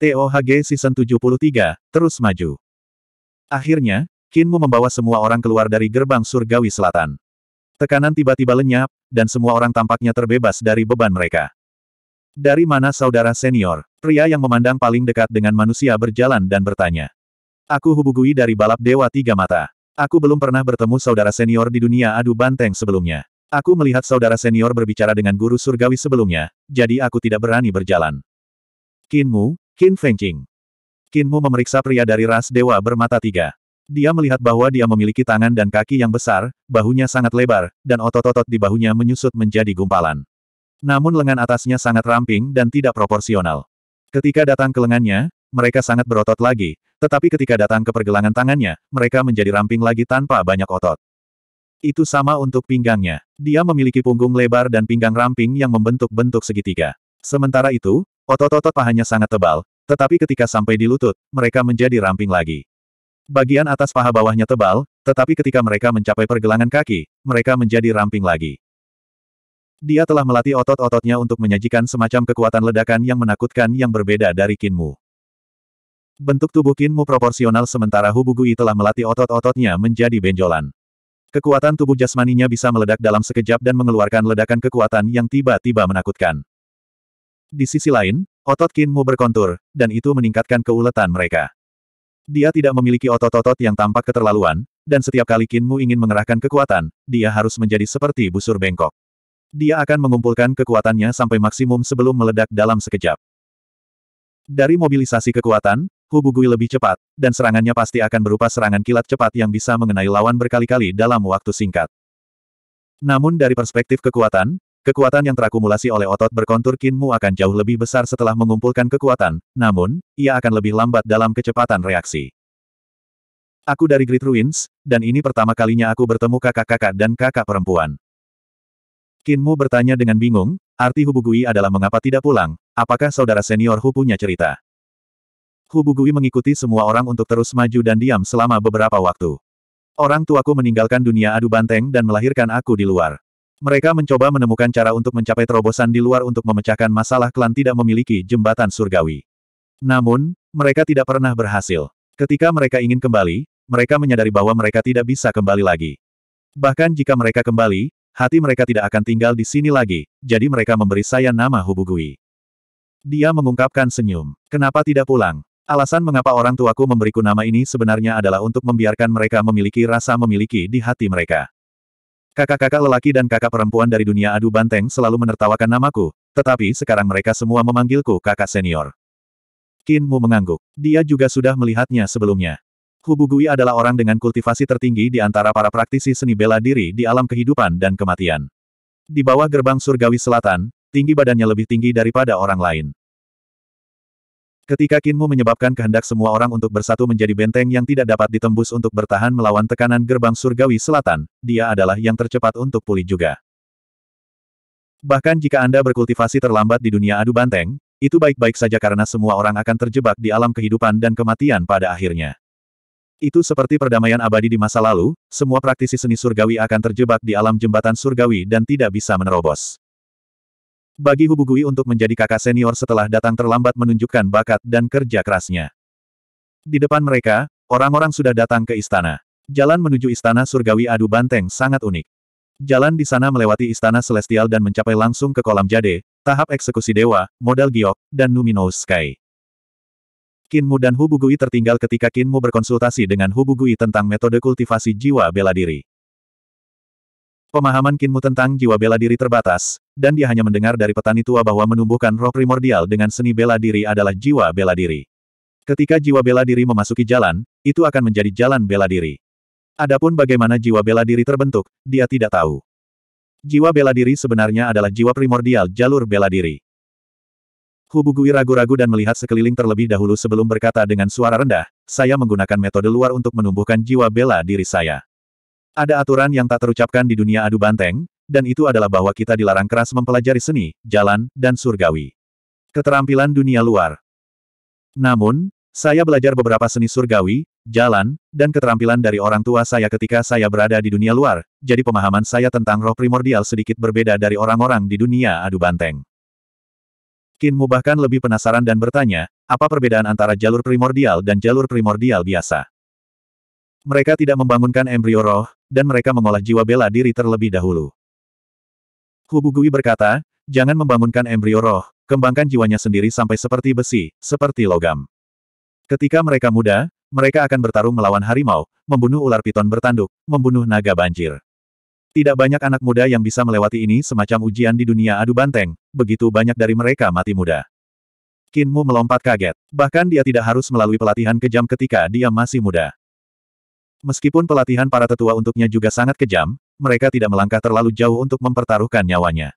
TOHG Season 73, terus maju. Akhirnya, Kinmu membawa semua orang keluar dari gerbang surgawi selatan. Tekanan tiba-tiba lenyap, dan semua orang tampaknya terbebas dari beban mereka. Dari mana saudara senior? Pria yang memandang paling dekat dengan manusia berjalan dan bertanya. Aku Hubugui dari balap Dewa Tiga Mata. Aku belum pernah bertemu saudara senior di dunia adu banteng sebelumnya. Aku melihat saudara senior berbicara dengan guru surgawi sebelumnya, jadi aku tidak berani berjalan. Kinmu, Qin Fengqing. Mu memeriksa pria dari ras dewa bermata tiga. Dia melihat bahwa dia memiliki tangan dan kaki yang besar, bahunya sangat lebar, dan otot-otot di bahunya menyusut menjadi gumpalan. Namun lengan atasnya sangat ramping dan tidak proporsional. Ketika datang ke lengannya, mereka sangat berotot lagi, tetapi ketika datang ke pergelangan tangannya, mereka menjadi ramping lagi tanpa banyak otot. Itu sama untuk pinggangnya. Dia memiliki punggung lebar dan pinggang ramping yang membentuk bentuk segitiga. Sementara itu, Otot-otot pahanya sangat tebal, tetapi ketika sampai di lutut, mereka menjadi ramping lagi. Bagian atas paha bawahnya tebal, tetapi ketika mereka mencapai pergelangan kaki, mereka menjadi ramping lagi. Dia telah melatih otot-ototnya untuk menyajikan semacam kekuatan ledakan yang menakutkan yang berbeda dari Kinmu. Bentuk tubuh Kinmu proporsional sementara Hubugui telah melatih otot-ototnya menjadi benjolan. Kekuatan tubuh jasmaninya bisa meledak dalam sekejap dan mengeluarkan ledakan kekuatan yang tiba-tiba menakutkan. Di sisi lain, otot Kinmu berkontur, dan itu meningkatkan keuletan mereka. Dia tidak memiliki otot-otot yang tampak keterlaluan, dan setiap kali Kinmu ingin mengerahkan kekuatan, dia harus menjadi seperti busur bengkok. Dia akan mengumpulkan kekuatannya sampai maksimum sebelum meledak dalam sekejap. Dari mobilisasi kekuatan, Hubu lebih cepat, dan serangannya pasti akan berupa serangan kilat cepat yang bisa mengenai lawan berkali-kali dalam waktu singkat. Namun dari perspektif kekuatan, Kekuatan yang terakumulasi oleh otot berkontur Kinmu akan jauh lebih besar setelah mengumpulkan kekuatan, namun, ia akan lebih lambat dalam kecepatan reaksi. Aku dari Great Ruins, dan ini pertama kalinya aku bertemu kakak-kakak dan kakak perempuan. Kinmu bertanya dengan bingung, arti Hubugui adalah mengapa tidak pulang, apakah saudara senior Hu punya cerita? Hubugui mengikuti semua orang untuk terus maju dan diam selama beberapa waktu. Orang tuaku meninggalkan dunia adu banteng dan melahirkan aku di luar. Mereka mencoba menemukan cara untuk mencapai terobosan di luar untuk memecahkan masalah klan tidak memiliki jembatan surgawi. Namun, mereka tidak pernah berhasil. Ketika mereka ingin kembali, mereka menyadari bahwa mereka tidak bisa kembali lagi. Bahkan jika mereka kembali, hati mereka tidak akan tinggal di sini lagi, jadi mereka memberi saya nama Hubugui. Dia mengungkapkan senyum. Kenapa tidak pulang? Alasan mengapa orang tuaku memberiku nama ini sebenarnya adalah untuk membiarkan mereka memiliki rasa memiliki di hati mereka. Kakak-kakak lelaki dan kakak perempuan dari dunia adu banteng selalu menertawakan namaku, tetapi sekarang mereka semua memanggilku kakak senior. Qin Mu mengangguk. Dia juga sudah melihatnya sebelumnya. Hubugui adalah orang dengan kultivasi tertinggi di antara para praktisi seni bela diri di alam kehidupan dan kematian. Di bawah gerbang surgawi selatan, tinggi badannya lebih tinggi daripada orang lain. Ketika Kinmu menyebabkan kehendak semua orang untuk bersatu menjadi benteng yang tidak dapat ditembus untuk bertahan melawan tekanan gerbang surgawi selatan, dia adalah yang tercepat untuk pulih juga. Bahkan jika Anda berkultivasi terlambat di dunia adu banteng, itu baik-baik saja karena semua orang akan terjebak di alam kehidupan dan kematian pada akhirnya. Itu seperti perdamaian abadi di masa lalu, semua praktisi seni surgawi akan terjebak di alam jembatan surgawi dan tidak bisa menerobos. Bagi Hubugui untuk menjadi kakak senior setelah datang terlambat menunjukkan bakat dan kerja kerasnya. Di depan mereka, orang-orang sudah datang ke istana. Jalan menuju istana surgawi adu banteng sangat unik. Jalan di sana melewati istana celestial dan mencapai langsung ke kolam jade, tahap eksekusi dewa, modal giok, dan Numinous Sky. Kinmu dan Hubugui tertinggal ketika Kinmu berkonsultasi dengan Hubugui tentang metode kultivasi jiwa bela diri. Pemahaman Kinmu tentang jiwa bela diri terbatas, dan dia hanya mendengar dari petani tua bahwa menumbuhkan roh primordial dengan seni bela diri adalah jiwa bela diri. Ketika jiwa bela diri memasuki jalan, itu akan menjadi jalan bela diri. Adapun bagaimana jiwa bela diri terbentuk, dia tidak tahu. Jiwa bela diri sebenarnya adalah jiwa primordial jalur bela diri. Hubugui ragu-ragu dan melihat sekeliling terlebih dahulu sebelum berkata dengan suara rendah, saya menggunakan metode luar untuk menumbuhkan jiwa bela diri saya. Ada aturan yang tak terucapkan di dunia adu banteng, dan itu adalah bahwa kita dilarang keras mempelajari seni, jalan, dan surgawi. Keterampilan dunia luar. Namun, saya belajar beberapa seni surgawi, jalan, dan keterampilan dari orang tua saya ketika saya berada di dunia luar, jadi pemahaman saya tentang roh primordial sedikit berbeda dari orang-orang di dunia adu banteng. Kinmu bahkan lebih penasaran dan bertanya, apa perbedaan antara jalur primordial dan jalur primordial biasa? Mereka tidak membangunkan embrio roh, dan mereka mengolah jiwa bela diri terlebih dahulu. Hubugui berkata, jangan membangunkan embrio roh, kembangkan jiwanya sendiri sampai seperti besi, seperti logam. Ketika mereka muda, mereka akan bertarung melawan harimau, membunuh ular piton bertanduk, membunuh naga banjir. Tidak banyak anak muda yang bisa melewati ini semacam ujian di dunia adu banteng, begitu banyak dari mereka mati muda. Kinmu melompat kaget, bahkan dia tidak harus melalui pelatihan kejam ketika dia masih muda. Meskipun pelatihan para tetua untuknya juga sangat kejam, mereka tidak melangkah terlalu jauh untuk mempertaruhkan nyawanya.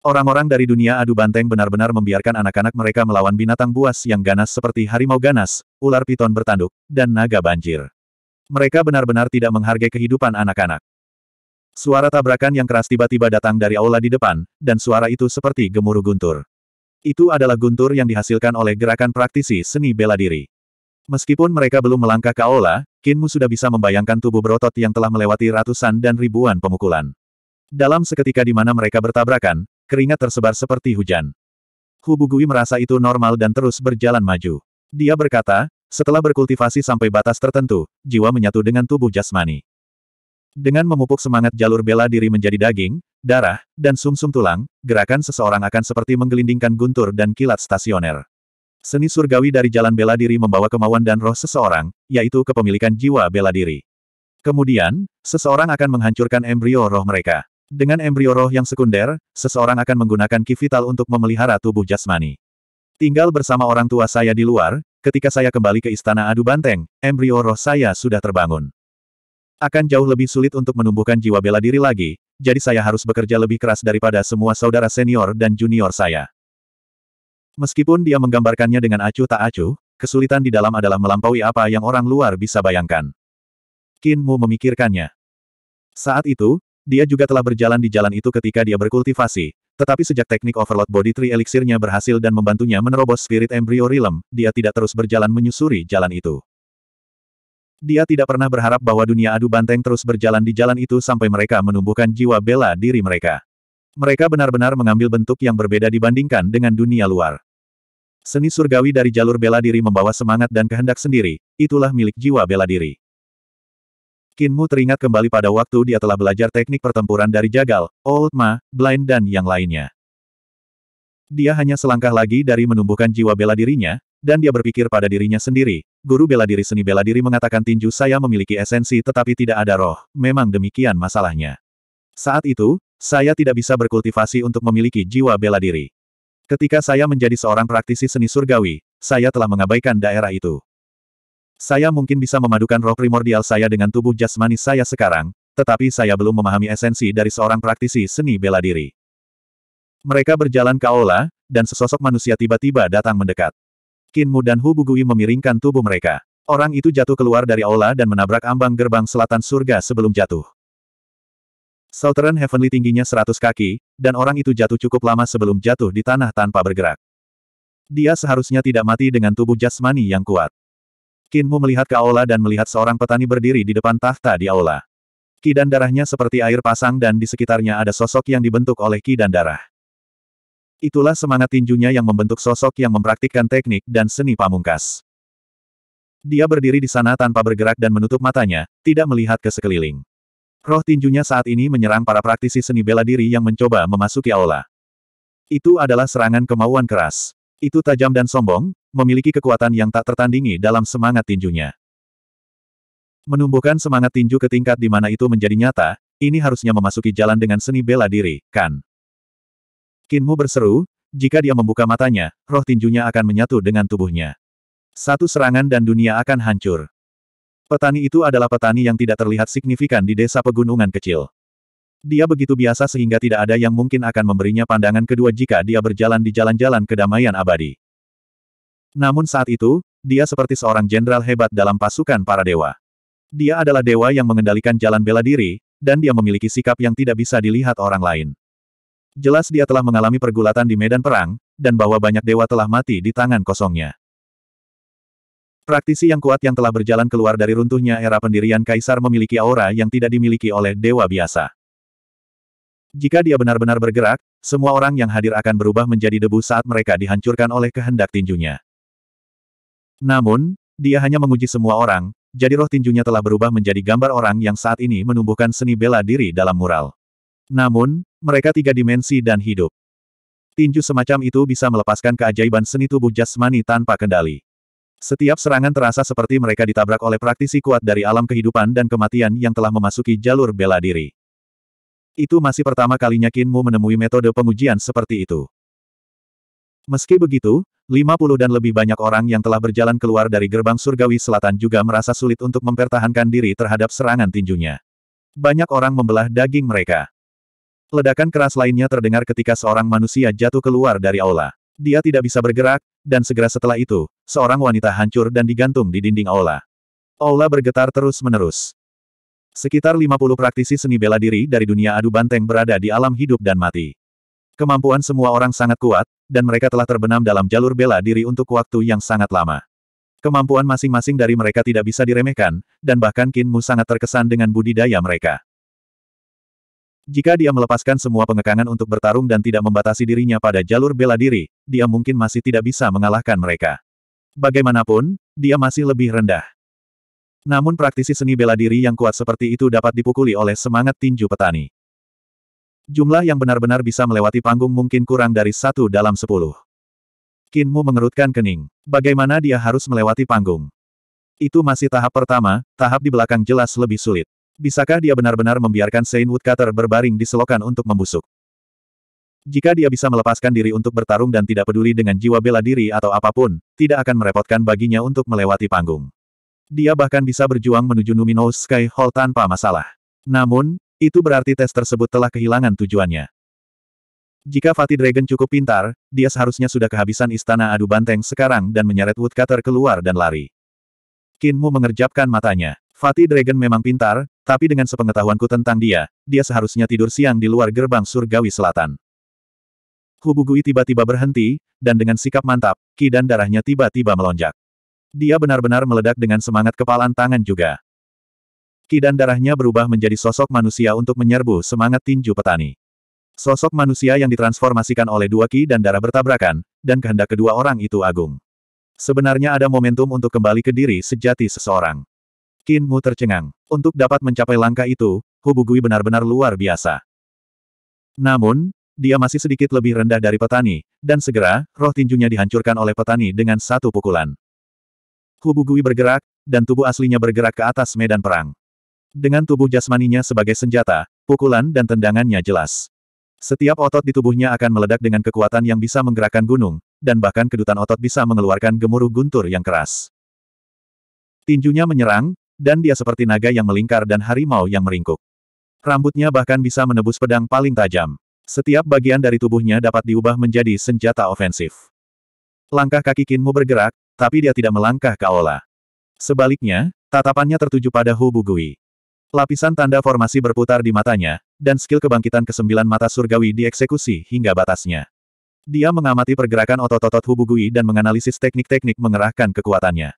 Orang-orang dari dunia adu banteng benar-benar membiarkan anak-anak mereka melawan binatang buas yang ganas seperti harimau ganas, ular piton bertanduk, dan naga banjir. Mereka benar-benar tidak menghargai kehidupan anak-anak. Suara tabrakan yang keras tiba-tiba datang dari aula di depan, dan suara itu seperti gemuruh guntur. Itu adalah guntur yang dihasilkan oleh gerakan praktisi seni bela diri. Meskipun mereka belum melangkah ke aula, Kinmu sudah bisa membayangkan tubuh berotot yang telah melewati ratusan dan ribuan pemukulan. Dalam seketika di mana mereka bertabrakan, keringat tersebar seperti hujan. Hubugui merasa itu normal dan terus berjalan maju. Dia berkata, setelah berkultivasi sampai batas tertentu, jiwa menyatu dengan tubuh jasmani. Dengan memupuk semangat jalur bela diri menjadi daging, darah, dan sumsum -sum tulang, gerakan seseorang akan seperti menggelindingkan guntur dan kilat stasioner. Seni surgawi dari jalan bela diri membawa kemauan dan roh seseorang, yaitu kepemilikan jiwa bela diri. Kemudian, seseorang akan menghancurkan embrio roh mereka. Dengan embrio roh yang sekunder, seseorang akan menggunakan ki vital untuk memelihara tubuh jasmani. Tinggal bersama orang tua saya di luar, ketika saya kembali ke istana adu banteng, embrio roh saya sudah terbangun. Akan jauh lebih sulit untuk menumbuhkan jiwa bela diri lagi, jadi saya harus bekerja lebih keras daripada semua saudara senior dan junior saya. Meskipun dia menggambarkannya dengan acuh tak acuh, kesulitan di dalam adalah melampaui apa yang orang luar bisa bayangkan. Kinmu memikirkannya. Saat itu, dia juga telah berjalan di jalan itu ketika dia berkultivasi, tetapi sejak teknik overload body tree eliksirnya berhasil dan membantunya menerobos spirit embryo realm, dia tidak terus berjalan menyusuri jalan itu. Dia tidak pernah berharap bahwa dunia adu banteng terus berjalan di jalan itu sampai mereka menumbuhkan jiwa bela diri mereka. Mereka benar-benar mengambil bentuk yang berbeda dibandingkan dengan dunia luar. Seni surgawi dari jalur bela diri membawa semangat dan kehendak sendiri, itulah milik jiwa bela diri. Kinmu teringat kembali pada waktu dia telah belajar teknik pertempuran dari Jagal, Old Ma, Blind dan yang lainnya. Dia hanya selangkah lagi dari menumbuhkan jiwa bela dirinya, dan dia berpikir pada dirinya sendiri. Guru bela diri seni bela diri mengatakan tinju saya memiliki esensi tetapi tidak ada roh, memang demikian masalahnya. Saat itu, saya tidak bisa berkultivasi untuk memiliki jiwa bela diri. Ketika saya menjadi seorang praktisi seni surgawi, saya telah mengabaikan daerah itu. Saya mungkin bisa memadukan roh primordial saya dengan tubuh jasmani saya sekarang, tetapi saya belum memahami esensi dari seorang praktisi seni bela diri. Mereka berjalan ke aula, dan sesosok manusia tiba-tiba datang mendekat. Kinmu dan Hubugui memiringkan tubuh mereka. Orang itu jatuh keluar dari aula dan menabrak ambang gerbang selatan surga sebelum jatuh. Southern Heavenly tingginya 100 kaki, dan orang itu jatuh cukup lama sebelum jatuh di tanah tanpa bergerak. Dia seharusnya tidak mati dengan tubuh jasmani yang kuat. Kinmu melihat ke aula dan melihat seorang petani berdiri di depan tahta di aula. Ki dan darahnya seperti air pasang dan di sekitarnya ada sosok yang dibentuk oleh ki dan darah. Itulah semangat tinjunya yang membentuk sosok yang mempraktikkan teknik dan seni pamungkas. Dia berdiri di sana tanpa bergerak dan menutup matanya, tidak melihat ke sekeliling. Roh tinjunya saat ini menyerang para praktisi seni bela diri yang mencoba memasuki aula. Itu adalah serangan kemauan keras. Itu tajam dan sombong, memiliki kekuatan yang tak tertandingi dalam semangat tinjunya. Menumbuhkan semangat tinju ke tingkat di mana itu menjadi nyata, ini harusnya memasuki jalan dengan seni bela diri, kan? Kinmu berseru, jika dia membuka matanya, roh tinjunya akan menyatu dengan tubuhnya. Satu serangan dan dunia akan hancur. Petani itu adalah petani yang tidak terlihat signifikan di desa pegunungan kecil. Dia begitu biasa sehingga tidak ada yang mungkin akan memberinya pandangan kedua jika dia berjalan di jalan-jalan kedamaian abadi. Namun saat itu, dia seperti seorang jenderal hebat dalam pasukan para dewa. Dia adalah dewa yang mengendalikan jalan bela diri, dan dia memiliki sikap yang tidak bisa dilihat orang lain. Jelas dia telah mengalami pergulatan di medan perang, dan bahwa banyak dewa telah mati di tangan kosongnya. Praktisi yang kuat yang telah berjalan keluar dari runtuhnya era pendirian kaisar memiliki aura yang tidak dimiliki oleh dewa biasa. Jika dia benar-benar bergerak, semua orang yang hadir akan berubah menjadi debu saat mereka dihancurkan oleh kehendak tinjunya. Namun, dia hanya menguji semua orang, jadi roh tinjunya telah berubah menjadi gambar orang yang saat ini menumbuhkan seni bela diri dalam mural. Namun, mereka tiga dimensi dan hidup. Tinju semacam itu bisa melepaskan keajaiban seni tubuh jasmani tanpa kendali. Setiap serangan terasa seperti mereka ditabrak oleh praktisi kuat dari alam kehidupan dan kematian yang telah memasuki jalur bela diri. Itu masih pertama kalinya Kinmu menemui metode pengujian seperti itu. Meski begitu, 50 dan lebih banyak orang yang telah berjalan keluar dari gerbang surgawi selatan juga merasa sulit untuk mempertahankan diri terhadap serangan tinjunya. Banyak orang membelah daging mereka. Ledakan keras lainnya terdengar ketika seorang manusia jatuh keluar dari aula dia tidak bisa bergerak, dan segera setelah itu, seorang wanita hancur dan digantung di dinding aula. Aula bergetar terus-menerus. Sekitar 50 praktisi seni bela diri dari dunia adu banteng berada di alam hidup dan mati. Kemampuan semua orang sangat kuat, dan mereka telah terbenam dalam jalur bela diri untuk waktu yang sangat lama. Kemampuan masing-masing dari mereka tidak bisa diremehkan, dan bahkan Kinmu sangat terkesan dengan budidaya mereka. Jika dia melepaskan semua pengekangan untuk bertarung dan tidak membatasi dirinya pada jalur bela diri, dia mungkin masih tidak bisa mengalahkan mereka. Bagaimanapun, dia masih lebih rendah. Namun praktisi seni bela diri yang kuat seperti itu dapat dipukuli oleh semangat tinju petani. Jumlah yang benar-benar bisa melewati panggung mungkin kurang dari satu dalam sepuluh. Kinmu mengerutkan kening. Bagaimana dia harus melewati panggung? Itu masih tahap pertama, tahap di belakang jelas lebih sulit. Bisakah dia benar-benar membiarkan Saint Woodcutter berbaring di selokan untuk membusuk? Jika dia bisa melepaskan diri untuk bertarung dan tidak peduli dengan jiwa bela diri atau apapun, tidak akan merepotkan baginya untuk melewati panggung. Dia bahkan bisa berjuang menuju Numinous Sky Hall tanpa masalah. Namun, itu berarti tes tersebut telah kehilangan tujuannya. Jika Fatih Dragon cukup pintar, dia seharusnya sudah kehabisan istana adu banteng sekarang dan menyeret Woodcutter keluar dan lari. Kinmu mengerjapkan matanya. Fatih Dragon memang pintar, tapi dengan sepengetahuanku tentang dia, dia seharusnya tidur siang di luar gerbang surgawi selatan. Hubugui tiba-tiba berhenti, dan dengan sikap mantap, ki dan darahnya tiba-tiba melonjak. Dia benar-benar meledak dengan semangat kepalan tangan juga. Ki dan darahnya berubah menjadi sosok manusia untuk menyerbu semangat tinju petani. Sosok manusia yang ditransformasikan oleh dua ki dan darah bertabrakan, dan kehendak kedua orang itu agung. Sebenarnya ada momentum untuk kembali ke diri sejati seseorang. Qin Mu tercengang. Untuk dapat mencapai langkah itu, Hubugui benar-benar luar biasa. Namun, dia masih sedikit lebih rendah dari petani, dan segera, roh tinjunya dihancurkan oleh petani dengan satu pukulan. Hubugui bergerak, dan tubuh aslinya bergerak ke atas medan perang. Dengan tubuh jasmaninya sebagai senjata, pukulan dan tendangannya jelas. Setiap otot di tubuhnya akan meledak dengan kekuatan yang bisa menggerakkan gunung, dan bahkan kedutan otot bisa mengeluarkan gemuruh guntur yang keras. Tinjunya menyerang, dan dia seperti naga yang melingkar dan harimau yang meringkuk. Rambutnya bahkan bisa menebus pedang paling tajam. Setiap bagian dari tubuhnya dapat diubah menjadi senjata ofensif. Langkah kaki Kinmu bergerak, tapi dia tidak melangkah ke Aula. Sebaliknya, tatapannya tertuju pada Hu Bugui. Lapisan tanda formasi berputar di matanya, dan skill kebangkitan kesembilan mata surgawi dieksekusi hingga batasnya. Dia mengamati pergerakan otot-otot Hu Bugui dan menganalisis teknik-teknik mengerahkan kekuatannya.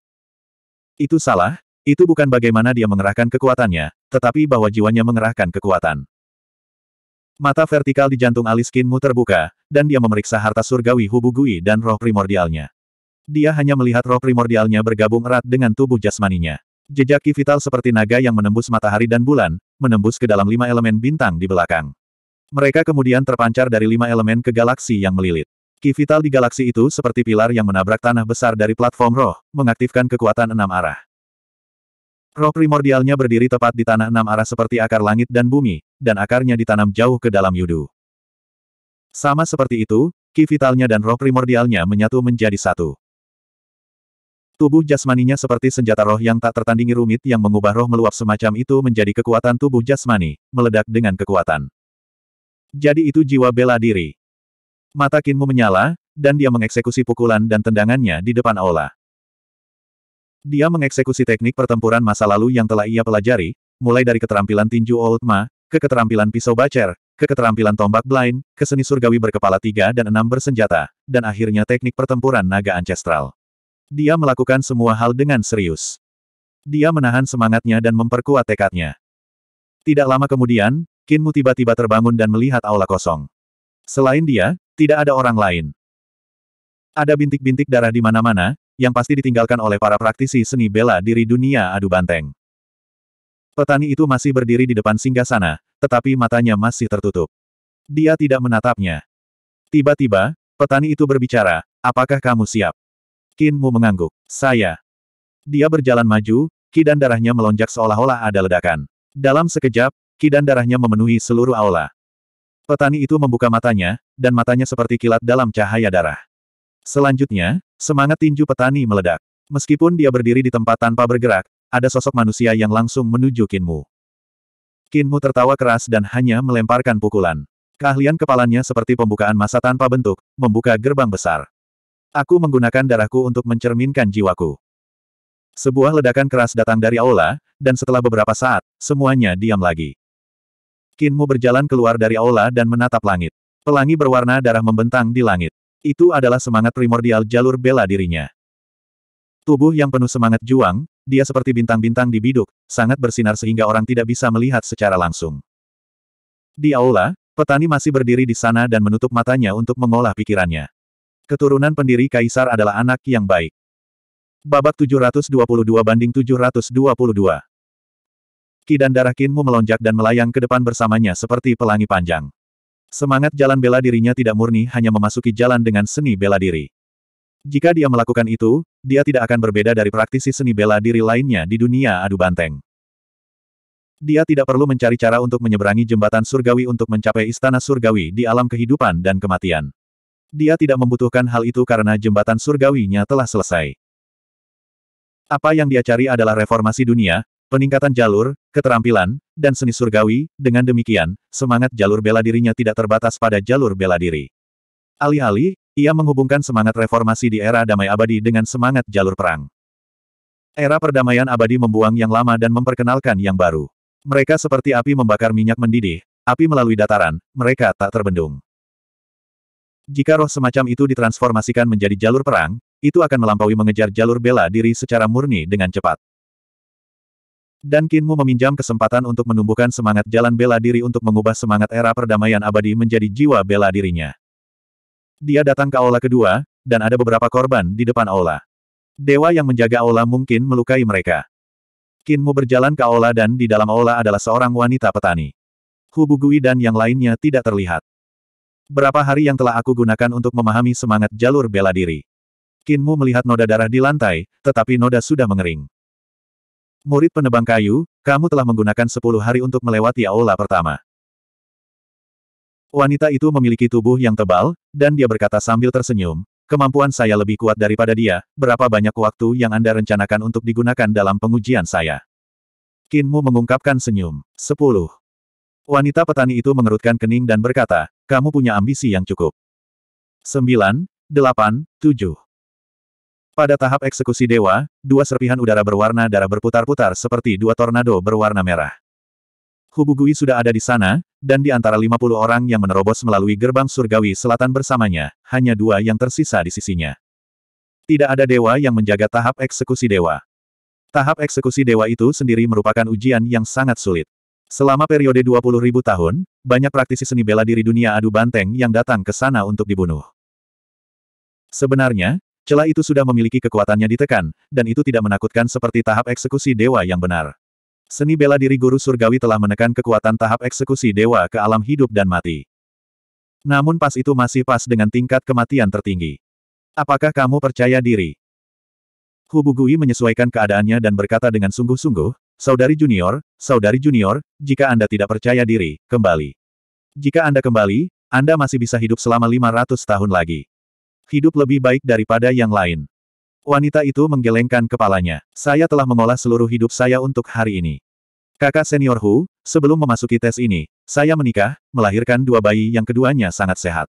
Itu salah, itu bukan bagaimana dia mengerahkan kekuatannya, tetapi bahwa jiwanya mengerahkan kekuatan. Mata vertikal di jantung aliskinmu terbuka, dan dia memeriksa harta surgawi Hubugui dan roh primordialnya. Dia hanya melihat roh primordialnya bergabung erat dengan tubuh jasmaninya. Jejak ki vital seperti naga yang menembus matahari dan bulan, menembus ke dalam lima elemen bintang di belakang. Mereka kemudian terpancar dari lima elemen ke galaksi yang melilit. Kivital di galaksi itu seperti pilar yang menabrak tanah besar dari platform roh, mengaktifkan kekuatan enam arah. Roh primordialnya berdiri tepat di tanah enam arah seperti akar langit dan bumi, dan akarnya ditanam jauh ke dalam yudu. Sama seperti itu, ki vitalnya dan roh primordialnya menyatu menjadi satu. Tubuh jasmaninya seperti senjata roh yang tak tertandingi rumit yang mengubah roh meluap semacam itu menjadi kekuatan tubuh jasmani, meledak dengan kekuatan. Jadi itu jiwa bela diri. Mata Kinmu menyala, dan dia mengeksekusi pukulan dan tendangannya di depan aula. Dia mengeksekusi teknik pertempuran masa lalu yang telah ia pelajari, mulai dari keterampilan tinju Old Ma, ke keterampilan pisau bacer, ke keterampilan tombak blind, ke seni surgawi berkepala tiga dan enam bersenjata, dan akhirnya teknik pertempuran naga ancestral. Dia melakukan semua hal dengan serius. Dia menahan semangatnya dan memperkuat tekadnya. Tidak lama kemudian, Kinmu tiba-tiba terbangun dan melihat aula kosong. Selain dia, tidak ada orang lain. Ada bintik-bintik darah di mana-mana, yang pasti ditinggalkan oleh para praktisi seni bela diri dunia adu banteng. Petani itu masih berdiri di depan singgah sana, tetapi matanya masih tertutup. Dia tidak menatapnya. Tiba-tiba, petani itu berbicara, apakah kamu siap? Kinmu mengangguk. Saya. Dia berjalan maju, ki dan darahnya melonjak seolah-olah ada ledakan. Dalam sekejap, ki dan darahnya memenuhi seluruh aula. Petani itu membuka matanya, dan matanya seperti kilat dalam cahaya darah. Selanjutnya, semangat tinju petani meledak. Meskipun dia berdiri di tempat tanpa bergerak, ada sosok manusia yang langsung menuju Kinmu. Kinmu tertawa keras dan hanya melemparkan pukulan. Keahlian kepalanya seperti pembukaan masa tanpa bentuk, membuka gerbang besar. Aku menggunakan darahku untuk mencerminkan jiwaku. Sebuah ledakan keras datang dari aula, dan setelah beberapa saat, semuanya diam lagi. Kinmu berjalan keluar dari aula dan menatap langit. Pelangi berwarna darah membentang di langit. Itu adalah semangat primordial jalur bela dirinya. Tubuh yang penuh semangat juang, dia seperti bintang-bintang di biduk, sangat bersinar sehingga orang tidak bisa melihat secara langsung. Di aula, petani masih berdiri di sana dan menutup matanya untuk mengolah pikirannya. Keturunan pendiri kaisar adalah anak yang baik. Babak 722 banding 722. Kidan darah Kinmu melonjak dan melayang ke depan bersamanya seperti pelangi panjang. Semangat jalan bela dirinya tidak murni hanya memasuki jalan dengan seni bela diri. Jika dia melakukan itu, dia tidak akan berbeda dari praktisi seni bela diri lainnya di dunia adu banteng. Dia tidak perlu mencari cara untuk menyeberangi jembatan surgawi untuk mencapai istana surgawi di alam kehidupan dan kematian. Dia tidak membutuhkan hal itu karena jembatan surgawinya telah selesai. Apa yang dia cari adalah reformasi dunia, peningkatan jalur, keterampilan, dan seni surgawi, dengan demikian, semangat jalur bela dirinya tidak terbatas pada jalur bela diri. Alih-alih, ia menghubungkan semangat reformasi di era damai abadi dengan semangat jalur perang. Era perdamaian abadi membuang yang lama dan memperkenalkan yang baru. Mereka seperti api membakar minyak mendidih, api melalui dataran, mereka tak terbendung. Jika roh semacam itu ditransformasikan menjadi jalur perang, itu akan melampaui mengejar jalur bela diri secara murni dengan cepat. Dan Kinmu meminjam kesempatan untuk menumbuhkan semangat jalan bela diri untuk mengubah semangat era perdamaian abadi menjadi jiwa bela dirinya. Dia datang ke aula kedua, dan ada beberapa korban di depan aula. Dewa yang menjaga aula mungkin melukai mereka. Kinmu berjalan ke aula dan di dalam aula adalah seorang wanita petani. Hubugui dan yang lainnya tidak terlihat. Berapa hari yang telah aku gunakan untuk memahami semangat jalur bela diri. Kinmu melihat noda darah di lantai, tetapi noda sudah mengering. Murid penebang kayu, kamu telah menggunakan sepuluh hari untuk melewati aula pertama. Wanita itu memiliki tubuh yang tebal, dan dia berkata sambil tersenyum, kemampuan saya lebih kuat daripada dia, berapa banyak waktu yang Anda rencanakan untuk digunakan dalam pengujian saya? Kinmu mengungkapkan senyum. Sepuluh. Wanita petani itu mengerutkan kening dan berkata, kamu punya ambisi yang cukup. Sembilan, delapan, tujuh. Pada tahap eksekusi dewa, dua serpihan udara berwarna darah berputar-putar seperti dua tornado berwarna merah. Hubugui sudah ada di sana, dan di antara 50 orang yang menerobos melalui gerbang surgawi selatan bersamanya, hanya dua yang tersisa di sisinya. Tidak ada dewa yang menjaga tahap eksekusi dewa. Tahap eksekusi dewa itu sendiri merupakan ujian yang sangat sulit. Selama periode 20.000 tahun, banyak praktisi seni bela diri dunia adu banteng yang datang ke sana untuk dibunuh. Sebenarnya, Celah itu sudah memiliki kekuatannya ditekan, dan itu tidak menakutkan seperti tahap eksekusi dewa yang benar. Seni bela diri guru surgawi telah menekan kekuatan tahap eksekusi dewa ke alam hidup dan mati. Namun pas itu masih pas dengan tingkat kematian tertinggi. Apakah kamu percaya diri? Hubugui menyesuaikan keadaannya dan berkata dengan sungguh-sungguh, Saudari junior, saudari junior, jika Anda tidak percaya diri, kembali. Jika Anda kembali, Anda masih bisa hidup selama 500 tahun lagi hidup lebih baik daripada yang lain. Wanita itu menggelengkan kepalanya. Saya telah mengolah seluruh hidup saya untuk hari ini. Kakak senior Hu, sebelum memasuki tes ini, saya menikah, melahirkan dua bayi yang keduanya sangat sehat.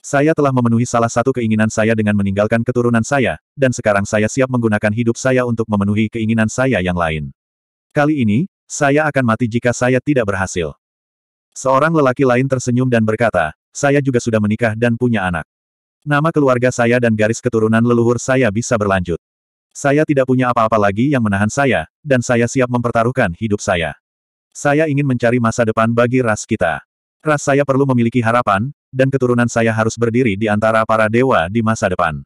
Saya telah memenuhi salah satu keinginan saya dengan meninggalkan keturunan saya, dan sekarang saya siap menggunakan hidup saya untuk memenuhi keinginan saya yang lain. Kali ini, saya akan mati jika saya tidak berhasil. Seorang lelaki lain tersenyum dan berkata, saya juga sudah menikah dan punya anak. Nama keluarga saya dan garis keturunan leluhur saya bisa berlanjut. Saya tidak punya apa-apa lagi yang menahan saya, dan saya siap mempertaruhkan hidup saya. Saya ingin mencari masa depan bagi ras kita. Ras saya perlu memiliki harapan, dan keturunan saya harus berdiri di antara para dewa di masa depan.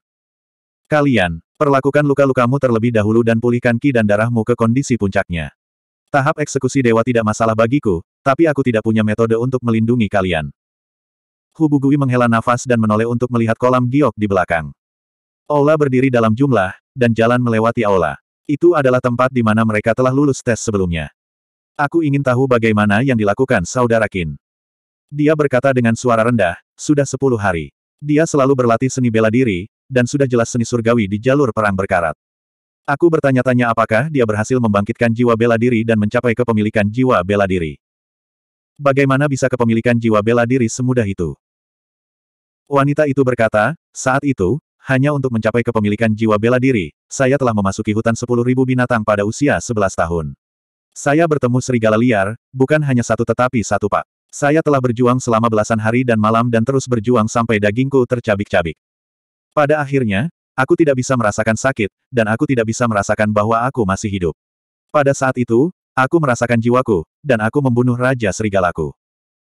Kalian, perlakukan luka-lukamu terlebih dahulu dan pulihkan ki dan darahmu ke kondisi puncaknya. Tahap eksekusi dewa tidak masalah bagiku, tapi aku tidak punya metode untuk melindungi kalian. Hubugui menghela nafas dan menoleh untuk melihat kolam giok di belakang. Ola berdiri dalam jumlah, dan jalan melewati aula. Itu adalah tempat di mana mereka telah lulus tes sebelumnya. Aku ingin tahu bagaimana yang dilakukan saudara Kin. Dia berkata dengan suara rendah, sudah sepuluh hari. Dia selalu berlatih seni bela diri, dan sudah jelas seni surgawi di jalur perang berkarat. Aku bertanya-tanya apakah dia berhasil membangkitkan jiwa bela diri dan mencapai kepemilikan jiwa bela diri. Bagaimana bisa kepemilikan jiwa bela diri semudah itu? Wanita itu berkata, saat itu, hanya untuk mencapai kepemilikan jiwa bela diri, saya telah memasuki hutan sepuluh ribu binatang pada usia sebelas tahun. Saya bertemu serigala liar, bukan hanya satu tetapi satu pak. Saya telah berjuang selama belasan hari dan malam dan terus berjuang sampai dagingku tercabik-cabik. Pada akhirnya, aku tidak bisa merasakan sakit, dan aku tidak bisa merasakan bahwa aku masih hidup. Pada saat itu, aku merasakan jiwaku, dan aku membunuh Raja Serigalaku.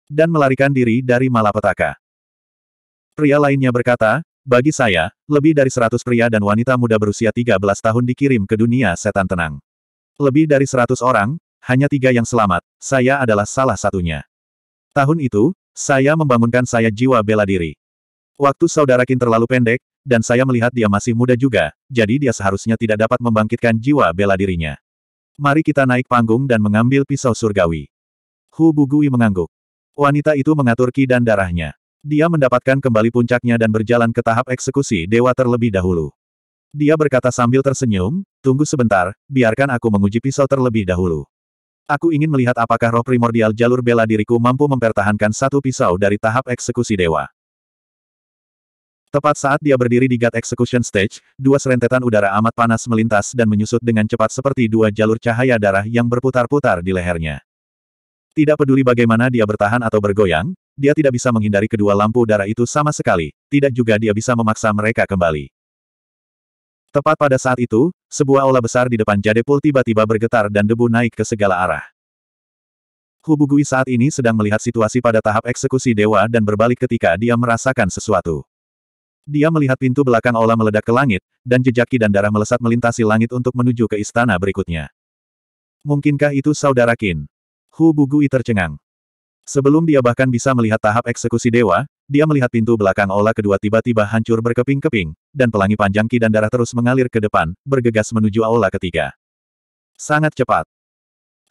Dan melarikan diri dari malapetaka. Pria lainnya berkata, bagi saya, lebih dari 100 pria dan wanita muda berusia 13 tahun dikirim ke dunia setan tenang. Lebih dari 100 orang, hanya tiga yang selamat, saya adalah salah satunya. Tahun itu, saya membangunkan saya jiwa bela diri. Waktu saudara Kin terlalu pendek, dan saya melihat dia masih muda juga, jadi dia seharusnya tidak dapat membangkitkan jiwa bela dirinya. Mari kita naik panggung dan mengambil pisau surgawi. Hu Bugui mengangguk. Wanita itu mengatur ki dan darahnya. Dia mendapatkan kembali puncaknya dan berjalan ke tahap eksekusi dewa terlebih dahulu. Dia berkata sambil tersenyum, tunggu sebentar, biarkan aku menguji pisau terlebih dahulu. Aku ingin melihat apakah roh primordial jalur bela diriku mampu mempertahankan satu pisau dari tahap eksekusi dewa. Tepat saat dia berdiri di God Execution Stage, dua serentetan udara amat panas melintas dan menyusut dengan cepat seperti dua jalur cahaya darah yang berputar-putar di lehernya. Tidak peduli bagaimana dia bertahan atau bergoyang, dia tidak bisa menghindari kedua lampu darah itu sama sekali, tidak juga dia bisa memaksa mereka kembali. Tepat pada saat itu, sebuah aula besar di depan Jadepul tiba-tiba bergetar dan debu naik ke segala arah. Hubugui saat ini sedang melihat situasi pada tahap eksekusi dewa dan berbalik ketika dia merasakan sesuatu. Dia melihat pintu belakang aula meledak ke langit, dan jejaki dan darah melesat melintasi langit untuk menuju ke istana berikutnya. Mungkinkah itu saudara Qin? Hu Bugui tercengang. Sebelum dia bahkan bisa melihat tahap eksekusi dewa, dia melihat pintu belakang Ola kedua tiba-tiba hancur berkeping-keping, dan pelangi panjang ki dan darah terus mengalir ke depan, bergegas menuju Ola ketiga. Sangat cepat.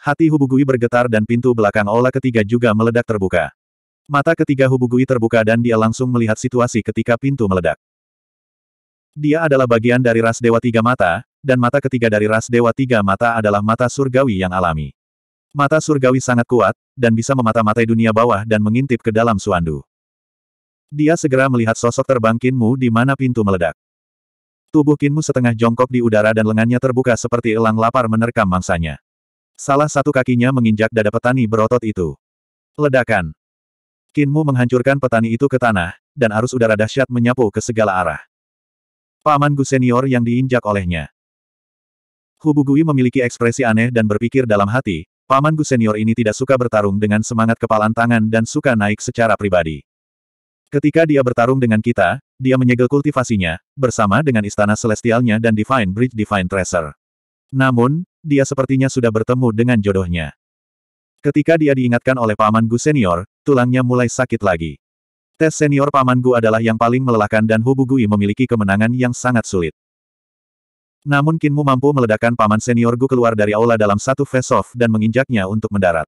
Hati Hubugui bergetar dan pintu belakang Ola ketiga juga meledak terbuka. Mata ketiga Hubugui terbuka dan dia langsung melihat situasi ketika pintu meledak. Dia adalah bagian dari ras Dewa Tiga Mata, dan mata ketiga dari ras Dewa Tiga Mata adalah mata surgawi yang alami. Mata surgawi sangat kuat, dan bisa memata-matai dunia bawah dan mengintip ke dalam Suandu. Dia segera melihat sosok terbang Kinmu di mana pintu meledak. Tubuh Kinmu setengah jongkok di udara dan lengannya terbuka seperti elang lapar menerkam mangsanya. Salah satu kakinya menginjak dada petani berotot itu. Ledakan. Kinmu menghancurkan petani itu ke tanah, dan arus udara dahsyat menyapu ke segala arah. Paman Gu senior yang diinjak olehnya. Hubugui memiliki ekspresi aneh dan berpikir dalam hati, Paman Gu senior ini tidak suka bertarung dengan semangat kepalan tangan dan suka naik secara pribadi. Ketika dia bertarung dengan kita, dia menyegel kultivasinya, bersama dengan istana celestialnya dan Divine Bridge Divine Treasure. Namun, dia sepertinya sudah bertemu dengan jodohnya. Ketika dia diingatkan oleh Paman Gu senior, tulangnya mulai sakit lagi. Tes senior Paman Gu adalah yang paling melelahkan dan Hubugui memiliki kemenangan yang sangat sulit. Namun Kinmu mampu meledakkan paman Seniorgu keluar dari aula dalam satu face-off dan menginjaknya untuk mendarat.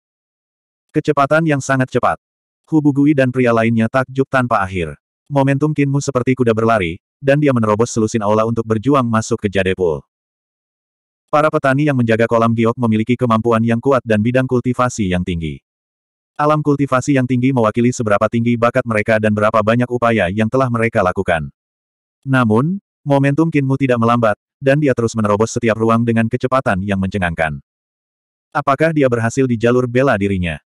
Kecepatan yang sangat cepat. Hubugui dan pria lainnya takjub tanpa akhir. Momentum Kinmu seperti kuda berlari, dan dia menerobos selusin aula untuk berjuang masuk ke Jadepul. Para petani yang menjaga kolam giok memiliki kemampuan yang kuat dan bidang kultivasi yang tinggi. Alam kultivasi yang tinggi mewakili seberapa tinggi bakat mereka dan berapa banyak upaya yang telah mereka lakukan. Namun, momentum Kinmu tidak melambat, dan dia terus menerobos setiap ruang dengan kecepatan yang mencengangkan. Apakah dia berhasil di jalur bela dirinya?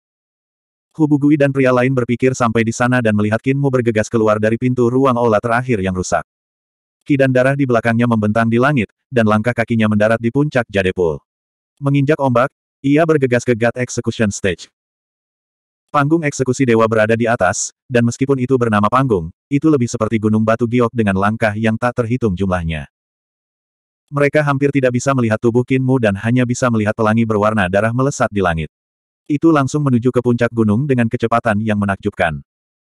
Hubugui dan pria lain berpikir sampai di sana dan melihat Kinmu bergegas keluar dari pintu ruang olah terakhir yang rusak. Kidan darah di belakangnya membentang di langit, dan langkah kakinya mendarat di puncak Jadepul. Menginjak ombak, ia bergegas ke God Execution Stage. Panggung eksekusi dewa berada di atas, dan meskipun itu bernama panggung, itu lebih seperti gunung batu giok dengan langkah yang tak terhitung jumlahnya. Mereka hampir tidak bisa melihat tubuh Kinmu dan hanya bisa melihat pelangi berwarna darah melesat di langit. Itu langsung menuju ke puncak gunung dengan kecepatan yang menakjubkan.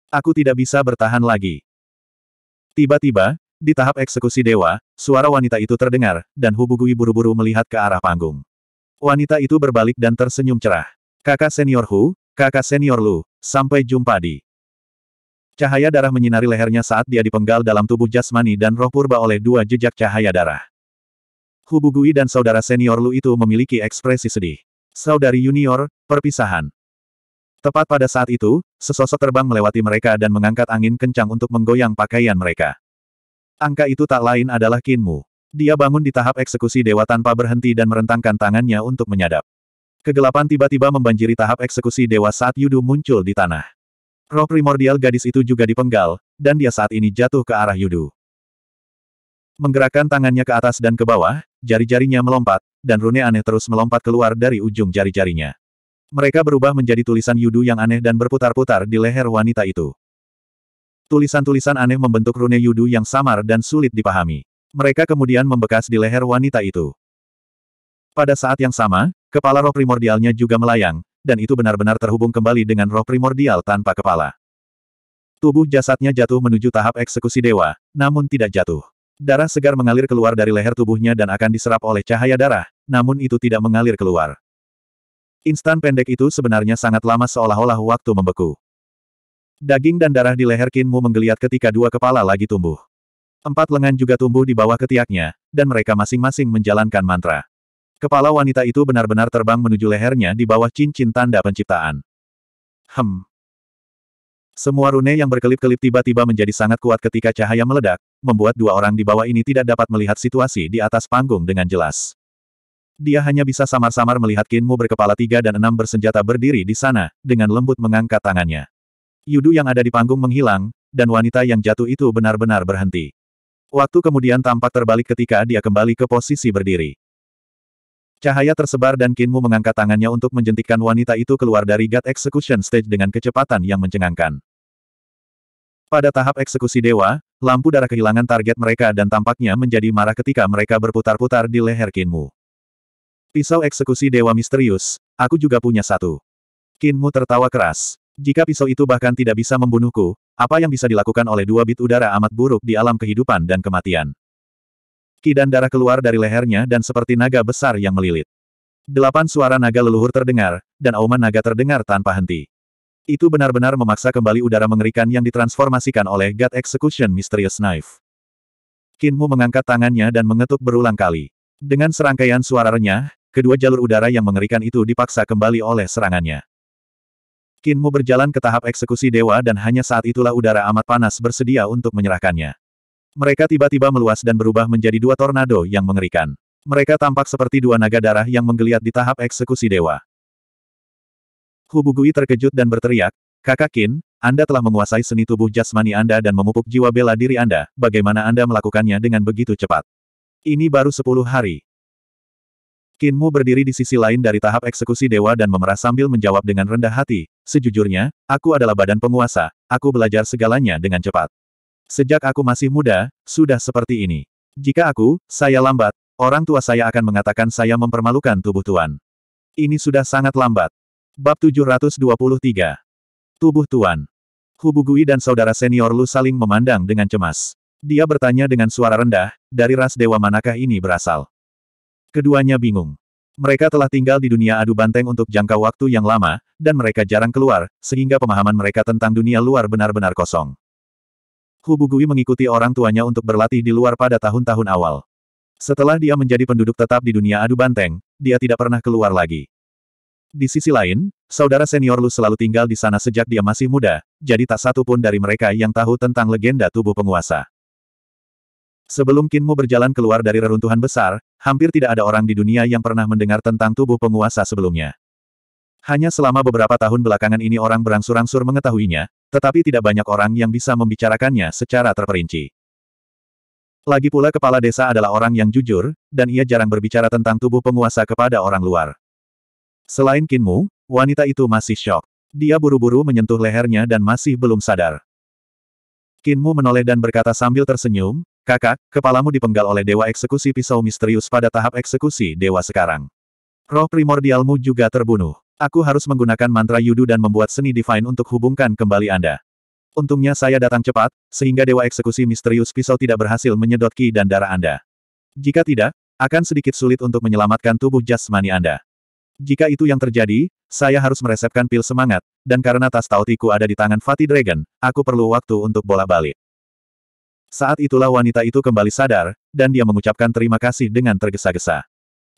Aku tidak bisa bertahan lagi. Tiba-tiba, di tahap eksekusi dewa, suara wanita itu terdengar, dan Hubugui buru-buru melihat ke arah panggung. Wanita itu berbalik dan tersenyum cerah. Kakak senior Hu, kakak senior Lu, sampai jumpa di... Cahaya darah menyinari lehernya saat dia dipenggal dalam tubuh jasmani dan roh purba oleh dua jejak cahaya darah. Hubugui dan saudara senior Lu itu memiliki ekspresi sedih. Saudari junior, perpisahan. Tepat pada saat itu, sesosok terbang melewati mereka dan mengangkat angin kencang untuk menggoyang pakaian mereka. Angka itu tak lain adalah Kinmu. Dia bangun di tahap eksekusi dewa tanpa berhenti dan merentangkan tangannya untuk menyadap. Kegelapan tiba-tiba membanjiri tahap eksekusi dewa saat Yudu muncul di tanah. Roh primordial gadis itu juga dipenggal, dan dia saat ini jatuh ke arah Yudu. Menggerakkan tangannya ke atas dan ke bawah, jari-jarinya melompat, dan rune aneh terus melompat keluar dari ujung jari-jarinya. Mereka berubah menjadi tulisan yudu yang aneh dan berputar-putar di leher wanita itu. Tulisan-tulisan aneh membentuk rune yudu yang samar dan sulit dipahami. Mereka kemudian membekas di leher wanita itu. Pada saat yang sama, kepala roh primordialnya juga melayang, dan itu benar-benar terhubung kembali dengan roh primordial tanpa kepala. Tubuh jasadnya jatuh menuju tahap eksekusi dewa, namun tidak jatuh. Darah segar mengalir keluar dari leher tubuhnya dan akan diserap oleh cahaya darah, namun itu tidak mengalir keluar. Instan pendek itu sebenarnya sangat lama seolah-olah waktu membeku. Daging dan darah di leher Kinmu menggeliat ketika dua kepala lagi tumbuh. Empat lengan juga tumbuh di bawah ketiaknya, dan mereka masing-masing menjalankan mantra. Kepala wanita itu benar-benar terbang menuju lehernya di bawah cincin tanda penciptaan. Hem, semua rune yang berkelip-kelip tiba-tiba menjadi sangat kuat ketika cahaya meledak, membuat dua orang di bawah ini tidak dapat melihat situasi di atas panggung dengan jelas. Dia hanya bisa samar-samar melihat Kinmu berkepala tiga dan enam bersenjata berdiri di sana, dengan lembut mengangkat tangannya. Yudu yang ada di panggung menghilang, dan wanita yang jatuh itu benar-benar berhenti. Waktu kemudian tampak terbalik ketika dia kembali ke posisi berdiri. Cahaya tersebar dan Kinmu mengangkat tangannya untuk menjentikkan wanita itu keluar dari God Execution Stage dengan kecepatan yang mencengangkan. Pada tahap eksekusi dewa, lampu darah kehilangan target mereka dan tampaknya menjadi marah ketika mereka berputar-putar di leher Kinmu. Pisau eksekusi dewa misterius, aku juga punya satu. Kinmu tertawa keras. Jika pisau itu bahkan tidak bisa membunuhku, apa yang bisa dilakukan oleh dua bit udara amat buruk di alam kehidupan dan kematian? ki dan darah keluar dari lehernya dan seperti naga besar yang melilit. Delapan suara naga leluhur terdengar, dan auman naga terdengar tanpa henti. Itu benar-benar memaksa kembali udara mengerikan yang ditransformasikan oleh God Execution Mysterious Knife. Kinmu mengangkat tangannya dan mengetuk berulang kali. Dengan serangkaian suara renyah, kedua jalur udara yang mengerikan itu dipaksa kembali oleh serangannya. Kinmu berjalan ke tahap eksekusi dewa dan hanya saat itulah udara amat panas bersedia untuk menyerahkannya. Mereka tiba-tiba meluas dan berubah menjadi dua tornado yang mengerikan. Mereka tampak seperti dua naga darah yang menggeliat di tahap eksekusi dewa. Hubugui terkejut dan berteriak, Kakak Kin, Anda telah menguasai seni tubuh jasmani Anda dan memupuk jiwa bela diri Anda, bagaimana Anda melakukannya dengan begitu cepat? Ini baru sepuluh hari. Kinmu berdiri di sisi lain dari tahap eksekusi dewa dan memerah sambil menjawab dengan rendah hati, sejujurnya, aku adalah badan penguasa, aku belajar segalanya dengan cepat. Sejak aku masih muda, sudah seperti ini. Jika aku, saya lambat, orang tua saya akan mengatakan saya mempermalukan tubuh Tuan. Ini sudah sangat lambat. Bab 723 Tubuh Tuan Hubugui dan saudara senior Lu saling memandang dengan cemas. Dia bertanya dengan suara rendah, dari ras dewa manakah ini berasal? Keduanya bingung. Mereka telah tinggal di dunia adu banteng untuk jangka waktu yang lama, dan mereka jarang keluar, sehingga pemahaman mereka tentang dunia luar benar-benar kosong. Hubugui mengikuti orang tuanya untuk berlatih di luar pada tahun-tahun awal. Setelah dia menjadi penduduk tetap di dunia adu banteng, dia tidak pernah keluar lagi. Di sisi lain, saudara senior Lu selalu tinggal di sana sejak dia masih muda, jadi tak satu pun dari mereka yang tahu tentang legenda tubuh penguasa. Sebelum Kinmu berjalan keluar dari reruntuhan besar, hampir tidak ada orang di dunia yang pernah mendengar tentang tubuh penguasa sebelumnya. Hanya selama beberapa tahun belakangan ini orang berangsur-angsur mengetahuinya, tetapi tidak banyak orang yang bisa membicarakannya secara terperinci. Lagi pula kepala desa adalah orang yang jujur, dan ia jarang berbicara tentang tubuh penguasa kepada orang luar. Selain Kinmu, wanita itu masih shock. Dia buru-buru menyentuh lehernya dan masih belum sadar. Kinmu menoleh dan berkata sambil tersenyum, Kakak, kepalamu dipenggal oleh Dewa Eksekusi Pisau Misterius pada tahap eksekusi Dewa sekarang. Roh primordialmu juga terbunuh. Aku harus menggunakan mantra Yudu dan membuat seni divine untuk hubungkan kembali Anda. Untungnya saya datang cepat, sehingga Dewa Eksekusi Misterius Pisau tidak berhasil menyedot ki dan darah Anda. Jika tidak, akan sedikit sulit untuk menyelamatkan tubuh jasmani Anda. Jika itu yang terjadi, saya harus meresepkan pil semangat, dan karena tas tautiku ada di tangan Fatih Dragon, aku perlu waktu untuk bola balik. Saat itulah wanita itu kembali sadar, dan dia mengucapkan terima kasih dengan tergesa-gesa.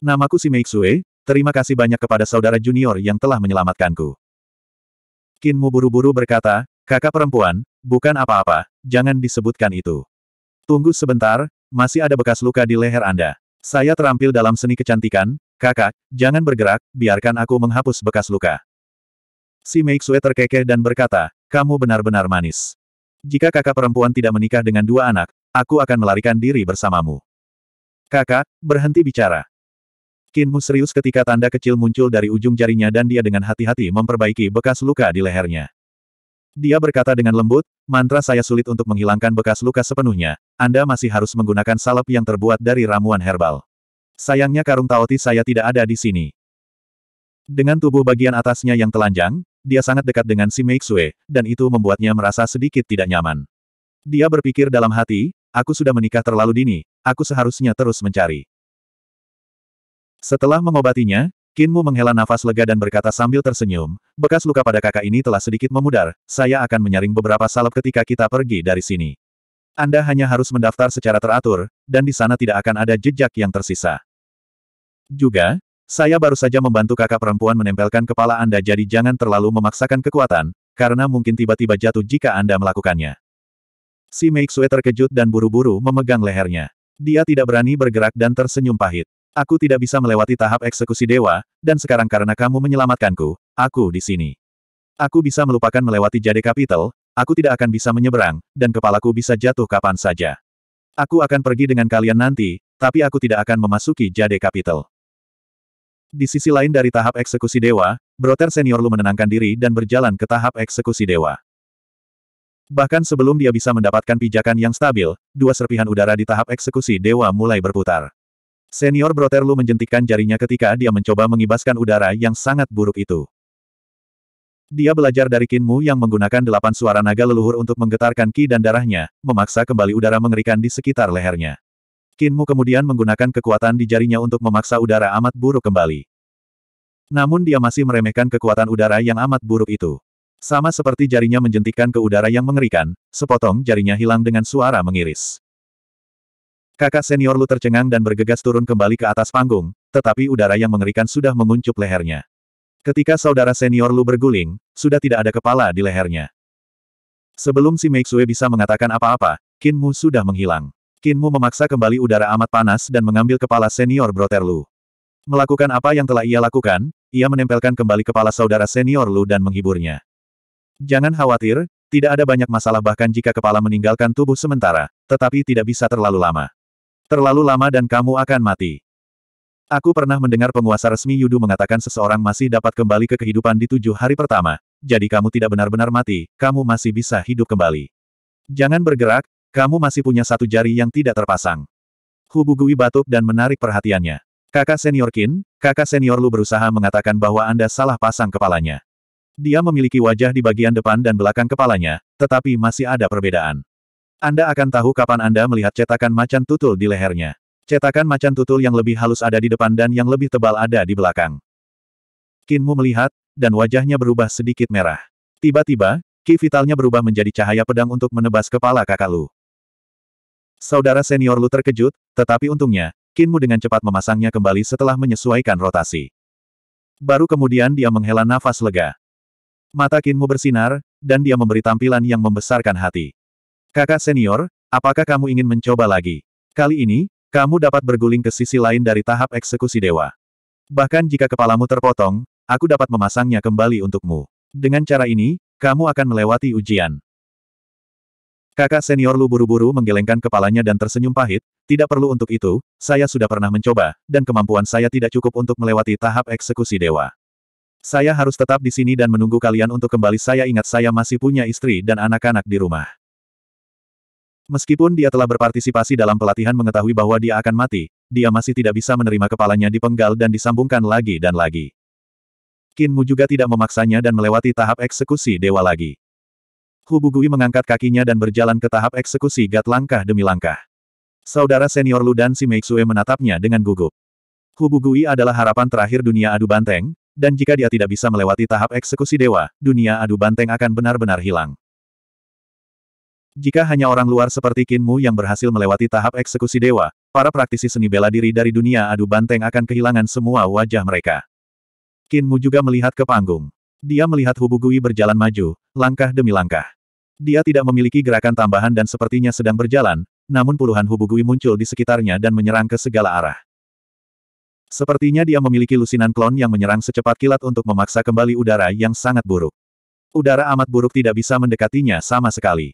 Namaku Si Meixue, Terima kasih banyak kepada saudara junior yang telah menyelamatkanku. Kinmu buru-buru berkata, kakak perempuan, bukan apa-apa, jangan disebutkan itu. Tunggu sebentar, masih ada bekas luka di leher Anda. Saya terampil dalam seni kecantikan, kakak, jangan bergerak, biarkan aku menghapus bekas luka. Si Meixue terkekeh dan berkata, kamu benar-benar manis. Jika kakak perempuan tidak menikah dengan dua anak, aku akan melarikan diri bersamamu. Kakak, berhenti bicara. Kin Hu serius ketika tanda kecil muncul dari ujung jarinya dan dia dengan hati-hati memperbaiki bekas luka di lehernya. Dia berkata dengan lembut, mantra saya sulit untuk menghilangkan bekas luka sepenuhnya. Anda masih harus menggunakan salep yang terbuat dari ramuan herbal. Sayangnya karung taoti saya tidak ada di sini. Dengan tubuh bagian atasnya yang telanjang, dia sangat dekat dengan si Meixue, dan itu membuatnya merasa sedikit tidak nyaman. Dia berpikir dalam hati, aku sudah menikah terlalu dini, aku seharusnya terus mencari. Setelah mengobatinya, Kinmu menghela nafas lega dan berkata sambil tersenyum, bekas luka pada kakak ini telah sedikit memudar, saya akan menyaring beberapa salep ketika kita pergi dari sini. Anda hanya harus mendaftar secara teratur, dan di sana tidak akan ada jejak yang tersisa. Juga, saya baru saja membantu kakak perempuan menempelkan kepala Anda jadi jangan terlalu memaksakan kekuatan, karena mungkin tiba-tiba jatuh jika Anda melakukannya. Si Meixue terkejut dan buru-buru memegang lehernya. Dia tidak berani bergerak dan tersenyum pahit. Aku tidak bisa melewati tahap eksekusi dewa, dan sekarang karena kamu menyelamatkanku, aku di sini. Aku bisa melupakan melewati jade kapital, aku tidak akan bisa menyeberang, dan kepalaku bisa jatuh kapan saja. Aku akan pergi dengan kalian nanti, tapi aku tidak akan memasuki jade kapital. Di sisi lain dari tahap eksekusi dewa, Broter senior Lu menenangkan diri dan berjalan ke tahap eksekusi dewa. Bahkan sebelum dia bisa mendapatkan pijakan yang stabil, dua serpihan udara di tahap eksekusi dewa mulai berputar. Senior Lu menjentikkan jarinya ketika dia mencoba mengibaskan udara yang sangat buruk itu. Dia belajar dari Kinmu yang menggunakan delapan suara naga leluhur untuk menggetarkan ki dan darahnya, memaksa kembali udara mengerikan di sekitar lehernya. Kinmu kemudian menggunakan kekuatan di jarinya untuk memaksa udara amat buruk kembali. Namun dia masih meremehkan kekuatan udara yang amat buruk itu. Sama seperti jarinya menjentikan ke udara yang mengerikan, sepotong jarinya hilang dengan suara mengiris. Kakak senior Lu tercengang dan bergegas turun kembali ke atas panggung, tetapi udara yang mengerikan sudah menguncup lehernya. Ketika saudara senior Lu berguling, sudah tidak ada kepala di lehernya. Sebelum si Meixue bisa mengatakan apa-apa, Kinmu sudah menghilang. Kinmu memaksa kembali udara amat panas dan mengambil kepala senior brother Lu. Melakukan apa yang telah ia lakukan, ia menempelkan kembali kepala saudara senior Lu dan menghiburnya. Jangan khawatir, tidak ada banyak masalah bahkan jika kepala meninggalkan tubuh sementara, tetapi tidak bisa terlalu lama. Terlalu lama dan kamu akan mati. Aku pernah mendengar penguasa resmi Yudu mengatakan seseorang masih dapat kembali ke kehidupan di tujuh hari pertama, jadi kamu tidak benar-benar mati, kamu masih bisa hidup kembali. Jangan bergerak, kamu masih punya satu jari yang tidak terpasang. Hubugui batuk dan menarik perhatiannya. Kakak senior Kin, kakak senior Lu berusaha mengatakan bahwa Anda salah pasang kepalanya. Dia memiliki wajah di bagian depan dan belakang kepalanya, tetapi masih ada perbedaan. Anda akan tahu kapan Anda melihat cetakan macan tutul di lehernya. Cetakan macan tutul yang lebih halus ada di depan dan yang lebih tebal ada di belakang. Kinmu melihat, dan wajahnya berubah sedikit merah. Tiba-tiba, ki vitalnya berubah menjadi cahaya pedang untuk menebas kepala kakak Lu. Saudara senior Lu terkejut, tetapi untungnya, Kinmu dengan cepat memasangnya kembali setelah menyesuaikan rotasi. Baru kemudian dia menghela nafas lega. Mata Kinmu bersinar, dan dia memberi tampilan yang membesarkan hati. Kakak senior, apakah kamu ingin mencoba lagi? Kali ini, kamu dapat berguling ke sisi lain dari tahap eksekusi dewa. Bahkan jika kepalamu terpotong, aku dapat memasangnya kembali untukmu. Dengan cara ini, kamu akan melewati ujian. Kakak senior Lu buru-buru menggelengkan kepalanya dan tersenyum pahit, tidak perlu untuk itu, saya sudah pernah mencoba, dan kemampuan saya tidak cukup untuk melewati tahap eksekusi dewa. Saya harus tetap di sini dan menunggu kalian untuk kembali saya ingat saya masih punya istri dan anak-anak di rumah. Meskipun dia telah berpartisipasi dalam pelatihan mengetahui bahwa dia akan mati, dia masih tidak bisa menerima kepalanya dipenggal dan disambungkan lagi dan lagi. Kinmu juga tidak memaksanya dan melewati tahap eksekusi dewa lagi. Hubugui mengangkat kakinya dan berjalan ke tahap eksekusi gat langkah demi langkah. Saudara senior Lu dan si Meixue menatapnya dengan gugup. Hubugui adalah harapan terakhir dunia adu banteng, dan jika dia tidak bisa melewati tahap eksekusi dewa, dunia adu banteng akan benar-benar hilang. Jika hanya orang luar seperti Kinmu yang berhasil melewati tahap eksekusi dewa, para praktisi seni bela diri dari dunia adu banteng akan kehilangan semua wajah mereka. Kinmu juga melihat ke panggung. Dia melihat Hubu berjalan maju, langkah demi langkah. Dia tidak memiliki gerakan tambahan dan sepertinya sedang berjalan, namun puluhan Hubu muncul di sekitarnya dan menyerang ke segala arah. Sepertinya dia memiliki lusinan klon yang menyerang secepat kilat untuk memaksa kembali udara yang sangat buruk. Udara amat buruk tidak bisa mendekatinya sama sekali.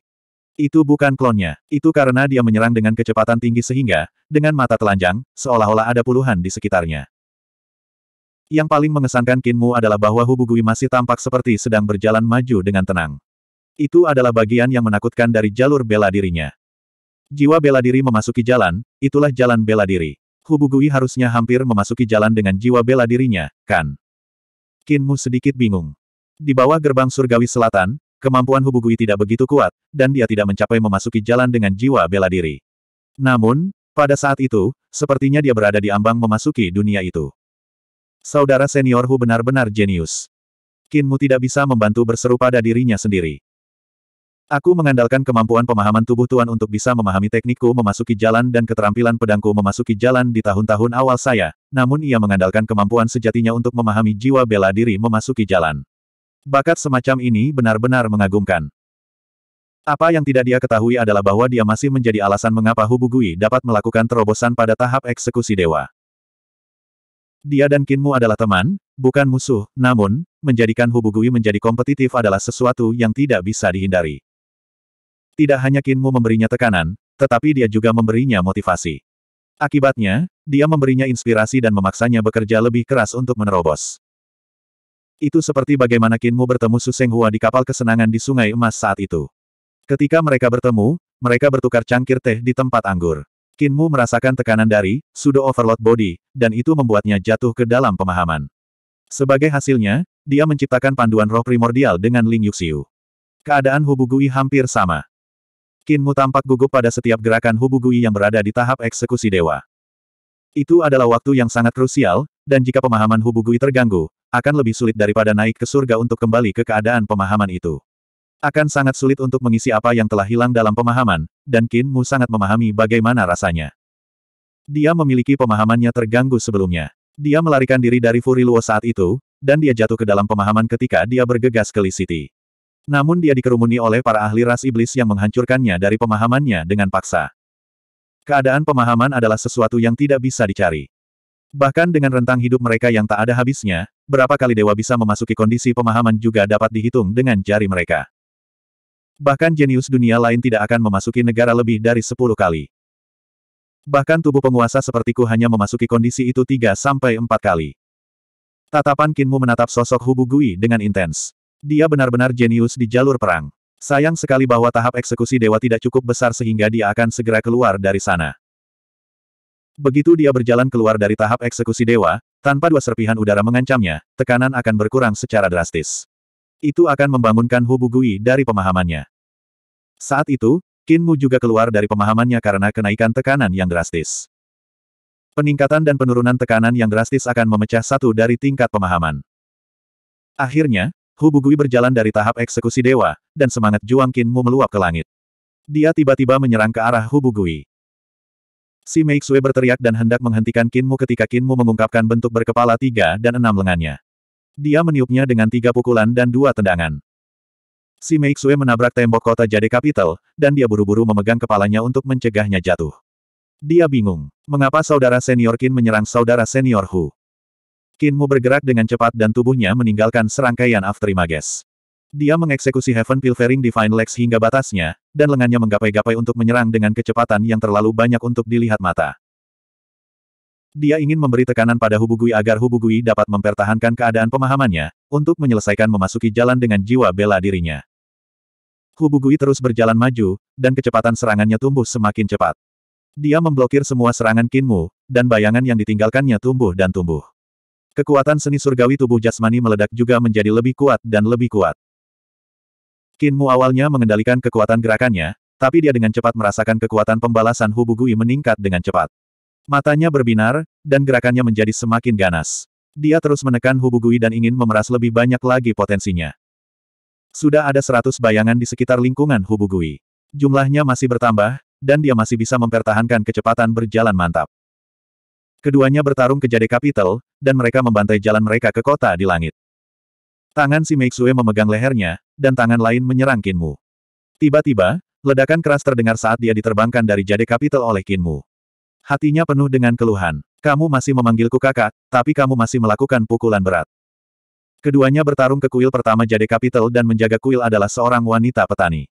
Itu bukan klonnya. Itu karena dia menyerang dengan kecepatan tinggi sehingga, dengan mata telanjang, seolah-olah ada puluhan di sekitarnya. Yang paling mengesankan Kinmu adalah bahwa Hubugui masih tampak seperti sedang berjalan maju dengan tenang. Itu adalah bagian yang menakutkan dari jalur bela dirinya. Jiwa bela diri memasuki jalan, itulah jalan bela diri. Hubugui harusnya hampir memasuki jalan dengan jiwa bela dirinya, kan? Kinmu sedikit bingung. Di bawah gerbang surgawi selatan, kemampuan Hubugui tidak begitu kuat, dan dia tidak mencapai memasuki jalan dengan jiwa bela diri. Namun, pada saat itu, sepertinya dia berada di ambang memasuki dunia itu. Saudara senior Hu benar-benar jenius. Kinmu tidak bisa membantu berseru pada dirinya sendiri. Aku mengandalkan kemampuan pemahaman tubuh Tuan untuk bisa memahami teknikku memasuki jalan dan keterampilan pedangku memasuki jalan di tahun-tahun awal saya, namun ia mengandalkan kemampuan sejatinya untuk memahami jiwa bela diri memasuki jalan. Bakat semacam ini benar-benar mengagumkan. Apa yang tidak dia ketahui adalah bahwa dia masih menjadi alasan mengapa Hubugui dapat melakukan terobosan pada tahap eksekusi dewa. Dia dan Kinmu adalah teman, bukan musuh, namun, menjadikan Hubugui menjadi kompetitif adalah sesuatu yang tidak bisa dihindari. Tidak hanya Kinmu memberinya tekanan, tetapi dia juga memberinya motivasi. Akibatnya, dia memberinya inspirasi dan memaksanya bekerja lebih keras untuk menerobos. Itu seperti bagaimana Kinmu bertemu Suseng Hua di kapal kesenangan di Sungai Emas saat itu. Ketika mereka bertemu, mereka bertukar cangkir teh di tempat anggur. Kinmu merasakan tekanan dari Sudo Overload Body, dan itu membuatnya jatuh ke dalam pemahaman. Sebagai hasilnya, dia menciptakan panduan roh primordial dengan Ling Yuxiu. Keadaan Hubugui hampir sama. Kinmu tampak gugup pada setiap gerakan Hubugui yang berada di tahap eksekusi dewa. Itu adalah waktu yang sangat krusial, dan jika pemahaman Hubugui terganggu, akan lebih sulit daripada naik ke surga untuk kembali ke keadaan pemahaman itu. Akan sangat sulit untuk mengisi apa yang telah hilang dalam pemahaman, dan Qin Mu sangat memahami bagaimana rasanya. Dia memiliki pemahamannya terganggu sebelumnya. Dia melarikan diri dari Furi Luo saat itu, dan dia jatuh ke dalam pemahaman ketika dia bergegas ke Li City. Namun dia dikerumuni oleh para ahli ras iblis yang menghancurkannya dari pemahamannya dengan paksa. Keadaan pemahaman adalah sesuatu yang tidak bisa dicari. Bahkan dengan rentang hidup mereka yang tak ada habisnya, berapa kali dewa bisa memasuki kondisi pemahaman juga dapat dihitung dengan jari mereka. Bahkan jenius dunia lain tidak akan memasuki negara lebih dari sepuluh kali. Bahkan tubuh penguasa sepertiku hanya memasuki kondisi itu tiga sampai empat kali. Tatapan Kinmu menatap sosok Hubu Gui dengan intens. Dia benar-benar jenius di jalur perang. Sayang sekali bahwa tahap eksekusi dewa tidak cukup besar sehingga dia akan segera keluar dari sana. Begitu dia berjalan keluar dari tahap eksekusi dewa, tanpa dua serpihan udara mengancamnya, tekanan akan berkurang secara drastis. Itu akan membangunkan Hubu Gui dari pemahamannya. Saat itu, Kinmu juga keluar dari pemahamannya karena kenaikan tekanan yang drastis. Peningkatan dan penurunan tekanan yang drastis akan memecah satu dari tingkat pemahaman. Akhirnya, Hubu Gui berjalan dari tahap eksekusi dewa, dan semangat Juang Kinmu meluap ke langit. Dia tiba-tiba menyerang ke arah Hubu Gui. Si Meixue berteriak dan hendak menghentikan Kinmu ketika Kinmu mengungkapkan bentuk berkepala tiga dan enam lengannya. Dia meniupnya dengan tiga pukulan dan dua tendangan. Si Meixue menabrak tembok kota Jade Capital, dan dia buru-buru memegang kepalanya untuk mencegahnya jatuh. Dia bingung. Mengapa saudara senior Kin menyerang saudara senior Hu? Kinmu bergerak dengan cepat dan tubuhnya meninggalkan serangkaian aftermages. Dia mengeksekusi Heaven Pilfering Divine Lex hingga batasnya, dan lengannya menggapai-gapai untuk menyerang dengan kecepatan yang terlalu banyak untuk dilihat mata. Dia ingin memberi tekanan pada Hubugui agar Hubugui dapat mempertahankan keadaan pemahamannya, untuk menyelesaikan memasuki jalan dengan jiwa bela dirinya. Hubugui terus berjalan maju, dan kecepatan serangannya tumbuh semakin cepat. Dia memblokir semua serangan Kinmu, dan bayangan yang ditinggalkannya tumbuh dan tumbuh. Kekuatan seni surgawi tubuh jasmani meledak juga menjadi lebih kuat dan lebih kuat. Qin Mu awalnya mengendalikan kekuatan gerakannya, tapi dia dengan cepat merasakan kekuatan pembalasan Hubu Gui meningkat dengan cepat. Matanya berbinar, dan gerakannya menjadi semakin ganas. Dia terus menekan Hubu Gui dan ingin memeras lebih banyak lagi potensinya. Sudah ada seratus bayangan di sekitar lingkungan Hubu Gui. Jumlahnya masih bertambah, dan dia masih bisa mempertahankan kecepatan berjalan mantap. Keduanya bertarung ke Jade Capital, dan mereka membantai jalan mereka ke kota di langit. Tangan si Meixue memegang lehernya, dan tangan lain menyerang Kinmu. Tiba-tiba, ledakan keras terdengar saat dia diterbangkan dari jade kapital oleh Kinmu. Hatinya penuh dengan keluhan. Kamu masih memanggilku kakak, tapi kamu masih melakukan pukulan berat. Keduanya bertarung ke kuil pertama jade kapital dan menjaga kuil adalah seorang wanita petani.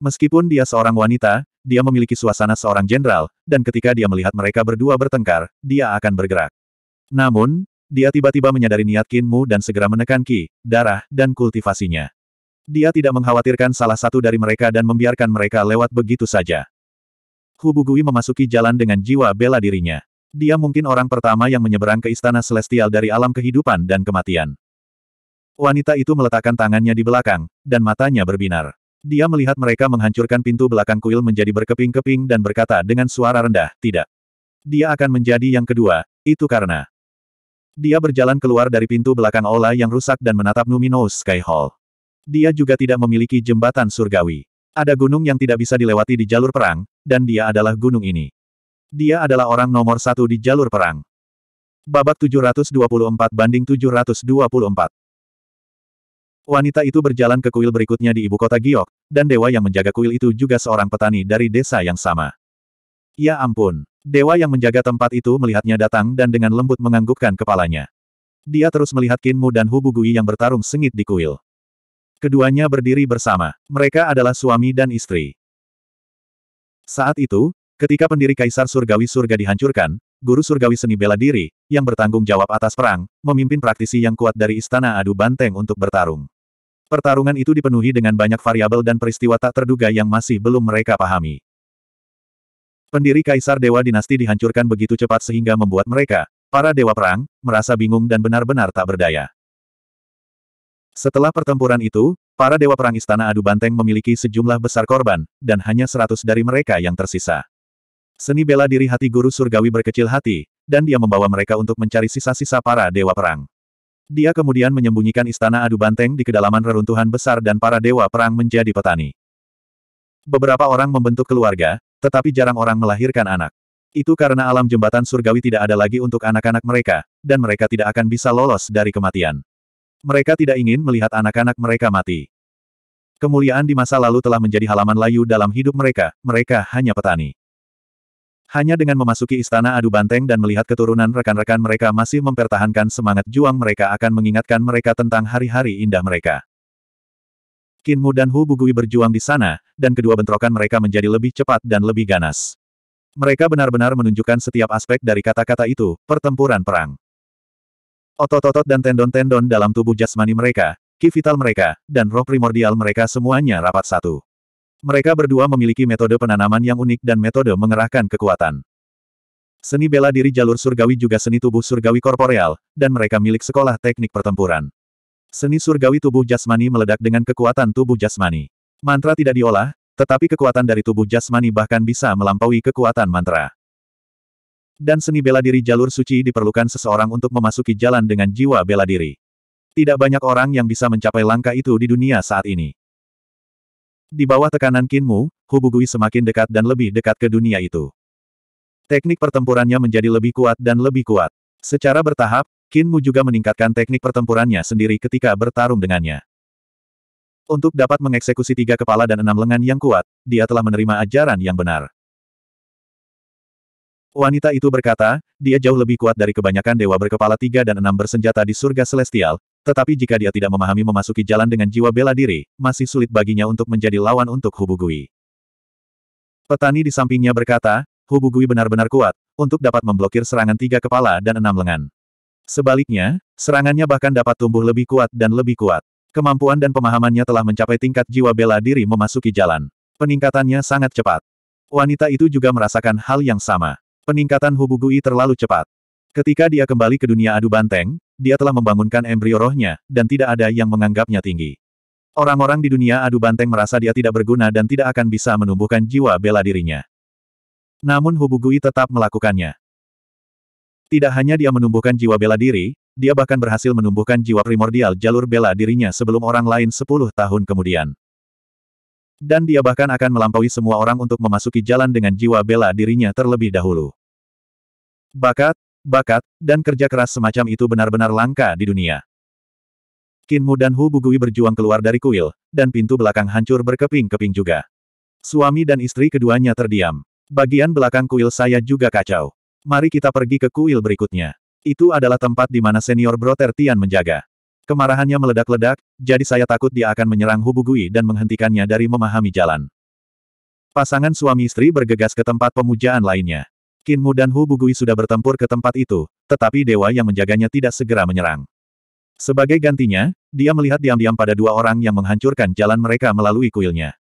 Meskipun dia seorang wanita, dia memiliki suasana seorang jenderal, dan ketika dia melihat mereka berdua bertengkar, dia akan bergerak. Namun, dia tiba-tiba menyadari niat Kinmu dan segera menekan Ki, darah, dan kultivasinya. Dia tidak mengkhawatirkan salah satu dari mereka dan membiarkan mereka lewat begitu saja. Hubugui memasuki jalan dengan jiwa bela dirinya. Dia mungkin orang pertama yang menyeberang ke istana celestial dari alam kehidupan dan kematian. Wanita itu meletakkan tangannya di belakang, dan matanya berbinar. Dia melihat mereka menghancurkan pintu belakang kuil menjadi berkeping-keping dan berkata dengan suara rendah, tidak. Dia akan menjadi yang kedua, itu karena dia berjalan keluar dari pintu belakang aula yang rusak dan menatap Numinous Sky Hall. Dia juga tidak memiliki jembatan surgawi. Ada gunung yang tidak bisa dilewati di jalur perang, dan dia adalah gunung ini. Dia adalah orang nomor satu di jalur perang. Babak 724 banding 724. Wanita itu berjalan ke kuil berikutnya di ibu kota Giok, dan dewa yang menjaga kuil itu juga seorang petani dari desa yang sama. Ya ampun. Dewa yang menjaga tempat itu melihatnya datang dan dengan lembut menganggukkan kepalanya. Dia terus melihat Kinmu dan Hubugui yang bertarung sengit di kuil. Keduanya berdiri bersama. Mereka adalah suami dan istri. Saat itu, ketika pendiri Kaisar Surgawi Surga dihancurkan, guru surgawi seni bela diri, yang bertanggung jawab atas perang, memimpin praktisi yang kuat dari Istana Adu Banteng untuk bertarung. Pertarungan itu dipenuhi dengan banyak variabel dan peristiwa tak terduga yang masih belum mereka pahami. Pendiri Kaisar Dewa Dinasti dihancurkan begitu cepat sehingga membuat mereka, para Dewa Perang, merasa bingung dan benar-benar tak berdaya. Setelah pertempuran itu, para Dewa Perang Istana Adu Banteng memiliki sejumlah besar korban, dan hanya seratus dari mereka yang tersisa. Seni bela diri hati guru surgawi berkecil hati, dan dia membawa mereka untuk mencari sisa-sisa para Dewa Perang. Dia kemudian menyembunyikan istana adu banteng di kedalaman reruntuhan besar dan para Dewa Perang menjadi petani. Beberapa orang membentuk keluarga, tetapi jarang orang melahirkan anak. Itu karena alam jembatan surgawi tidak ada lagi untuk anak-anak mereka, dan mereka tidak akan bisa lolos dari kematian. Mereka tidak ingin melihat anak-anak mereka mati. Kemuliaan di masa lalu telah menjadi halaman layu dalam hidup mereka, mereka hanya petani. Hanya dengan memasuki istana adu banteng dan melihat keturunan rekan-rekan mereka masih mempertahankan semangat juang mereka akan mengingatkan mereka tentang hari-hari indah mereka. Kinmu dan Hu Bugui berjuang di sana, dan kedua bentrokan mereka menjadi lebih cepat dan lebih ganas. Mereka benar-benar menunjukkan setiap aspek dari kata-kata itu, pertempuran perang. Otot-otot dan tendon-tendon dalam tubuh jasmani mereka, ki vital mereka, dan roh primordial mereka semuanya rapat satu. Mereka berdua memiliki metode penanaman yang unik dan metode mengerahkan kekuatan. Seni bela diri jalur surgawi juga seni tubuh surgawi korporeal, dan mereka milik sekolah teknik pertempuran. Seni surgawi tubuh jasmani meledak dengan kekuatan tubuh jasmani. Mantra tidak diolah, tetapi kekuatan dari tubuh jasmani bahkan bisa melampaui kekuatan mantra. Dan seni bela diri jalur suci diperlukan seseorang untuk memasuki jalan dengan jiwa bela diri. Tidak banyak orang yang bisa mencapai langkah itu di dunia saat ini. Di bawah tekanan Kinmu, Hubugui semakin dekat dan lebih dekat ke dunia itu. Teknik pertempurannya menjadi lebih kuat dan lebih kuat. Secara bertahap, Kinmu juga meningkatkan teknik pertempurannya sendiri ketika bertarung dengannya. Untuk dapat mengeksekusi tiga kepala dan enam lengan yang kuat, dia telah menerima ajaran yang benar. Wanita itu berkata, dia jauh lebih kuat dari kebanyakan dewa berkepala tiga dan enam bersenjata di surga celestial, tetapi jika dia tidak memahami memasuki jalan dengan jiwa bela diri, masih sulit baginya untuk menjadi lawan untuk Hubugui. Petani di sampingnya berkata, Hubugui benar-benar kuat, untuk dapat memblokir serangan tiga kepala dan enam lengan. Sebaliknya, serangannya bahkan dapat tumbuh lebih kuat dan lebih kuat. Kemampuan dan pemahamannya telah mencapai tingkat jiwa bela diri memasuki jalan. Peningkatannya sangat cepat. Wanita itu juga merasakan hal yang sama. Peningkatan Hubugui terlalu cepat. Ketika dia kembali ke dunia adu banteng, dia telah membangunkan embrio rohnya, dan tidak ada yang menganggapnya tinggi. Orang-orang di dunia adu banteng merasa dia tidak berguna dan tidak akan bisa menumbuhkan jiwa bela dirinya. Namun Hubugui tetap melakukannya. Tidak hanya dia menumbuhkan jiwa bela diri, dia bahkan berhasil menumbuhkan jiwa primordial jalur bela dirinya sebelum orang lain 10 tahun kemudian. Dan dia bahkan akan melampaui semua orang untuk memasuki jalan dengan jiwa bela dirinya terlebih dahulu. Bakat, bakat, dan kerja keras semacam itu benar-benar langka di dunia. Kinmu dan Hu Bugui berjuang keluar dari kuil, dan pintu belakang hancur berkeping-keping juga. Suami dan istri keduanya terdiam. Bagian belakang kuil saya juga kacau. Mari kita pergi ke kuil berikutnya. Itu adalah tempat di mana senior Brother Tian menjaga. Kemarahannya meledak-ledak, jadi saya takut dia akan menyerang Hubugui dan menghentikannya dari memahami jalan. Pasangan suami istri bergegas ke tempat pemujaan lainnya. Kinmu dan Hubugui sudah bertempur ke tempat itu, tetapi dewa yang menjaganya tidak segera menyerang. Sebagai gantinya, dia melihat diam-diam pada dua orang yang menghancurkan jalan mereka melalui kuilnya.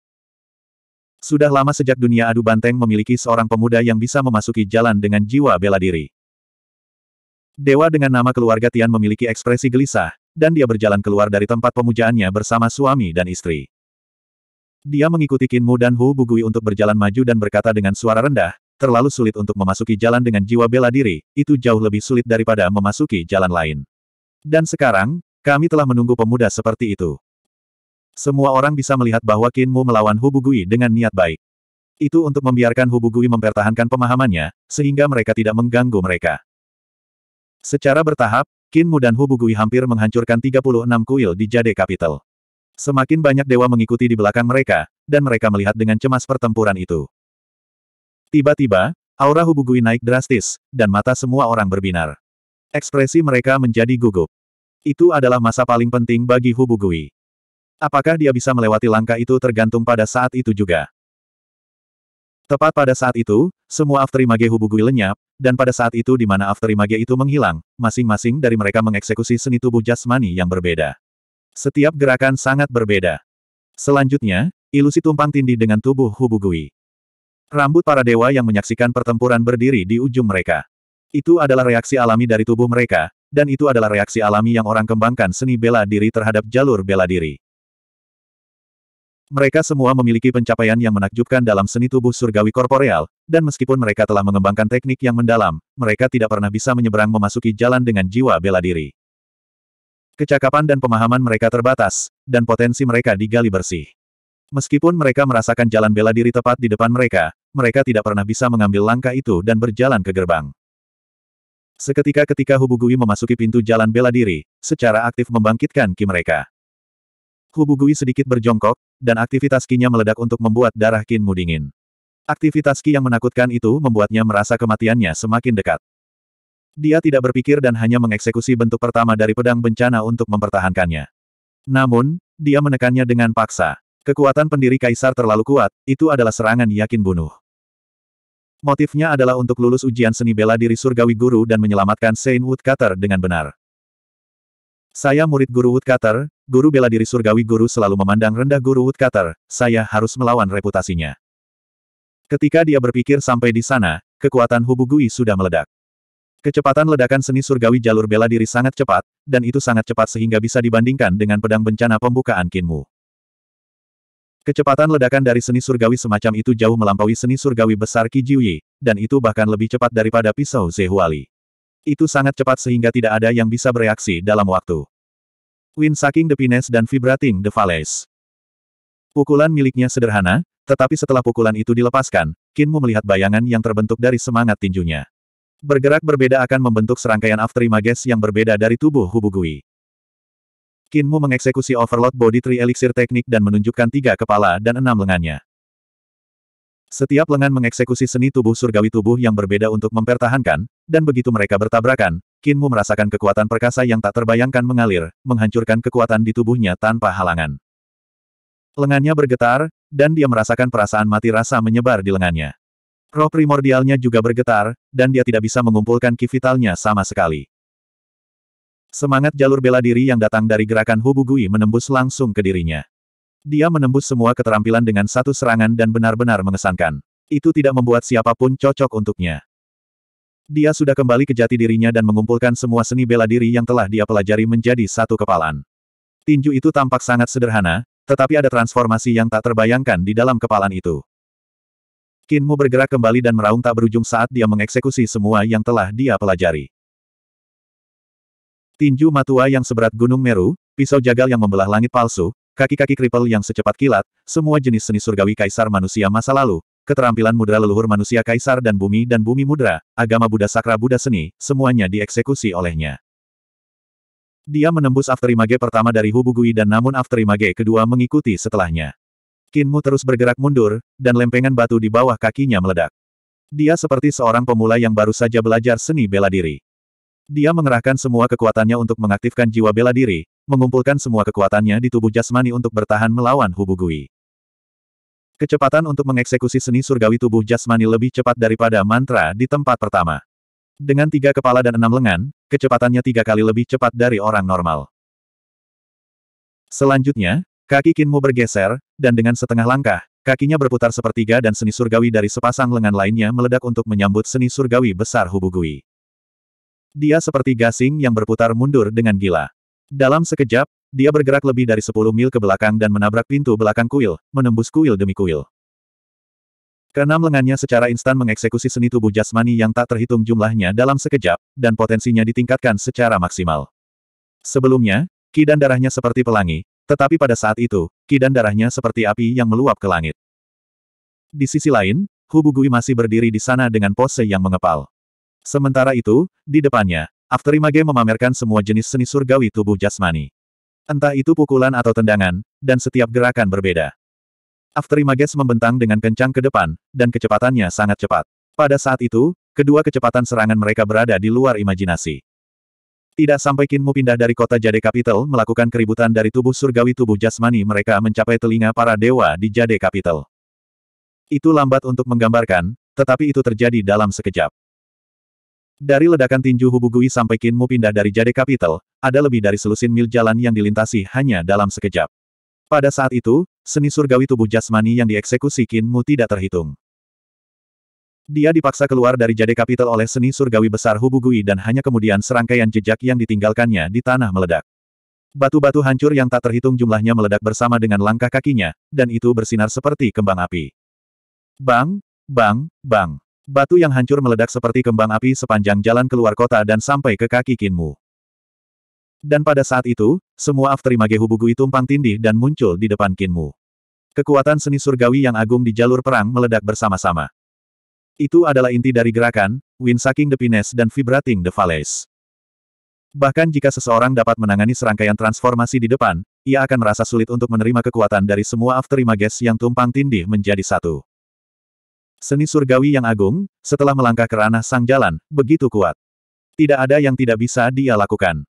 Sudah lama sejak dunia adu banteng memiliki seorang pemuda yang bisa memasuki jalan dengan jiwa bela diri. Dewa dengan nama keluarga Tian memiliki ekspresi gelisah, dan dia berjalan keluar dari tempat pemujaannya bersama suami dan istri. Dia mengikuti Kinmu dan Hu Bugui untuk berjalan maju dan berkata dengan suara rendah, terlalu sulit untuk memasuki jalan dengan jiwa bela diri, itu jauh lebih sulit daripada memasuki jalan lain. Dan sekarang, kami telah menunggu pemuda seperti itu. Semua orang bisa melihat bahwa Kinmu melawan Hubugui dengan niat baik. Itu untuk membiarkan Hubugui mempertahankan pemahamannya, sehingga mereka tidak mengganggu mereka. Secara bertahap, Kinmu dan Hubugui hampir menghancurkan 36 kuil di Jade Capital. Semakin banyak dewa mengikuti di belakang mereka, dan mereka melihat dengan cemas pertempuran itu. Tiba-tiba, aura Hubugui naik drastis, dan mata semua orang berbinar. Ekspresi mereka menjadi gugup. Itu adalah masa paling penting bagi Hubugui. Apakah dia bisa melewati langkah itu tergantung pada saat itu juga. Tepat pada saat itu, semua afterimage Hubugui lenyap, dan pada saat itu di mana afterimage itu menghilang, masing-masing dari mereka mengeksekusi seni tubuh jasmani yang berbeda. Setiap gerakan sangat berbeda. Selanjutnya, ilusi tumpang tindih dengan tubuh Hubugui. Rambut para dewa yang menyaksikan pertempuran berdiri di ujung mereka. Itu adalah reaksi alami dari tubuh mereka, dan itu adalah reaksi alami yang orang kembangkan seni bela diri terhadap jalur bela diri. Mereka semua memiliki pencapaian yang menakjubkan dalam seni tubuh surgawi korporeal, dan meskipun mereka telah mengembangkan teknik yang mendalam, mereka tidak pernah bisa menyeberang memasuki jalan dengan jiwa bela diri. Kecakapan dan pemahaman mereka terbatas, dan potensi mereka digali bersih. Meskipun mereka merasakan jalan bela diri tepat di depan mereka, mereka tidak pernah bisa mengambil langkah itu dan berjalan ke gerbang. Seketika ketika Hubugui memasuki pintu jalan bela diri, secara aktif membangkitkan ki mereka. Hubu sedikit berjongkok, dan aktivitas kinya meledak untuk membuat darah kinmu dingin. Aktivitas ki yang menakutkan itu membuatnya merasa kematiannya semakin dekat. Dia tidak berpikir dan hanya mengeksekusi bentuk pertama dari pedang bencana untuk mempertahankannya. Namun, dia menekannya dengan paksa. Kekuatan pendiri kaisar terlalu kuat, itu adalah serangan yakin bunuh. Motifnya adalah untuk lulus ujian seni bela diri surgawi guru dan menyelamatkan Saint Woodcutter dengan benar. Saya murid Guru Woodcutter, Guru bela diri surgawi Guru selalu memandang rendah Guru Woodcutter, saya harus melawan reputasinya. Ketika dia berpikir sampai di sana, kekuatan Hubu Gui sudah meledak. Kecepatan ledakan seni surgawi jalur bela diri sangat cepat, dan itu sangat cepat sehingga bisa dibandingkan dengan pedang bencana pembukaan Kinmu. Kecepatan ledakan dari seni surgawi semacam itu jauh melampaui seni surgawi besar Kijiuyi, dan itu bahkan lebih cepat daripada pisau Zehuali. Itu sangat cepat sehingga tidak ada yang bisa bereaksi dalam waktu. Wind sucking the pines dan vibrating the valleys. Pukulan miliknya sederhana, tetapi setelah pukulan itu dilepaskan, Kinmu melihat bayangan yang terbentuk dari semangat tinjunya. Bergerak berbeda akan membentuk serangkaian afterimages yang berbeda dari tubuh Hubugui. Kinmu mengeksekusi overload body tree elixir teknik dan menunjukkan tiga kepala dan enam lengannya. Setiap lengan mengeksekusi seni tubuh surgawi tubuh yang berbeda untuk mempertahankan, dan begitu mereka bertabrakan, Kinmu merasakan kekuatan perkasa yang tak terbayangkan mengalir, menghancurkan kekuatan di tubuhnya tanpa halangan. Lengannya bergetar, dan dia merasakan perasaan mati rasa menyebar di lengannya. Roh primordialnya juga bergetar, dan dia tidak bisa mengumpulkan ki vitalnya sama sekali. Semangat jalur bela diri yang datang dari gerakan Hubugui menembus langsung ke dirinya. Dia menembus semua keterampilan dengan satu serangan dan benar-benar mengesankan. Itu tidak membuat siapapun cocok untuknya. Dia sudah kembali ke jati dirinya dan mengumpulkan semua seni bela diri yang telah dia pelajari menjadi satu kepalan. Tinju itu tampak sangat sederhana, tetapi ada transformasi yang tak terbayangkan di dalam kepalan itu. Kinmu bergerak kembali dan meraung tak berujung saat dia mengeksekusi semua yang telah dia pelajari. Tinju matua yang seberat gunung Meru, pisau jagal yang membelah langit palsu, kaki-kaki kripel yang secepat kilat, semua jenis seni surgawi kaisar manusia masa lalu, keterampilan mudra leluhur manusia kaisar dan bumi dan bumi mudra, agama Buddha sakra Buddha seni, semuanya dieksekusi olehnya. Dia menembus Afterimage pertama dari Hubugui dan namun Afterimage kedua mengikuti setelahnya. Kinmu terus bergerak mundur, dan lempengan batu di bawah kakinya meledak. Dia seperti seorang pemula yang baru saja belajar seni bela diri. Dia mengerahkan semua kekuatannya untuk mengaktifkan jiwa bela diri, mengumpulkan semua kekuatannya di tubuh jasmani untuk bertahan melawan Hubu Gui. Kecepatan untuk mengeksekusi seni surgawi tubuh jasmani lebih cepat daripada mantra di tempat pertama. Dengan tiga kepala dan enam lengan, kecepatannya tiga kali lebih cepat dari orang normal. Selanjutnya, kaki Kinmu bergeser, dan dengan setengah langkah, kakinya berputar sepertiga dan seni surgawi dari sepasang lengan lainnya meledak untuk menyambut seni surgawi besar Hubugui. Dia seperti gasing yang berputar mundur dengan gila. Dalam sekejap, dia bergerak lebih dari 10 mil ke belakang dan menabrak pintu belakang kuil, menembus kuil demi kuil. Keenam lengannya secara instan mengeksekusi seni tubuh jasmani yang tak terhitung jumlahnya dalam sekejap, dan potensinya ditingkatkan secara maksimal. Sebelumnya, kidan darahnya seperti pelangi, tetapi pada saat itu, kidan darahnya seperti api yang meluap ke langit. Di sisi lain, Hubugui masih berdiri di sana dengan pose yang mengepal. Sementara itu, di depannya, Afterimage memamerkan semua jenis seni surgawi tubuh jasmani. Entah itu pukulan atau tendangan, dan setiap gerakan berbeda. Afterimage membentang dengan kencang ke depan, dan kecepatannya sangat cepat. Pada saat itu, kedua kecepatan serangan mereka berada di luar imajinasi. Tidak sampai Kinmu pindah dari kota Jade Capital melakukan keributan dari tubuh surgawi tubuh jasmani mereka mencapai telinga para dewa di Jade Capital. Itu lambat untuk menggambarkan, tetapi itu terjadi dalam sekejap. Dari ledakan tinju Hubugui sampai Kinmu pindah dari Jade Capital, ada lebih dari selusin mil jalan yang dilintasi hanya dalam sekejap. Pada saat itu, seni surgawi tubuh jasmani yang dieksekusi Kinmu tidak terhitung. Dia dipaksa keluar dari Jade Capital oleh seni surgawi besar Hubugui dan hanya kemudian serangkaian jejak yang ditinggalkannya di tanah meledak. Batu-batu hancur yang tak terhitung jumlahnya meledak bersama dengan langkah kakinya, dan itu bersinar seperti kembang api. Bang, bang, bang. Batu yang hancur meledak seperti kembang api sepanjang jalan keluar kota dan sampai ke kaki Kinmu. Dan pada saat itu, semua Hubugu itu tumpang tindih dan muncul di depan Kinmu. Kekuatan seni surgawi yang agung di jalur perang meledak bersama-sama. Itu adalah inti dari gerakan, Windsucking the Pines dan Vibrating the Valleys. Bahkan jika seseorang dapat menangani serangkaian transformasi di depan, ia akan merasa sulit untuk menerima kekuatan dari semua afterimages yang tumpang tindih menjadi satu. Seni surgawi yang agung, setelah melangkah ke ranah sang jalan, begitu kuat. Tidak ada yang tidak bisa dia lakukan.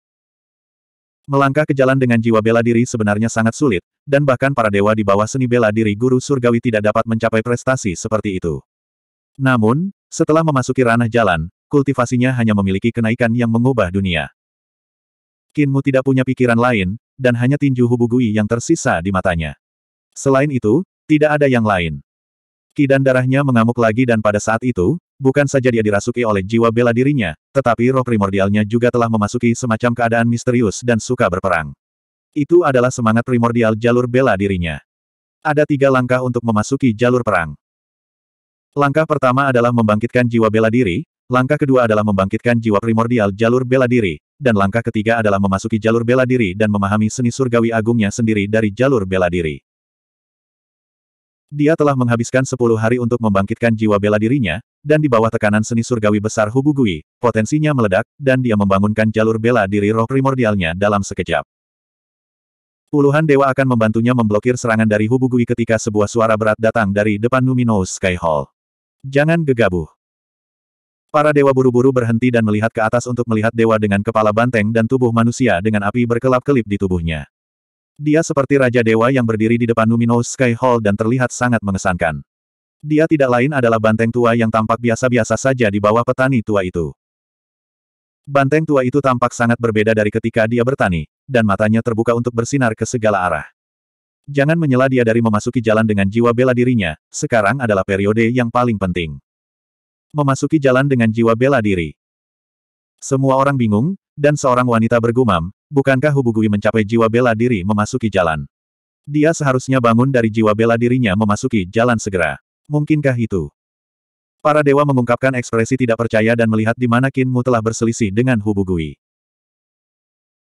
Melangkah ke jalan dengan jiwa bela diri sebenarnya sangat sulit, dan bahkan para dewa di bawah seni bela diri guru surgawi tidak dapat mencapai prestasi seperti itu. Namun, setelah memasuki ranah jalan, kultivasinya hanya memiliki kenaikan yang mengubah dunia. Kinmu tidak punya pikiran lain, dan hanya tinju hubugui yang tersisa di matanya. Selain itu, tidak ada yang lain dan darahnya mengamuk lagi dan pada saat itu, bukan saja dia dirasuki oleh jiwa bela dirinya, tetapi roh primordialnya juga telah memasuki semacam keadaan misterius dan suka berperang. Itu adalah semangat primordial jalur bela dirinya. Ada tiga langkah untuk memasuki jalur perang. Langkah pertama adalah membangkitkan jiwa bela diri, langkah kedua adalah membangkitkan jiwa primordial jalur bela diri, dan langkah ketiga adalah memasuki jalur bela diri dan memahami seni surgawi agungnya sendiri dari jalur bela diri. Dia telah menghabiskan sepuluh hari untuk membangkitkan jiwa bela dirinya, dan di bawah tekanan seni surgawi besar Hubugui, potensinya meledak, dan dia membangunkan jalur bela diri roh primordialnya dalam sekejap. Puluhan dewa akan membantunya memblokir serangan dari Hubugui ketika sebuah suara berat datang dari depan Numinous Sky Hall. Jangan gegabah. Para dewa buru-buru berhenti dan melihat ke atas untuk melihat dewa dengan kepala banteng dan tubuh manusia dengan api berkelap-kelip di tubuhnya. Dia seperti Raja Dewa yang berdiri di depan Numinous Sky Hall dan terlihat sangat mengesankan. Dia tidak lain adalah banteng tua yang tampak biasa-biasa saja di bawah petani tua itu. Banteng tua itu tampak sangat berbeda dari ketika dia bertani, dan matanya terbuka untuk bersinar ke segala arah. Jangan menyela dia dari memasuki jalan dengan jiwa bela dirinya, sekarang adalah periode yang paling penting. Memasuki jalan dengan jiwa bela diri. Semua orang bingung, dan seorang wanita bergumam, bukankah Hubugui mencapai jiwa bela diri memasuki jalan? Dia seharusnya bangun dari jiwa bela dirinya memasuki jalan segera. Mungkinkah itu? Para dewa mengungkapkan ekspresi tidak percaya dan melihat di mana Kinmu telah berselisih dengan Hubugui.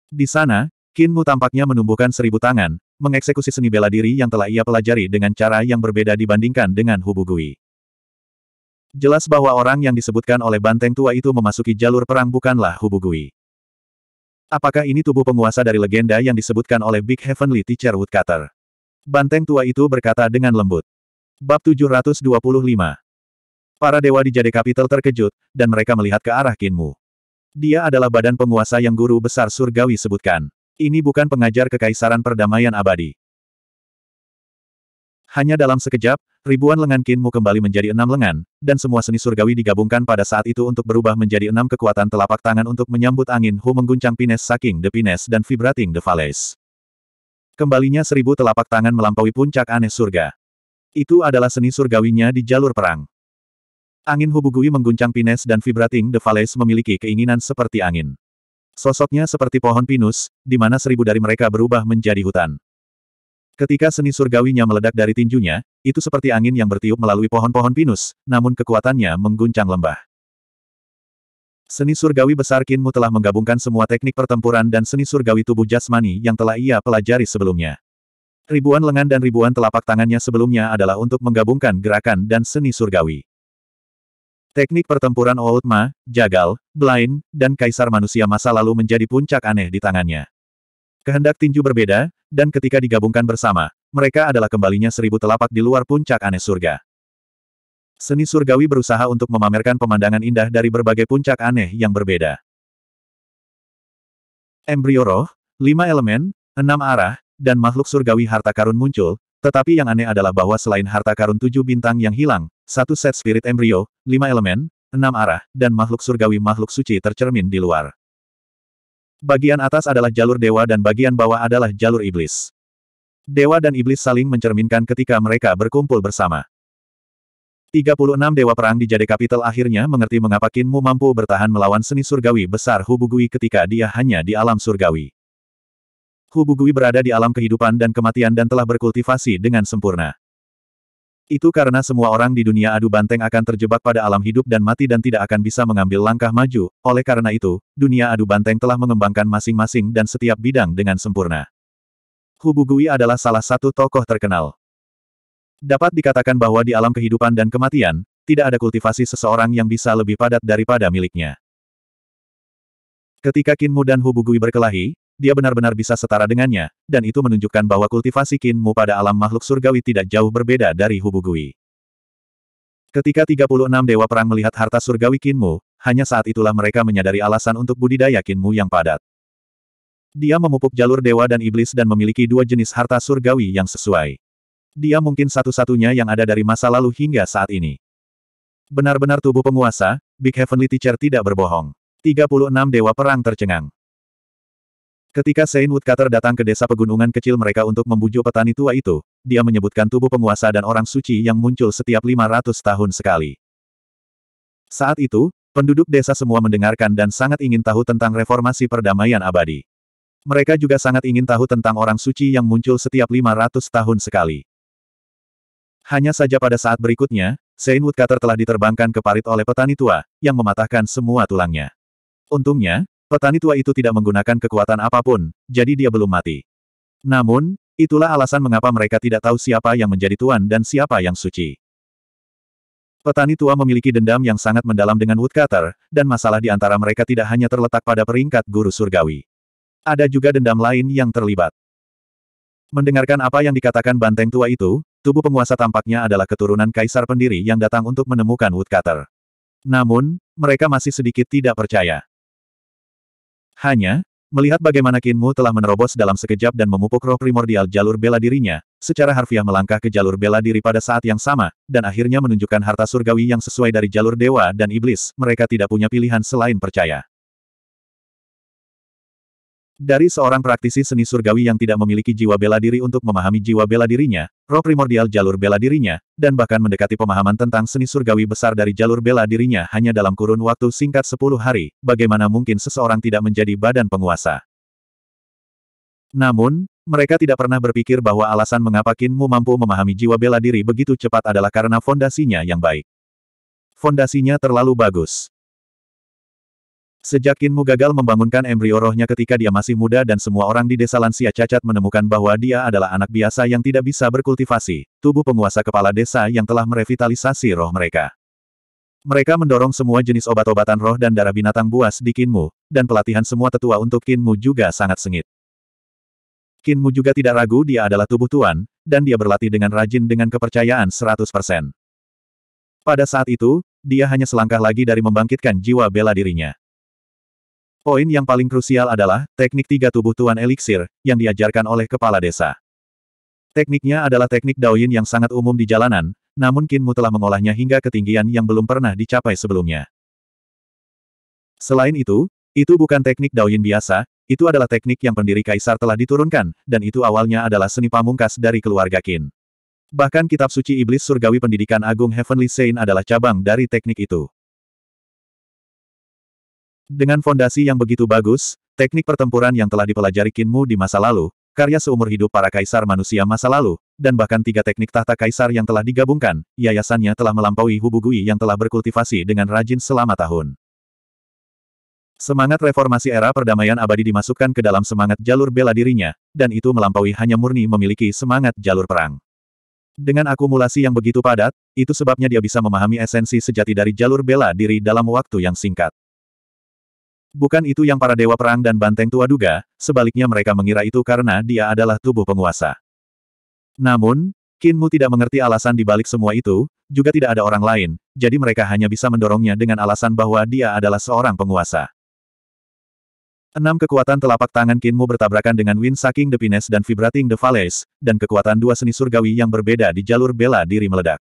Di sana, Kinmu tampaknya menumbuhkan seribu tangan, mengeksekusi seni bela diri yang telah ia pelajari dengan cara yang berbeda dibandingkan dengan Hubugui. Jelas bahwa orang yang disebutkan oleh Banteng Tua itu memasuki jalur perang bukanlah Hubugui. Apakah ini tubuh penguasa dari legenda yang disebutkan oleh Big Heavenly Teacher Woodcutter? Banteng tua itu berkata dengan lembut. Bab 725 Para dewa di Jade Capital terkejut, dan mereka melihat ke arah Kinmu. Dia adalah badan penguasa yang guru besar surgawi sebutkan. Ini bukan pengajar kekaisaran perdamaian abadi. Hanya dalam sekejap, ribuan lengan Kinmu kembali menjadi enam lengan, dan semua seni surgawi digabungkan pada saat itu untuk berubah menjadi enam kekuatan telapak tangan untuk menyambut angin Hu mengguncang Pines Saking de Pines dan Vibrating de Vales. Kembalinya seribu telapak tangan melampaui puncak aneh surga. Itu adalah seni surgawinya di jalur perang. Angin Hubugui mengguncang Pines dan Vibrating de Vales memiliki keinginan seperti angin. Sosoknya seperti pohon pinus, di mana seribu dari mereka berubah menjadi hutan. Ketika seni surgawinya meledak dari tinjunya, itu seperti angin yang bertiup melalui pohon-pohon pinus, namun kekuatannya mengguncang lembah. Seni surgawi besar Kinmu telah menggabungkan semua teknik pertempuran dan seni surgawi tubuh jasmani yang telah ia pelajari sebelumnya. Ribuan lengan dan ribuan telapak tangannya sebelumnya adalah untuk menggabungkan gerakan dan seni surgawi. Teknik pertempuran Oldma, Jagal, Blind, dan Kaisar Manusia Masa Lalu menjadi puncak aneh di tangannya. Kehendak tinju berbeda, dan ketika digabungkan bersama, mereka adalah kembalinya seribu telapak di luar puncak aneh surga. Seni surgawi berusaha untuk memamerkan pemandangan indah dari berbagai puncak aneh yang berbeda. Embrio roh, lima elemen, enam arah, dan makhluk surgawi harta karun muncul, tetapi yang aneh adalah bahwa selain harta karun tujuh bintang yang hilang, satu set spirit embrio, lima elemen, enam arah, dan makhluk surgawi makhluk suci tercermin di luar. Bagian atas adalah jalur dewa dan bagian bawah adalah jalur iblis. Dewa dan iblis saling mencerminkan ketika mereka berkumpul bersama. 36 dewa perang di Jade Capital akhirnya mengerti mengapa Kinmu mampu bertahan melawan seni surgawi besar Hubugui ketika dia hanya di alam surgawi. Hubugui berada di alam kehidupan dan kematian dan telah berkultivasi dengan sempurna. Itu karena semua orang di dunia adu banteng akan terjebak pada alam hidup dan mati dan tidak akan bisa mengambil langkah maju, oleh karena itu, dunia adu banteng telah mengembangkan masing-masing dan setiap bidang dengan sempurna. Hubugui adalah salah satu tokoh terkenal. Dapat dikatakan bahwa di alam kehidupan dan kematian, tidak ada kultivasi seseorang yang bisa lebih padat daripada miliknya. Ketika Kinmu dan Hubugui berkelahi, dia benar-benar bisa setara dengannya, dan itu menunjukkan bahwa kultivasi kinmu pada alam makhluk surgawi tidak jauh berbeda dari Hubugui. Ketika 36 Dewa Perang melihat harta surgawi kinmu, hanya saat itulah mereka menyadari alasan untuk budidaya kinmu yang padat. Dia memupuk jalur dewa dan iblis dan memiliki dua jenis harta surgawi yang sesuai. Dia mungkin satu-satunya yang ada dari masa lalu hingga saat ini. Benar-benar tubuh penguasa, Big Heavenly Teacher tidak berbohong. 36 Dewa Perang tercengang. Ketika Saint Woodcutter datang ke desa pegunungan kecil mereka untuk membujuk petani tua itu, dia menyebutkan tubuh penguasa dan orang suci yang muncul setiap 500 tahun sekali. Saat itu, penduduk desa semua mendengarkan dan sangat ingin tahu tentang reformasi perdamaian abadi. Mereka juga sangat ingin tahu tentang orang suci yang muncul setiap 500 tahun sekali. Hanya saja pada saat berikutnya, Saint Woodcutter telah diterbangkan ke parit oleh petani tua, yang mematahkan semua tulangnya. Untungnya, Petani tua itu tidak menggunakan kekuatan apapun, jadi dia belum mati. Namun, itulah alasan mengapa mereka tidak tahu siapa yang menjadi tuan dan siapa yang suci. Petani tua memiliki dendam yang sangat mendalam dengan Woodcutter, dan masalah di antara mereka tidak hanya terletak pada peringkat guru surgawi. Ada juga dendam lain yang terlibat. Mendengarkan apa yang dikatakan banteng tua itu, tubuh penguasa tampaknya adalah keturunan kaisar pendiri yang datang untuk menemukan Woodcutter. Namun, mereka masih sedikit tidak percaya. Hanya, melihat bagaimana Kinmu telah menerobos dalam sekejap dan memupuk roh primordial jalur bela dirinya, secara harfiah melangkah ke jalur bela diri pada saat yang sama, dan akhirnya menunjukkan harta surgawi yang sesuai dari jalur dewa dan iblis, mereka tidak punya pilihan selain percaya. Dari seorang praktisi seni surgawi yang tidak memiliki jiwa bela diri untuk memahami jiwa bela dirinya, roh primordial jalur bela dirinya, dan bahkan mendekati pemahaman tentang seni surgawi besar dari jalur bela dirinya hanya dalam kurun waktu singkat 10 hari, bagaimana mungkin seseorang tidak menjadi badan penguasa. Namun, mereka tidak pernah berpikir bahwa alasan mengapa Kinmu mampu memahami jiwa bela diri begitu cepat adalah karena fondasinya yang baik. Fondasinya terlalu bagus. Sejak Kinmu gagal membangunkan embrio rohnya ketika dia masih muda dan semua orang di desa lansia cacat menemukan bahwa dia adalah anak biasa yang tidak bisa berkultivasi, tubuh penguasa kepala desa yang telah merevitalisasi roh mereka. Mereka mendorong semua jenis obat-obatan roh dan darah binatang buas di Kinmu, dan pelatihan semua tetua untuk Kinmu juga sangat sengit. Kinmu juga tidak ragu dia adalah tubuh tuan, dan dia berlatih dengan rajin dengan kepercayaan 100%. Pada saat itu, dia hanya selangkah lagi dari membangkitkan jiwa bela dirinya. Poin yang paling krusial adalah teknik tiga tubuh Tuan Elixir yang diajarkan oleh kepala desa. Tekniknya adalah teknik Daoyin yang sangat umum di jalanan, namun Kinmu telah mengolahnya hingga ketinggian yang belum pernah dicapai sebelumnya. Selain itu, itu bukan teknik Daoyin biasa, itu adalah teknik yang pendiri Kaisar telah diturunkan, dan itu awalnya adalah seni pamungkas dari keluarga Kin. Bahkan kitab suci iblis surgawi pendidikan agung Heavenly Saint adalah cabang dari teknik itu. Dengan fondasi yang begitu bagus, teknik pertempuran yang telah dipelajari Kinmu di masa lalu, karya seumur hidup para kaisar manusia masa lalu, dan bahkan tiga teknik tahta kaisar yang telah digabungkan, yayasannya telah melampaui Hubugui yang telah berkultivasi dengan rajin selama tahun. Semangat reformasi era perdamaian abadi dimasukkan ke dalam semangat jalur bela dirinya, dan itu melampaui hanya murni memiliki semangat jalur perang. Dengan akumulasi yang begitu padat, itu sebabnya dia bisa memahami esensi sejati dari jalur bela diri dalam waktu yang singkat. Bukan itu yang para dewa perang dan banteng tua duga, sebaliknya mereka mengira itu karena dia adalah tubuh penguasa. Namun, Kinmu tidak mengerti alasan dibalik semua itu, juga tidak ada orang lain, jadi mereka hanya bisa mendorongnya dengan alasan bahwa dia adalah seorang penguasa. Enam kekuatan telapak tangan Kinmu bertabrakan dengan Wind Sucking the Pines dan Vibrating the Valleys, dan kekuatan dua seni surgawi yang berbeda di jalur bela diri meledak.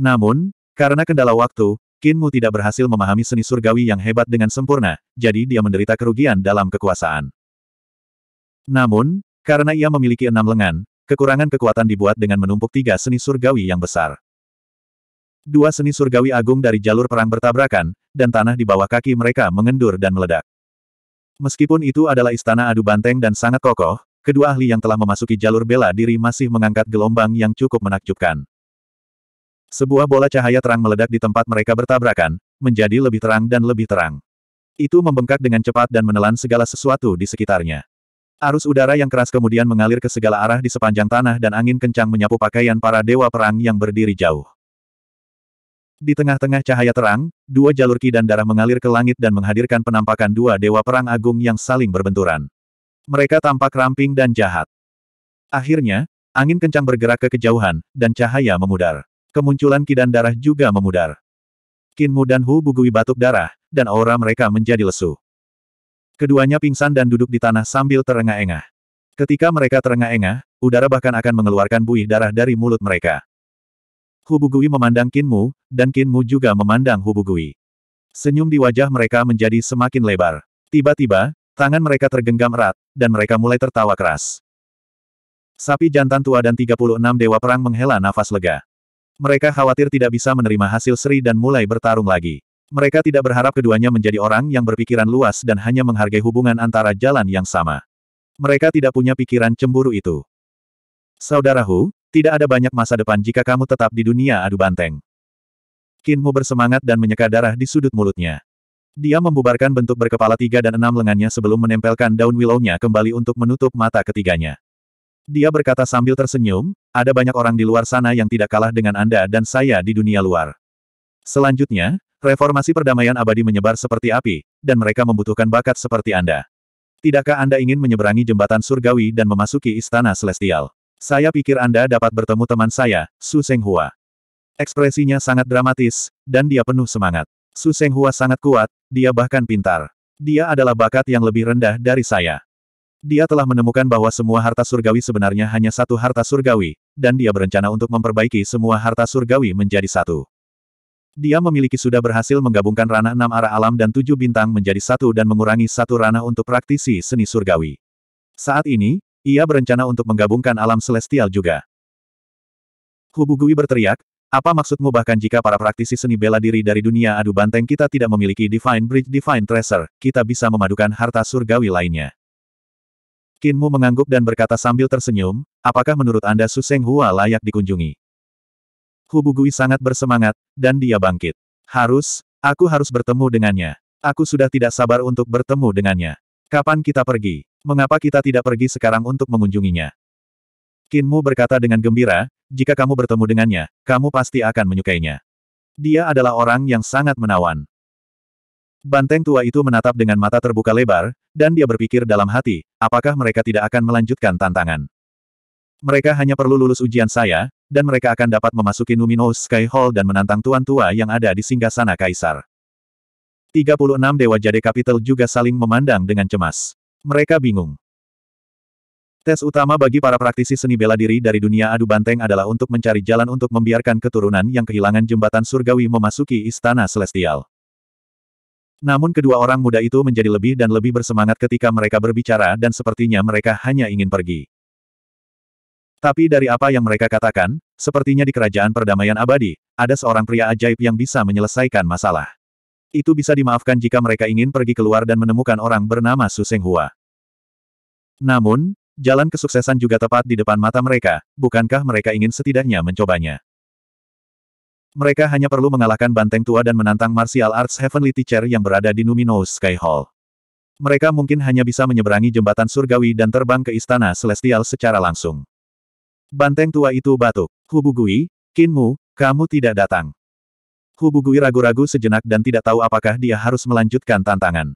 Namun, karena kendala waktu, Kinmu tidak berhasil memahami seni surgawi yang hebat dengan sempurna, jadi dia menderita kerugian dalam kekuasaan. Namun, karena ia memiliki enam lengan, kekurangan kekuatan dibuat dengan menumpuk tiga seni surgawi yang besar. Dua seni surgawi agung dari jalur perang bertabrakan, dan tanah di bawah kaki mereka mengendur dan meledak. Meskipun itu adalah istana adu banteng dan sangat kokoh, kedua ahli yang telah memasuki jalur bela diri masih mengangkat gelombang yang cukup menakjubkan. Sebuah bola cahaya terang meledak di tempat mereka bertabrakan, menjadi lebih terang dan lebih terang. Itu membengkak dengan cepat dan menelan segala sesuatu di sekitarnya. Arus udara yang keras kemudian mengalir ke segala arah di sepanjang tanah dan angin kencang menyapu pakaian para dewa perang yang berdiri jauh. Di tengah-tengah cahaya terang, dua jalur ki dan darah mengalir ke langit dan menghadirkan penampakan dua dewa perang agung yang saling berbenturan. Mereka tampak ramping dan jahat. Akhirnya, angin kencang bergerak ke kejauhan, dan cahaya memudar. Kemunculan kidan darah juga memudar. Kinmu dan Hu Bugui batuk darah, dan aura mereka menjadi lesu. Keduanya pingsan dan duduk di tanah sambil terengah-engah. Ketika mereka terengah-engah, udara bahkan akan mengeluarkan buih darah dari mulut mereka. Hu Hubugui memandang Kinmu, dan Kinmu juga memandang Hu Hubugui. Senyum di wajah mereka menjadi semakin lebar. Tiba-tiba, tangan mereka tergenggam erat, dan mereka mulai tertawa keras. Sapi jantan tua dan 36 dewa perang menghela nafas lega. Mereka khawatir tidak bisa menerima hasil seri dan mulai bertarung lagi. Mereka tidak berharap keduanya menjadi orang yang berpikiran luas dan hanya menghargai hubungan antara jalan yang sama. Mereka tidak punya pikiran cemburu itu. Saudara Hu, tidak ada banyak masa depan jika kamu tetap di dunia adu banteng. Kinmu bersemangat dan menyeka darah di sudut mulutnya. Dia membubarkan bentuk berkepala tiga dan enam lengannya sebelum menempelkan daun willownya kembali untuk menutup mata ketiganya. Dia berkata sambil tersenyum, ada banyak orang di luar sana yang tidak kalah dengan Anda dan saya di dunia luar. Selanjutnya, reformasi perdamaian abadi menyebar seperti api, dan mereka membutuhkan bakat seperti Anda. Tidakkah Anda ingin menyeberangi jembatan surgawi dan memasuki istana celestial? Saya pikir Anda dapat bertemu teman saya, Su Seng Hua. Ekspresinya sangat dramatis, dan dia penuh semangat. Su Seng Hua sangat kuat, dia bahkan pintar. Dia adalah bakat yang lebih rendah dari saya. Dia telah menemukan bahwa semua harta surgawi sebenarnya hanya satu harta surgawi, dan dia berencana untuk memperbaiki semua harta surgawi menjadi satu. Dia memiliki sudah berhasil menggabungkan ranah enam arah alam dan tujuh bintang menjadi satu dan mengurangi satu ranah untuk praktisi seni surgawi. Saat ini, ia berencana untuk menggabungkan alam celestial juga. Hubugui berteriak, apa maksudmu bahkan jika para praktisi seni bela diri dari dunia adu banteng kita tidak memiliki Divine Bridge Divine Treasure, kita bisa memadukan harta surgawi lainnya. Kinmu mengangguk dan berkata sambil tersenyum, apakah menurut Anda Su Hua layak dikunjungi? Hu Bugui sangat bersemangat, dan dia bangkit. Harus, aku harus bertemu dengannya. Aku sudah tidak sabar untuk bertemu dengannya. Kapan kita pergi? Mengapa kita tidak pergi sekarang untuk mengunjunginya? Kinmu berkata dengan gembira, jika kamu bertemu dengannya, kamu pasti akan menyukainya. Dia adalah orang yang sangat menawan. Banteng tua itu menatap dengan mata terbuka lebar, dan dia berpikir dalam hati, apakah mereka tidak akan melanjutkan tantangan. Mereka hanya perlu lulus ujian saya, dan mereka akan dapat memasuki Numinous Sky Hall dan menantang tuan tua yang ada di singgah sana kaisar. 36 Dewa Jade Capital juga saling memandang dengan cemas. Mereka bingung. Tes utama bagi para praktisi seni bela diri dari dunia adu banteng adalah untuk mencari jalan untuk membiarkan keturunan yang kehilangan jembatan surgawi memasuki istana celestial. Namun kedua orang muda itu menjadi lebih dan lebih bersemangat ketika mereka berbicara dan sepertinya mereka hanya ingin pergi. Tapi dari apa yang mereka katakan, sepertinya di kerajaan perdamaian abadi, ada seorang pria ajaib yang bisa menyelesaikan masalah. Itu bisa dimaafkan jika mereka ingin pergi keluar dan menemukan orang bernama Su Senghua. Namun, jalan kesuksesan juga tepat di depan mata mereka, bukankah mereka ingin setidaknya mencobanya? Mereka hanya perlu mengalahkan banteng tua dan menantang martial arts heavenly teacher yang berada di Numinous Sky Hall. Mereka mungkin hanya bisa menyeberangi jembatan surgawi dan terbang ke istana celestial secara langsung. Banteng tua itu batuk. Hubugui, Kinmu, kamu tidak datang. Hubugui ragu-ragu sejenak dan tidak tahu apakah dia harus melanjutkan tantangan.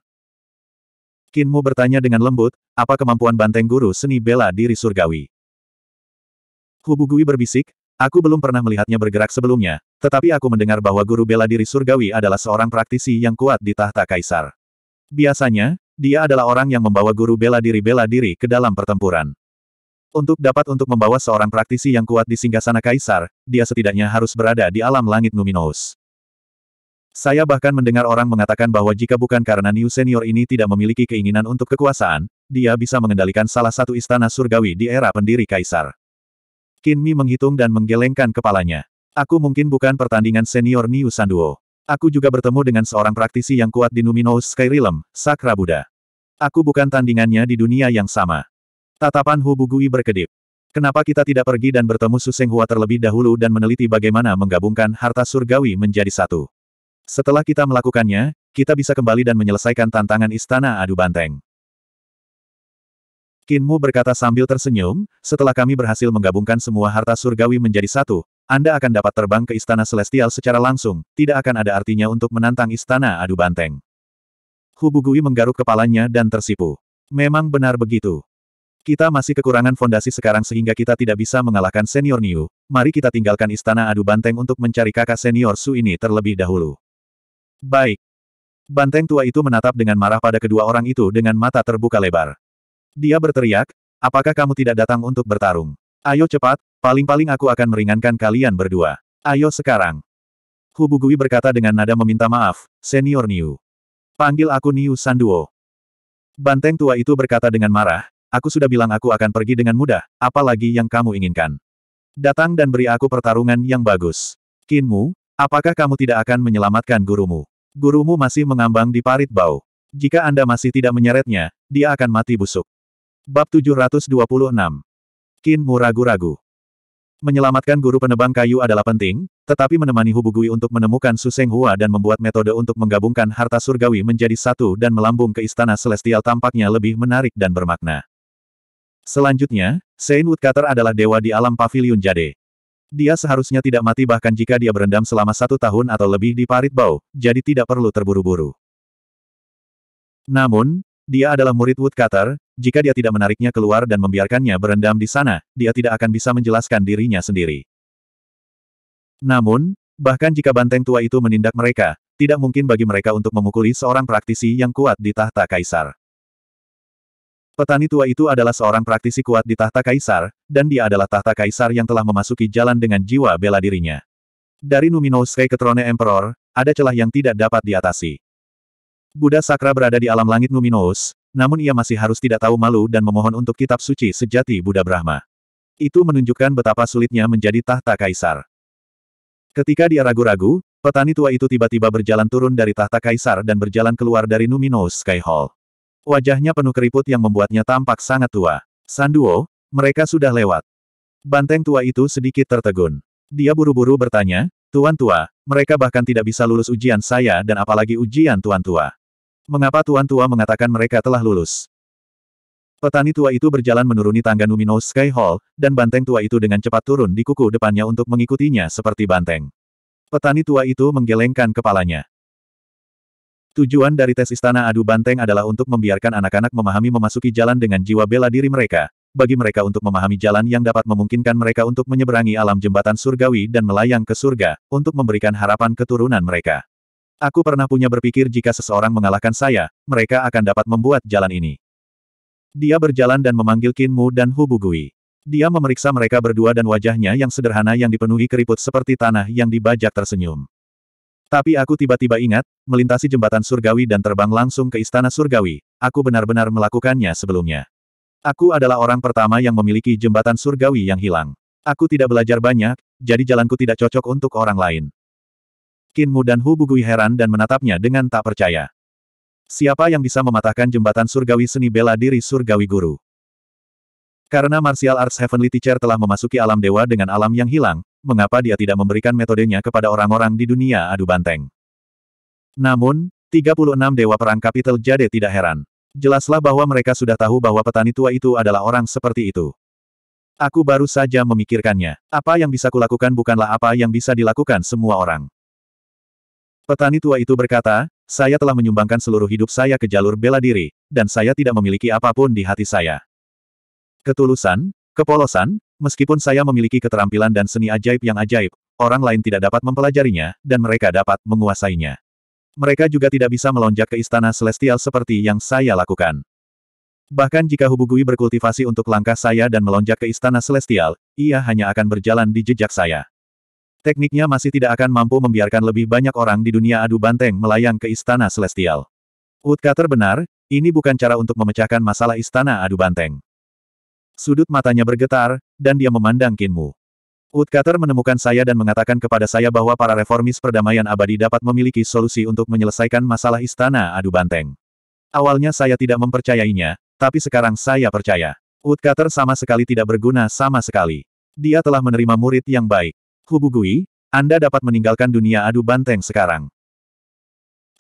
Kinmu bertanya dengan lembut, apa kemampuan banteng guru seni bela diri surgawi? Hubugui berbisik, Aku belum pernah melihatnya bergerak sebelumnya, tetapi aku mendengar bahwa guru bela diri surgawi adalah seorang praktisi yang kuat di tahta kaisar. Biasanya, dia adalah orang yang membawa guru bela diri bela diri ke dalam pertempuran. Untuk dapat untuk membawa seorang praktisi yang kuat di singgasana kaisar, dia setidaknya harus berada di alam langit Numinous. Saya bahkan mendengar orang mengatakan bahwa jika bukan karena New Senior ini tidak memiliki keinginan untuk kekuasaan, dia bisa mengendalikan salah satu istana surgawi di era pendiri kaisar. Qin Mi menghitung dan menggelengkan kepalanya. Aku mungkin bukan pertandingan senior Niu Sanduo. Aku juga bertemu dengan seorang praktisi yang kuat di Numinous Sky Realm, Sakra Buddha. Aku bukan tandingannya di dunia yang sama. Tatapan Hu Bugui berkedip. Kenapa kita tidak pergi dan bertemu Suseng Hua terlebih dahulu dan meneliti bagaimana menggabungkan harta surgawi menjadi satu? Setelah kita melakukannya, kita bisa kembali dan menyelesaikan tantangan Istana Adu Banteng. Kinmu berkata sambil tersenyum, setelah kami berhasil menggabungkan semua harta surgawi menjadi satu, Anda akan dapat terbang ke Istana Celestial secara langsung, tidak akan ada artinya untuk menantang Istana Adu Banteng. Hubugui menggaruk kepalanya dan tersipu. Memang benar begitu. Kita masih kekurangan fondasi sekarang sehingga kita tidak bisa mengalahkan senior Niu, mari kita tinggalkan Istana Adu Banteng untuk mencari kakak senior Su ini terlebih dahulu. Baik. Banteng tua itu menatap dengan marah pada kedua orang itu dengan mata terbuka lebar. Dia berteriak, apakah kamu tidak datang untuk bertarung? Ayo cepat, paling-paling aku akan meringankan kalian berdua. Ayo sekarang. Hubugui berkata dengan nada meminta maaf, senior Niu. Panggil aku Niu Sanduo. Banteng tua itu berkata dengan marah, aku sudah bilang aku akan pergi dengan mudah, apalagi yang kamu inginkan. Datang dan beri aku pertarungan yang bagus. Kinmu, apakah kamu tidak akan menyelamatkan gurumu? Gurumu masih mengambang di parit bau. Jika Anda masih tidak menyeretnya, dia akan mati busuk. Bab 726. Kin Mu ragu-ragu. Menyelamatkan guru penebang kayu adalah penting, tetapi menemani Hubugui untuk menemukan Suseng Hua dan membuat metode untuk menggabungkan harta surgawi menjadi satu dan melambung ke istana celestial tampaknya lebih menarik dan bermakna. Selanjutnya, Sein Woodcutter adalah dewa di alam pavilion jade. Dia seharusnya tidak mati bahkan jika dia berendam selama satu tahun atau lebih di parit bau, jadi tidak perlu terburu-buru. Namun, dia adalah murid Woodcutter, jika dia tidak menariknya keluar dan membiarkannya berendam di sana, dia tidak akan bisa menjelaskan dirinya sendiri. Namun, bahkan jika banteng tua itu menindak mereka, tidak mungkin bagi mereka untuk memukuli seorang praktisi yang kuat di tahta kaisar. Petani tua itu adalah seorang praktisi kuat di tahta kaisar, dan dia adalah tahta kaisar yang telah memasuki jalan dengan jiwa bela dirinya. Dari Sky ke Trone Emperor, ada celah yang tidak dapat diatasi. Buddha Sakra berada di alam langit Numinous, namun ia masih harus tidak tahu malu dan memohon untuk kitab suci sejati Buddha Brahma. Itu menunjukkan betapa sulitnya menjadi tahta kaisar. Ketika dia ragu-ragu, petani tua itu tiba-tiba berjalan turun dari tahta kaisar dan berjalan keluar dari Numinous Sky Hall. Wajahnya penuh keriput yang membuatnya tampak sangat tua. Sanduo, mereka sudah lewat. Banteng tua itu sedikit tertegun. Dia buru-buru bertanya, Tuan tua, mereka bahkan tidak bisa lulus ujian saya dan apalagi ujian tuan tua. Mengapa Tuan Tua mengatakan mereka telah lulus? Petani tua itu berjalan menuruni tangga Numino Sky Hall, dan banteng tua itu dengan cepat turun di kuku depannya untuk mengikutinya seperti banteng. Petani tua itu menggelengkan kepalanya. Tujuan dari tes Istana Adu Banteng adalah untuk membiarkan anak-anak memahami memasuki jalan dengan jiwa bela diri mereka, bagi mereka untuk memahami jalan yang dapat memungkinkan mereka untuk menyeberangi alam jembatan surgawi dan melayang ke surga, untuk memberikan harapan keturunan mereka. Aku pernah punya berpikir jika seseorang mengalahkan saya, mereka akan dapat membuat jalan ini. Dia berjalan dan memanggil Kinmu dan Hubugui. Dia memeriksa mereka berdua dan wajahnya yang sederhana yang dipenuhi keriput seperti tanah yang dibajak tersenyum. Tapi aku tiba-tiba ingat, melintasi jembatan surgawi dan terbang langsung ke istana surgawi, aku benar-benar melakukannya sebelumnya. Aku adalah orang pertama yang memiliki jembatan surgawi yang hilang. Aku tidak belajar banyak, jadi jalanku tidak cocok untuk orang lain. Qin Mu dan Hu Bugui heran dan menatapnya dengan tak percaya. Siapa yang bisa mematahkan jembatan surgawi seni bela diri surgawi guru? Karena martial arts heavenly teacher telah memasuki alam dewa dengan alam yang hilang, mengapa dia tidak memberikan metodenya kepada orang-orang di dunia adu banteng? Namun, 36 dewa perang kapital jade tidak heran. Jelaslah bahwa mereka sudah tahu bahwa petani tua itu adalah orang seperti itu. Aku baru saja memikirkannya. Apa yang bisa kulakukan bukanlah apa yang bisa dilakukan semua orang. Petani tua itu berkata, saya telah menyumbangkan seluruh hidup saya ke jalur bela diri, dan saya tidak memiliki apapun di hati saya. Ketulusan, kepolosan, meskipun saya memiliki keterampilan dan seni ajaib yang ajaib, orang lain tidak dapat mempelajarinya, dan mereka dapat menguasainya. Mereka juga tidak bisa melonjak ke istana celestial seperti yang saya lakukan. Bahkan jika Hubugui berkultivasi untuk langkah saya dan melonjak ke istana celestial, ia hanya akan berjalan di jejak saya. Tekniknya masih tidak akan mampu membiarkan lebih banyak orang di dunia adu banteng melayang ke istana celestial. Woodcutter benar, ini bukan cara untuk memecahkan masalah istana adu banteng. Sudut matanya bergetar, dan dia memandang Kinmu. Woodcutter menemukan saya dan mengatakan kepada saya bahwa para reformis perdamaian abadi dapat memiliki solusi untuk menyelesaikan masalah istana adu banteng. Awalnya saya tidak mempercayainya, tapi sekarang saya percaya. Woodcutter sama sekali tidak berguna sama sekali. Dia telah menerima murid yang baik. Hubugui, Anda dapat meninggalkan dunia adu banteng sekarang.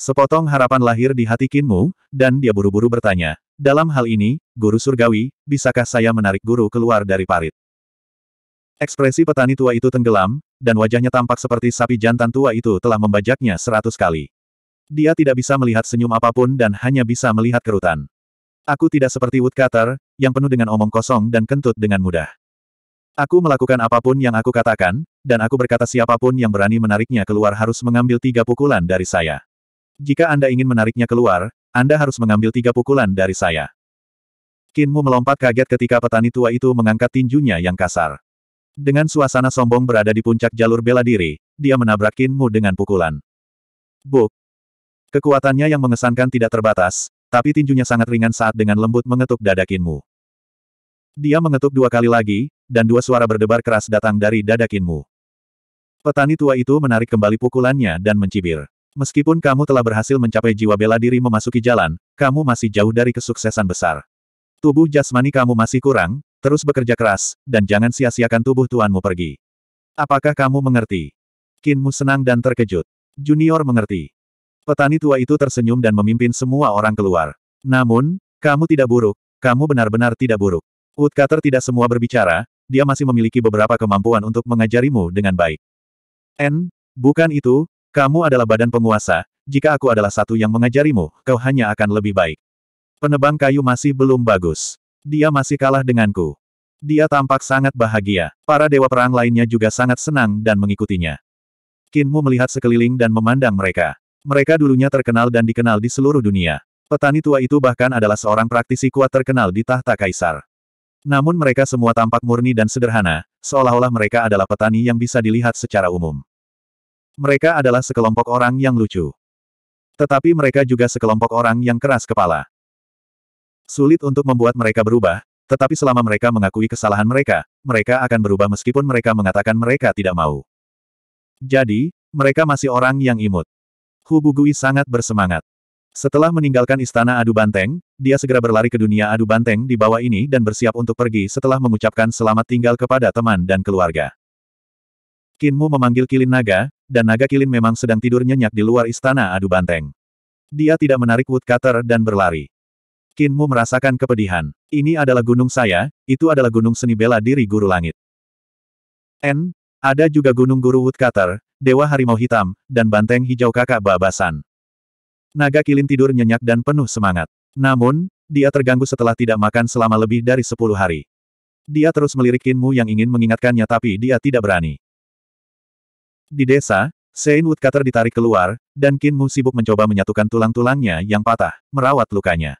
Sepotong harapan lahir di hati Kinmu, dan dia buru-buru bertanya, dalam hal ini, guru surgawi, bisakah saya menarik guru keluar dari parit? Ekspresi petani tua itu tenggelam, dan wajahnya tampak seperti sapi jantan tua itu telah membajaknya seratus kali. Dia tidak bisa melihat senyum apapun dan hanya bisa melihat kerutan. Aku tidak seperti woodcutter, yang penuh dengan omong kosong dan kentut dengan mudah. Aku melakukan apapun yang aku katakan, dan aku berkata siapapun yang berani menariknya keluar harus mengambil tiga pukulan dari saya. Jika Anda ingin menariknya keluar, Anda harus mengambil tiga pukulan dari saya. Kinmu melompat kaget ketika petani tua itu mengangkat tinjunya yang kasar. Dengan suasana sombong berada di puncak jalur bela diri, dia menabrak Kinmu dengan pukulan. Buk! Kekuatannya yang mengesankan tidak terbatas, tapi tinjunya sangat ringan saat dengan lembut mengetuk dada Kinmu. Dia mengetuk dua kali lagi, dan dua suara berdebar keras datang dari dada Kinmu. Petani tua itu menarik kembali pukulannya dan mencibir. Meskipun kamu telah berhasil mencapai jiwa bela diri memasuki jalan, kamu masih jauh dari kesuksesan besar. Tubuh jasmani kamu masih kurang, terus bekerja keras, dan jangan sia-siakan tubuh tuanmu pergi. Apakah kamu mengerti? Kinmu senang dan terkejut. Junior mengerti. Petani tua itu tersenyum dan memimpin semua orang keluar. Namun, kamu tidak buruk, kamu benar-benar tidak buruk. Woodcutter tidak semua berbicara, dia masih memiliki beberapa kemampuan untuk mengajarimu dengan baik. N, bukan itu, kamu adalah badan penguasa, jika aku adalah satu yang mengajarimu, kau hanya akan lebih baik. Penebang kayu masih belum bagus. Dia masih kalah denganku. Dia tampak sangat bahagia. Para dewa perang lainnya juga sangat senang dan mengikutinya. Kinmu melihat sekeliling dan memandang mereka. Mereka dulunya terkenal dan dikenal di seluruh dunia. Petani tua itu bahkan adalah seorang praktisi kuat terkenal di tahta kaisar. Namun mereka semua tampak murni dan sederhana, seolah-olah mereka adalah petani yang bisa dilihat secara umum. Mereka adalah sekelompok orang yang lucu. Tetapi mereka juga sekelompok orang yang keras kepala. Sulit untuk membuat mereka berubah, tetapi selama mereka mengakui kesalahan mereka, mereka akan berubah meskipun mereka mengatakan mereka tidak mau. Jadi, mereka masih orang yang imut. Hubugui sangat bersemangat. Setelah meninggalkan istana adu banteng, dia segera berlari ke dunia adu banteng di bawah ini dan bersiap untuk pergi setelah mengucapkan selamat tinggal kepada teman dan keluarga. Kinmu memanggil kilin naga, dan naga kilin memang sedang tidur nyenyak di luar istana adu banteng. Dia tidak menarik woodcutter dan berlari. Kinmu merasakan kepedihan. Ini adalah gunung saya, itu adalah gunung seni bela diri guru langit. N, ada juga gunung guru woodcutter, dewa harimau hitam, dan banteng hijau kakak babasan. Naga kilin tidur nyenyak dan penuh semangat. Namun, dia terganggu setelah tidak makan selama lebih dari sepuluh hari. Dia terus melirik Kinmu yang ingin mengingatkannya tapi dia tidak berani. Di desa, Sein Woodcutter ditarik keluar, dan Kinmu sibuk mencoba menyatukan tulang-tulangnya yang patah, merawat lukanya.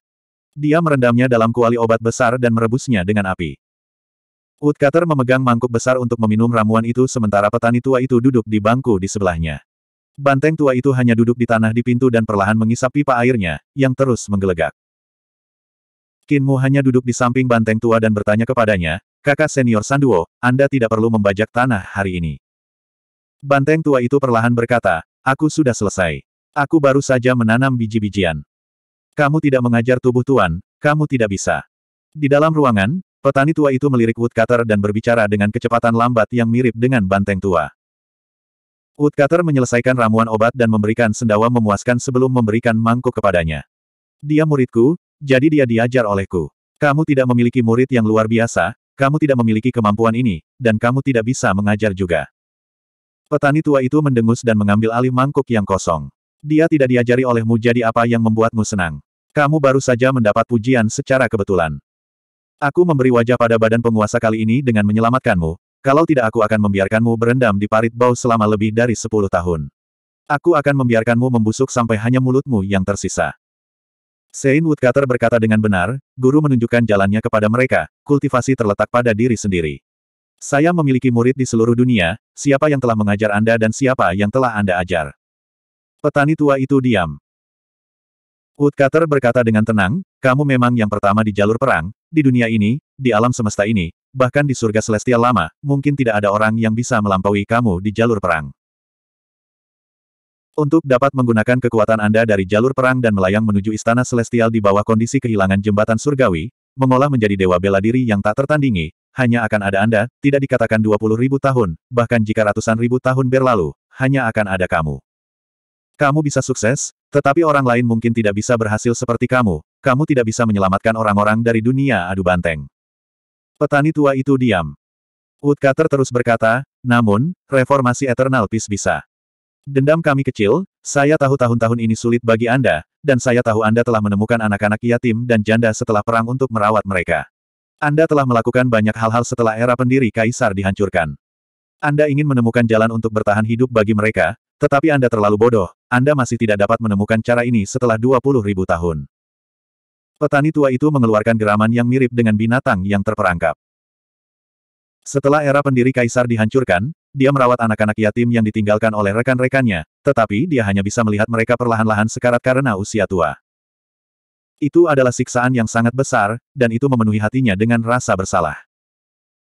Dia merendamnya dalam kuali obat besar dan merebusnya dengan api. Woodcutter memegang mangkuk besar untuk meminum ramuan itu sementara petani tua itu duduk di bangku di sebelahnya. Banteng tua itu hanya duduk di tanah di pintu dan perlahan mengisap pipa airnya, yang terus menggelegak. Kinmu hanya duduk di samping banteng tua dan bertanya kepadanya, kakak senior Sanduo, Anda tidak perlu membajak tanah hari ini. Banteng tua itu perlahan berkata, aku sudah selesai. Aku baru saja menanam biji-bijian. Kamu tidak mengajar tubuh Tuan, kamu tidak bisa. Di dalam ruangan, petani tua itu melirik woodcutter dan berbicara dengan kecepatan lambat yang mirip dengan banteng tua. Woodcutter menyelesaikan ramuan obat dan memberikan sendawa memuaskan sebelum memberikan mangkuk kepadanya. Dia muridku, jadi dia diajar olehku. Kamu tidak memiliki murid yang luar biasa, kamu tidak memiliki kemampuan ini, dan kamu tidak bisa mengajar juga. Petani tua itu mendengus dan mengambil alih mangkuk yang kosong. Dia tidak diajari olehmu jadi apa yang membuatmu senang. Kamu baru saja mendapat pujian secara kebetulan. Aku memberi wajah pada badan penguasa kali ini dengan menyelamatkanmu, kalau tidak aku akan membiarkanmu berendam di parit bau selama lebih dari sepuluh tahun. Aku akan membiarkanmu membusuk sampai hanya mulutmu yang tersisa. Sein Woodcutter berkata dengan benar, guru menunjukkan jalannya kepada mereka, kultivasi terletak pada diri sendiri. Saya memiliki murid di seluruh dunia, siapa yang telah mengajar Anda dan siapa yang telah Anda ajar. Petani tua itu diam. Woodcutter berkata dengan tenang, kamu memang yang pertama di jalur perang, di dunia ini, di alam semesta ini, bahkan di surga celestial lama, mungkin tidak ada orang yang bisa melampaui kamu di jalur perang. Untuk dapat menggunakan kekuatan Anda dari jalur perang dan melayang menuju istana celestial di bawah kondisi kehilangan jembatan surgawi, mengolah menjadi dewa bela diri yang tak tertandingi, hanya akan ada Anda, tidak dikatakan 20 ribu tahun, bahkan jika ratusan ribu tahun berlalu, hanya akan ada kamu. Kamu bisa sukses, tetapi orang lain mungkin tidak bisa berhasil seperti kamu, kamu tidak bisa menyelamatkan orang-orang dari dunia adu banteng. Petani tua itu diam. Woodcutter terus berkata, namun, reformasi Eternal Peace bisa. Dendam kami kecil, saya tahu tahun-tahun ini sulit bagi Anda, dan saya tahu Anda telah menemukan anak-anak yatim dan janda setelah perang untuk merawat mereka. Anda telah melakukan banyak hal-hal setelah era pendiri Kaisar dihancurkan. Anda ingin menemukan jalan untuk bertahan hidup bagi mereka, tetapi Anda terlalu bodoh, Anda masih tidak dapat menemukan cara ini setelah 20 ribu tahun. Petani tua itu mengeluarkan geraman yang mirip dengan binatang yang terperangkap. Setelah era pendiri kaisar dihancurkan, dia merawat anak-anak yatim yang ditinggalkan oleh rekan-rekannya, tetapi dia hanya bisa melihat mereka perlahan-lahan sekarat karena usia tua. Itu adalah siksaan yang sangat besar, dan itu memenuhi hatinya dengan rasa bersalah.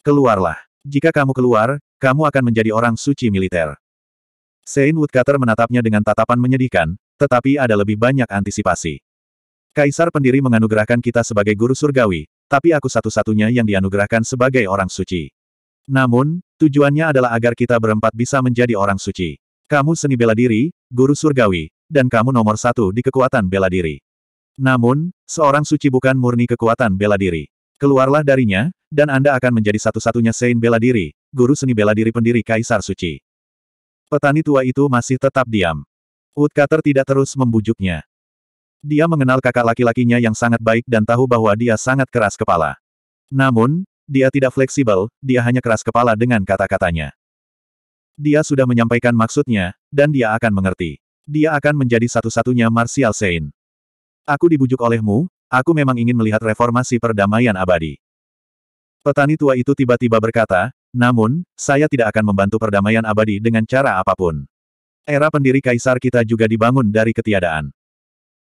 Keluarlah. Jika kamu keluar, kamu akan menjadi orang suci militer. Sein Woodcutter menatapnya dengan tatapan menyedihkan, tetapi ada lebih banyak antisipasi. Kaisar pendiri menganugerahkan kita sebagai guru surgawi, tapi aku satu-satunya yang dianugerahkan sebagai orang suci. Namun, tujuannya adalah agar kita berempat bisa menjadi orang suci. Kamu seni bela diri, guru surgawi, dan kamu nomor satu di kekuatan bela diri. Namun, seorang suci bukan murni kekuatan bela diri. Keluarlah darinya, dan Anda akan menjadi satu-satunya sein bela diri, guru seni bela diri pendiri Kaisar Suci. Petani tua itu masih tetap diam. Woodcutter tidak terus membujuknya. Dia mengenal kakak laki-lakinya yang sangat baik dan tahu bahwa dia sangat keras kepala. Namun, dia tidak fleksibel, dia hanya keras kepala dengan kata-katanya. Dia sudah menyampaikan maksudnya, dan dia akan mengerti. Dia akan menjadi satu-satunya Martial Saint. Aku dibujuk olehmu, aku memang ingin melihat reformasi perdamaian abadi. Petani tua itu tiba-tiba berkata, namun, saya tidak akan membantu perdamaian abadi dengan cara apapun. Era pendiri kaisar kita juga dibangun dari ketiadaan.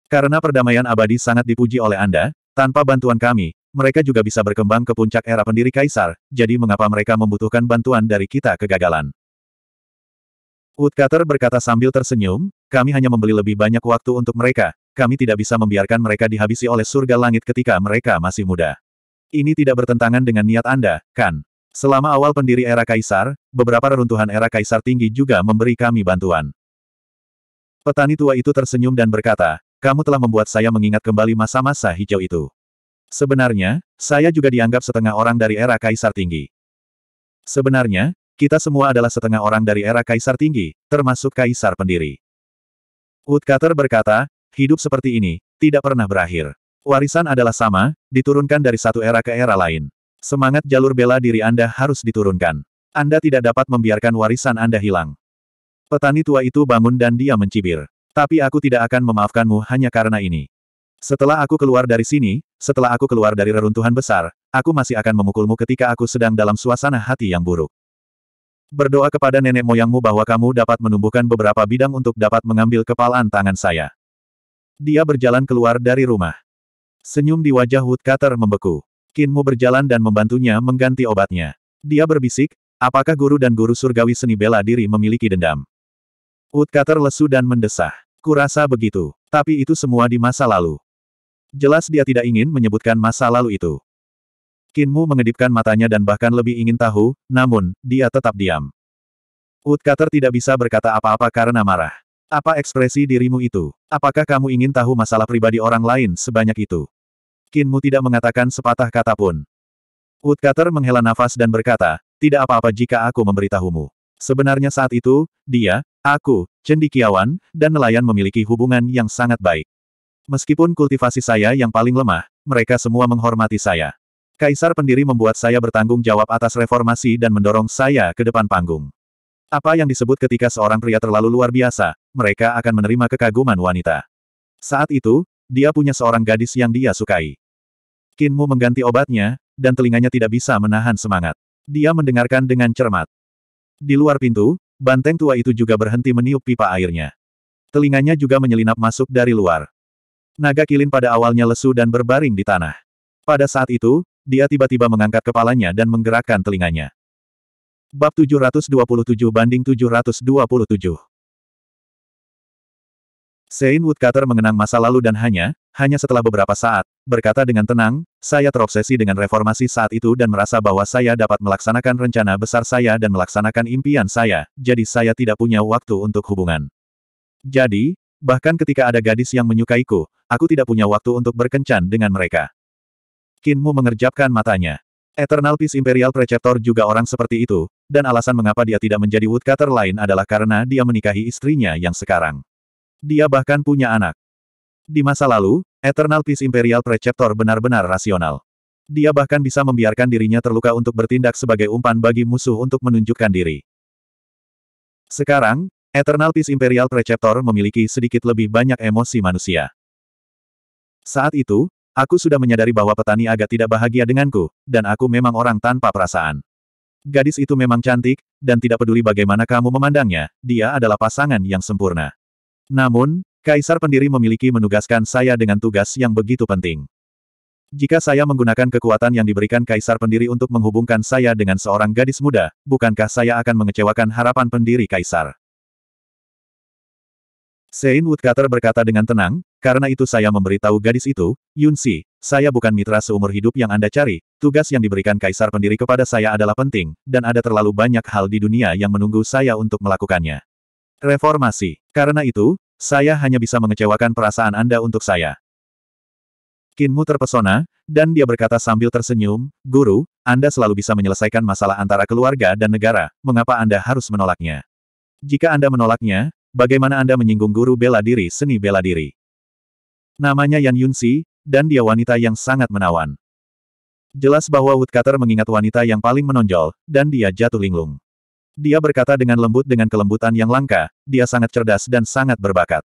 Karena perdamaian abadi sangat dipuji oleh Anda, tanpa bantuan kami, mereka juga bisa berkembang ke puncak era pendiri kaisar, jadi mengapa mereka membutuhkan bantuan dari kita kegagalan? Woodcutter berkata sambil tersenyum, kami hanya membeli lebih banyak waktu untuk mereka, kami tidak bisa membiarkan mereka dihabisi oleh surga langit ketika mereka masih muda. Ini tidak bertentangan dengan niat Anda, kan? Selama awal pendiri era kaisar, beberapa reruntuhan era kaisar tinggi juga memberi kami bantuan. Petani tua itu tersenyum dan berkata, kamu telah membuat saya mengingat kembali masa-masa hijau itu. Sebenarnya, saya juga dianggap setengah orang dari era Kaisar Tinggi. Sebenarnya, kita semua adalah setengah orang dari era Kaisar Tinggi, termasuk Kaisar Pendiri. Woodcutter berkata, hidup seperti ini, tidak pernah berakhir. Warisan adalah sama, diturunkan dari satu era ke era lain. Semangat jalur bela diri Anda harus diturunkan. Anda tidak dapat membiarkan warisan Anda hilang. Petani tua itu bangun dan dia mencibir. Tapi aku tidak akan memaafkanmu hanya karena ini. Setelah aku keluar dari sini, setelah aku keluar dari reruntuhan besar, aku masih akan memukulmu ketika aku sedang dalam suasana hati yang buruk. Berdoa kepada nenek moyangmu bahwa kamu dapat menumbuhkan beberapa bidang untuk dapat mengambil kepalaan tangan saya. Dia berjalan keluar dari rumah. Senyum di wajah Woodcutter membeku. Kinmu berjalan dan membantunya mengganti obatnya. Dia berbisik, apakah guru dan guru surgawi seni bela diri memiliki dendam? Woodcutter lesu dan mendesah rasa begitu. Tapi itu semua di masa lalu. Jelas dia tidak ingin menyebutkan masa lalu itu. Kinmu mengedipkan matanya dan bahkan lebih ingin tahu, namun, dia tetap diam. Woodcutter tidak bisa berkata apa-apa karena marah. Apa ekspresi dirimu itu? Apakah kamu ingin tahu masalah pribadi orang lain sebanyak itu? Kinmu tidak mengatakan sepatah kata pun. Woodcutter menghela nafas dan berkata, tidak apa-apa jika aku memberitahumu. Sebenarnya saat itu, dia, Aku, cendikiawan, dan nelayan memiliki hubungan yang sangat baik. Meskipun kultivasi saya yang paling lemah, mereka semua menghormati saya. Kaisar pendiri membuat saya bertanggung jawab atas reformasi dan mendorong saya ke depan panggung. Apa yang disebut ketika seorang pria terlalu luar biasa, mereka akan menerima kekaguman wanita. Saat itu, dia punya seorang gadis yang dia sukai. Kinmu mengganti obatnya, dan telinganya tidak bisa menahan semangat. Dia mendengarkan dengan cermat. Di luar pintu, Banteng tua itu juga berhenti meniup pipa airnya. Telinganya juga menyelinap masuk dari luar. Naga kilin pada awalnya lesu dan berbaring di tanah. Pada saat itu, dia tiba-tiba mengangkat kepalanya dan menggerakkan telinganya. Bab 727 banding 727 Sein Woodcutter mengenang masa lalu dan hanya, hanya setelah beberapa saat, berkata dengan tenang, saya terobsesi dengan reformasi saat itu dan merasa bahwa saya dapat melaksanakan rencana besar saya dan melaksanakan impian saya, jadi saya tidak punya waktu untuk hubungan. Jadi, bahkan ketika ada gadis yang menyukaiku, aku tidak punya waktu untuk berkencan dengan mereka. Kinmu mengerjapkan matanya. Eternal Peace Imperial Preceptor juga orang seperti itu, dan alasan mengapa dia tidak menjadi woodcutter lain adalah karena dia menikahi istrinya yang sekarang. Dia bahkan punya anak. Di masa lalu, Eternal Peace Imperial Preceptor benar-benar rasional. Dia bahkan bisa membiarkan dirinya terluka untuk bertindak sebagai umpan bagi musuh untuk menunjukkan diri. Sekarang, Eternal Peace Imperial Preceptor memiliki sedikit lebih banyak emosi manusia. Saat itu, aku sudah menyadari bahwa petani agak tidak bahagia denganku, dan aku memang orang tanpa perasaan. Gadis itu memang cantik, dan tidak peduli bagaimana kamu memandangnya, dia adalah pasangan yang sempurna. Namun, Kaisar Pendiri memiliki menugaskan saya dengan tugas yang begitu penting. Jika saya menggunakan kekuatan yang diberikan Kaisar Pendiri untuk menghubungkan saya dengan seorang gadis muda, bukankah saya akan mengecewakan harapan pendiri Kaisar? Sein Woodcutter berkata dengan tenang, karena itu saya memberitahu gadis itu, Yunsi, saya bukan mitra seumur hidup yang Anda cari, tugas yang diberikan kaisar pendiri kepada saya adalah penting, dan ada terlalu banyak hal di dunia yang menunggu saya untuk melakukannya. Reformasi. Karena itu, saya hanya bisa mengecewakan perasaan Anda untuk saya. Kinmu terpesona, dan dia berkata sambil tersenyum, Guru, Anda selalu bisa menyelesaikan masalah antara keluarga dan negara, mengapa Anda harus menolaknya? Jika Anda menolaknya, bagaimana Anda menyinggung guru bela diri seni bela diri? Namanya Yan Yunsi, dan dia wanita yang sangat menawan. Jelas bahwa Woodcutter mengingat wanita yang paling menonjol, dan dia jatuh linglung. Dia berkata dengan lembut dengan kelembutan yang langka, dia sangat cerdas dan sangat berbakat.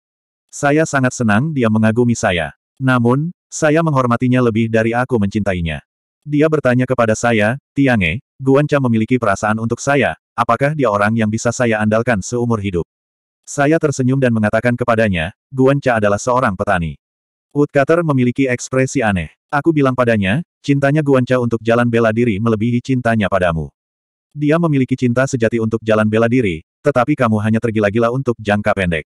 Saya sangat senang dia mengagumi saya. Namun, saya menghormatinya lebih dari aku mencintainya. Dia bertanya kepada saya, Tiange, Guanca memiliki perasaan untuk saya, apakah dia orang yang bisa saya andalkan seumur hidup? Saya tersenyum dan mengatakan kepadanya, Guanca adalah seorang petani. Woodcutter memiliki ekspresi aneh. Aku bilang padanya, cintanya Guanca untuk jalan bela diri melebihi cintanya padamu. Dia memiliki cinta sejati untuk jalan bela diri, tetapi kamu hanya tergila-gila untuk jangka pendek.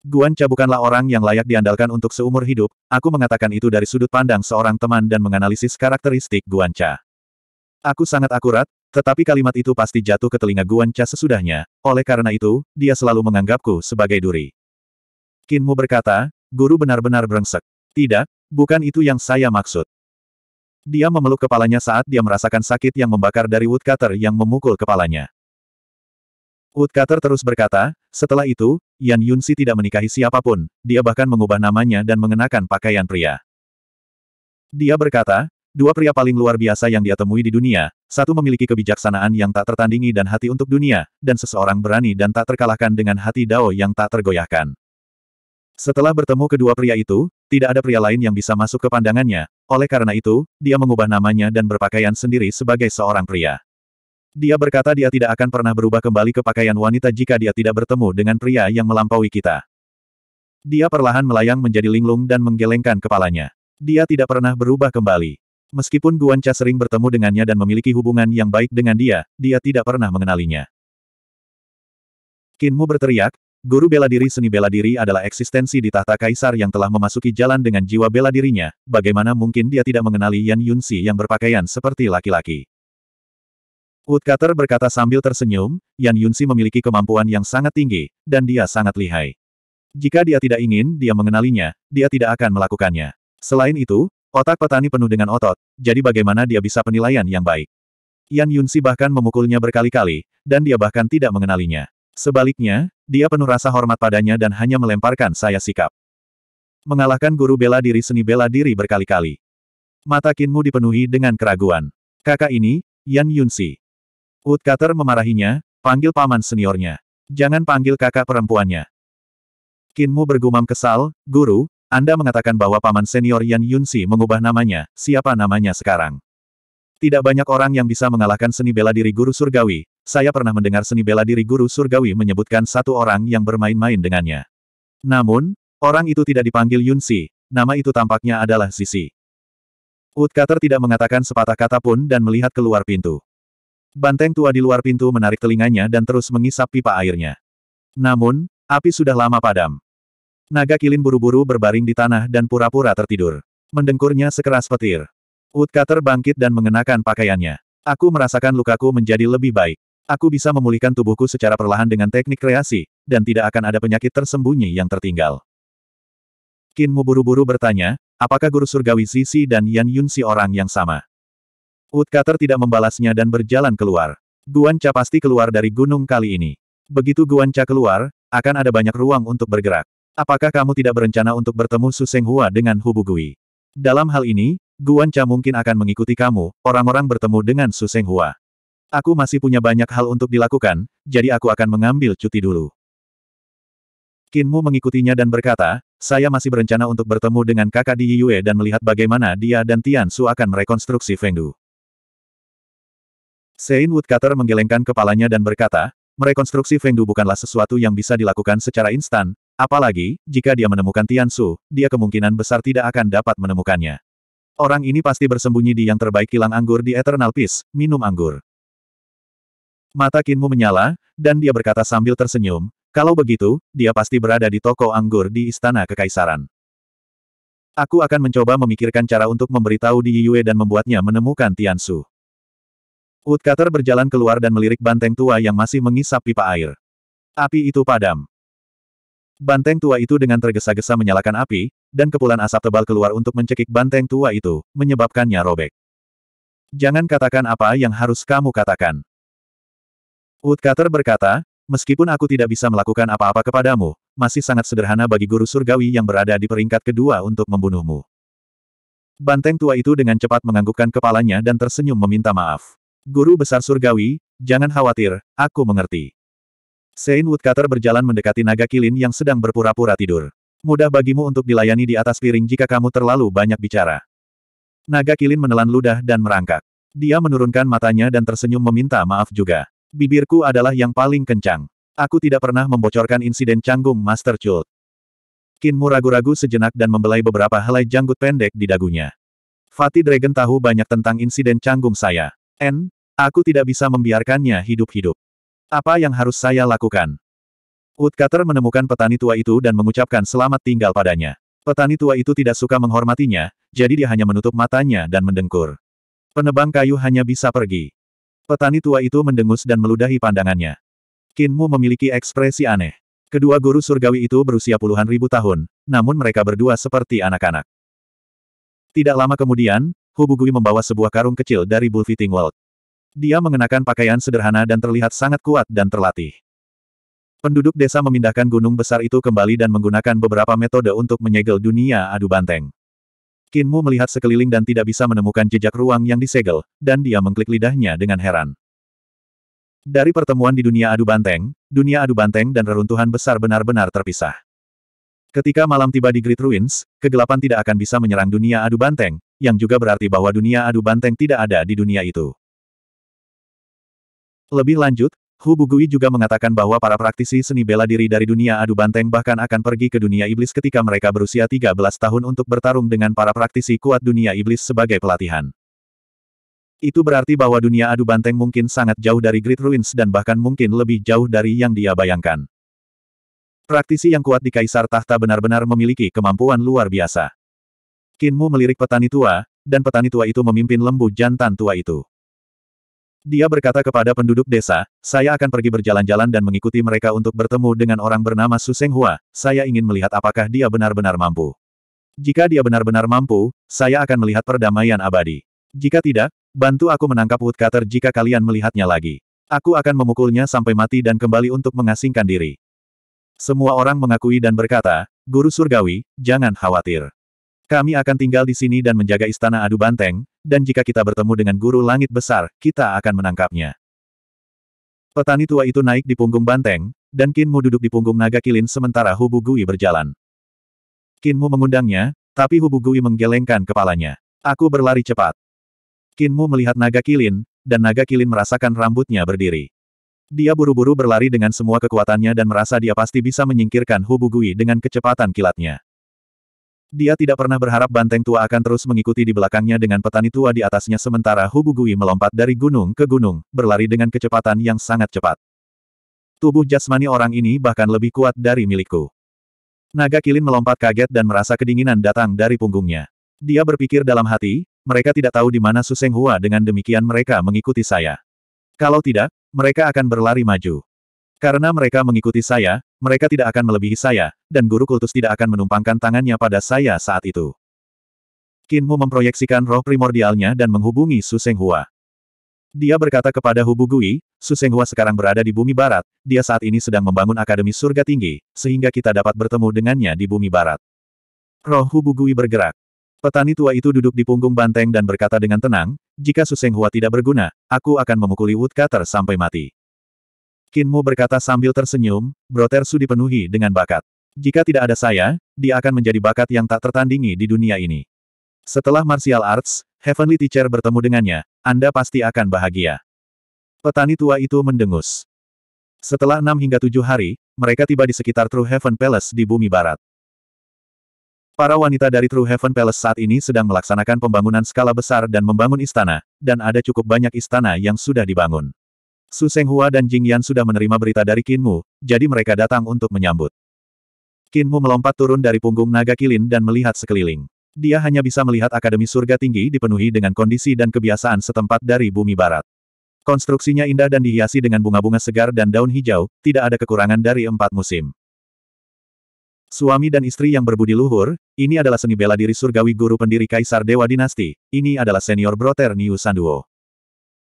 Guan Cha bukanlah orang yang layak diandalkan untuk seumur hidup, aku mengatakan itu dari sudut pandang seorang teman dan menganalisis karakteristik Guan Cha. Aku sangat akurat, tetapi kalimat itu pasti jatuh ke telinga Guan Cha sesudahnya, oleh karena itu, dia selalu menganggapku sebagai duri. Kinmu berkata, guru benar-benar brengsek. Tidak, bukan itu yang saya maksud. Dia memeluk kepalanya saat dia merasakan sakit yang membakar dari woodcutter yang memukul kepalanya. Woodcutter terus berkata, setelah itu, Yan Yunsi tidak menikahi siapapun, dia bahkan mengubah namanya dan mengenakan pakaian pria. Dia berkata, dua pria paling luar biasa yang dia temui di dunia, satu memiliki kebijaksanaan yang tak tertandingi dan hati untuk dunia, dan seseorang berani dan tak terkalahkan dengan hati Dao yang tak tergoyahkan. Setelah bertemu kedua pria itu, tidak ada pria lain yang bisa masuk ke pandangannya, oleh karena itu, dia mengubah namanya dan berpakaian sendiri sebagai seorang pria. Dia berkata dia tidak akan pernah berubah kembali ke pakaian wanita jika dia tidak bertemu dengan pria yang melampaui kita. Dia perlahan melayang menjadi linglung dan menggelengkan kepalanya. Dia tidak pernah berubah kembali. Meskipun Guan Guanca sering bertemu dengannya dan memiliki hubungan yang baik dengan dia, dia tidak pernah mengenalinya. Kinmu berteriak, Guru bela diri seni bela diri adalah eksistensi di tahta kaisar yang telah memasuki jalan dengan jiwa bela dirinya, bagaimana mungkin dia tidak mengenali Yan Yunsi yang berpakaian seperti laki-laki. Woodcutter berkata sambil tersenyum, Yan Yunsi memiliki kemampuan yang sangat tinggi, dan dia sangat lihai. Jika dia tidak ingin dia mengenalinya, dia tidak akan melakukannya. Selain itu, otak petani penuh dengan otot, jadi bagaimana dia bisa penilaian yang baik. Yan Yunsi bahkan memukulnya berkali-kali, dan dia bahkan tidak mengenalinya. Sebaliknya, dia penuh rasa hormat padanya dan hanya melemparkan saya sikap. Mengalahkan guru bela diri seni bela diri berkali-kali. Mata Kinmu dipenuhi dengan keraguan. Kakak ini, Yan Yunsi. Woodcutter memarahinya, panggil paman seniornya. Jangan panggil kakak perempuannya. Kinmu bergumam kesal, guru, Anda mengatakan bahwa paman senior Yan Yunsi mengubah namanya, siapa namanya sekarang? Tidak banyak orang yang bisa mengalahkan seni bela diri guru surgawi, saya pernah mendengar seni bela diri guru surgawi menyebutkan satu orang yang bermain-main dengannya. Namun, orang itu tidak dipanggil Yunsi, nama itu tampaknya adalah Sisi. Woodcutter tidak mengatakan sepatah kata pun dan melihat keluar pintu. Banteng tua di luar pintu menarik telinganya dan terus mengisap pipa airnya. Namun, api sudah lama padam. Naga kilin buru-buru berbaring di tanah dan pura-pura tertidur. Mendengkurnya sekeras petir. Woodcutter bangkit dan mengenakan pakaiannya. Aku merasakan lukaku menjadi lebih baik. Aku bisa memulihkan tubuhku secara perlahan dengan teknik kreasi, dan tidak akan ada penyakit tersembunyi yang tertinggal. Qin Mu buru-buru bertanya, apakah guru surgawi Sisi dan Yan Yun Si orang yang sama? Woodcutter tidak membalasnya dan berjalan keluar. Guan Cha pasti keluar dari gunung kali ini. Begitu Guan Guanca keluar, akan ada banyak ruang untuk bergerak. Apakah kamu tidak berencana untuk bertemu Su Seng Hua dengan Hubu Gui? Dalam hal ini, Guan Guanca mungkin akan mengikuti kamu, orang-orang bertemu dengan Su Seng Hua. Aku masih punya banyak hal untuk dilakukan, jadi aku akan mengambil cuti dulu. Kinmu mengikutinya dan berkata, saya masih berencana untuk bertemu dengan kakak di Yue dan melihat bagaimana dia dan Tian Su akan merekonstruksi Fengdu. Sein Woodcutter menggelengkan kepalanya dan berkata, merekonstruksi Fengdu bukanlah sesuatu yang bisa dilakukan secara instan, apalagi, jika dia menemukan Tian Su, dia kemungkinan besar tidak akan dapat menemukannya. Orang ini pasti bersembunyi di yang terbaik kilang anggur di Eternal Peace, minum anggur. Mata Kinmu menyala, dan dia berkata sambil tersenyum, kalau begitu, dia pasti berada di toko anggur di Istana Kekaisaran. Aku akan mencoba memikirkan cara untuk memberitahu Di Yue dan membuatnya menemukan Tiansu. Woodcutter berjalan keluar dan melirik banteng tua yang masih mengisap pipa air. Api itu padam. Banteng tua itu dengan tergesa-gesa menyalakan api, dan kepulan asap tebal keluar untuk mencekik banteng tua itu, menyebabkannya robek. Jangan katakan apa yang harus kamu katakan. Woodcutter berkata, meskipun aku tidak bisa melakukan apa-apa kepadamu, masih sangat sederhana bagi guru surgawi yang berada di peringkat kedua untuk membunuhmu. Banteng tua itu dengan cepat menganggukkan kepalanya dan tersenyum meminta maaf. Guru besar surgawi, jangan khawatir, aku mengerti. Sein Woodcutter berjalan mendekati naga kilin yang sedang berpura-pura tidur. Mudah bagimu untuk dilayani di atas piring jika kamu terlalu banyak bicara. Naga kilin menelan ludah dan merangkak. Dia menurunkan matanya dan tersenyum meminta maaf juga. Bibirku adalah yang paling kencang. Aku tidak pernah membocorkan insiden canggung Master Chult. Kinmu ragu-ragu sejenak dan membelai beberapa helai janggut pendek di dagunya. Fatih Dragon tahu banyak tentang insiden canggung saya. N, aku tidak bisa membiarkannya hidup-hidup. Apa yang harus saya lakukan? Woodcutter menemukan petani tua itu dan mengucapkan selamat tinggal padanya. Petani tua itu tidak suka menghormatinya, jadi dia hanya menutup matanya dan mendengkur. Penebang kayu hanya bisa pergi. Petani tua itu mendengus dan meludahi pandangannya. Kinmu memiliki ekspresi aneh. Kedua guru surgawi itu berusia puluhan ribu tahun, namun mereka berdua seperti anak-anak. Tidak lama kemudian, Hubugui membawa sebuah karung kecil dari Bullfitting World. Dia mengenakan pakaian sederhana dan terlihat sangat kuat dan terlatih. Penduduk desa memindahkan gunung besar itu kembali dan menggunakan beberapa metode untuk menyegel dunia adu banteng. Kinmu melihat sekeliling dan tidak bisa menemukan jejak ruang yang disegel, dan dia mengklik lidahnya dengan heran. Dari pertemuan di dunia adu banteng, dunia adu banteng dan reruntuhan besar benar-benar terpisah. Ketika malam tiba di Great Ruins, kegelapan tidak akan bisa menyerang dunia adu banteng, yang juga berarti bahwa dunia adu banteng tidak ada di dunia itu. Lebih lanjut, Hu Bugui juga mengatakan bahwa para praktisi seni bela diri dari dunia adu banteng bahkan akan pergi ke dunia iblis ketika mereka berusia 13 tahun untuk bertarung dengan para praktisi kuat dunia iblis sebagai pelatihan. Itu berarti bahwa dunia adu banteng mungkin sangat jauh dari Great Ruins dan bahkan mungkin lebih jauh dari yang dia bayangkan. Praktisi yang kuat di Kaisar Tahta benar-benar memiliki kemampuan luar biasa. Kinmu melirik petani tua, dan petani tua itu memimpin lembu jantan tua itu. Dia berkata kepada penduduk desa, saya akan pergi berjalan-jalan dan mengikuti mereka untuk bertemu dengan orang bernama Su Seng Hua, saya ingin melihat apakah dia benar-benar mampu. Jika dia benar-benar mampu, saya akan melihat perdamaian abadi. Jika tidak, bantu aku menangkap woodcutter jika kalian melihatnya lagi. Aku akan memukulnya sampai mati dan kembali untuk mengasingkan diri. Semua orang mengakui dan berkata, Guru Surgawi, jangan khawatir. Kami akan tinggal di sini dan menjaga istana adu banteng, dan jika kita bertemu dengan guru langit besar, kita akan menangkapnya. Petani tua itu naik di punggung banteng, dan Kinmu duduk di punggung naga kilin sementara Hubu Gui berjalan. Kinmu mengundangnya, tapi Hubu Gui menggelengkan kepalanya. Aku berlari cepat. Kinmu melihat naga kilin, dan naga kilin merasakan rambutnya berdiri. Dia buru-buru berlari dengan semua kekuatannya dan merasa dia pasti bisa menyingkirkan Hubu Gui dengan kecepatan kilatnya. Dia tidak pernah berharap banteng tua akan terus mengikuti di belakangnya dengan petani tua di atasnya sementara Hubugui melompat dari gunung ke gunung, berlari dengan kecepatan yang sangat cepat. Tubuh jasmani orang ini bahkan lebih kuat dari milikku. Naga kilin melompat kaget dan merasa kedinginan datang dari punggungnya. Dia berpikir dalam hati, mereka tidak tahu di mana Suseng Hua dengan demikian mereka mengikuti saya. Kalau tidak, mereka akan berlari maju. Karena mereka mengikuti saya, mereka tidak akan melebihi saya, dan guru kultus tidak akan menumpangkan tangannya pada saya saat itu. Kinmu memproyeksikan roh primordialnya dan menghubungi Su Seng Hua. Dia berkata kepada Hu Bugui, Su Hua sekarang berada di bumi barat, dia saat ini sedang membangun Akademi Surga Tinggi, sehingga kita dapat bertemu dengannya di bumi barat. Roh Hu Bugui bergerak. Petani tua itu duduk di punggung banteng dan berkata dengan tenang, jika Su Seng Hua tidak berguna, aku akan memukuli woodcutter sampai mati. Kinmu berkata sambil tersenyum, Brotersu dipenuhi dengan bakat. Jika tidak ada saya, dia akan menjadi bakat yang tak tertandingi di dunia ini. Setelah martial arts, Heavenly Teacher bertemu dengannya, Anda pasti akan bahagia. Petani tua itu mendengus. Setelah enam hingga tujuh hari, mereka tiba di sekitar True Heaven Palace di bumi barat. Para wanita dari True Heaven Palace saat ini sedang melaksanakan pembangunan skala besar dan membangun istana, dan ada cukup banyak istana yang sudah dibangun. Su Senghua dan Jing Yan sudah menerima berita dari Qin Mu, jadi mereka datang untuk menyambut. Qin Mu melompat turun dari punggung naga kilin dan melihat sekeliling. Dia hanya bisa melihat Akademi Surga Tinggi dipenuhi dengan kondisi dan kebiasaan setempat dari bumi barat. Konstruksinya indah dan dihiasi dengan bunga-bunga segar dan daun hijau, tidak ada kekurangan dari empat musim. Suami dan istri yang berbudi luhur, ini adalah seni bela diri surgawi guru pendiri Kaisar Dewa Dinasti, ini adalah senior broter Niu Sanduo.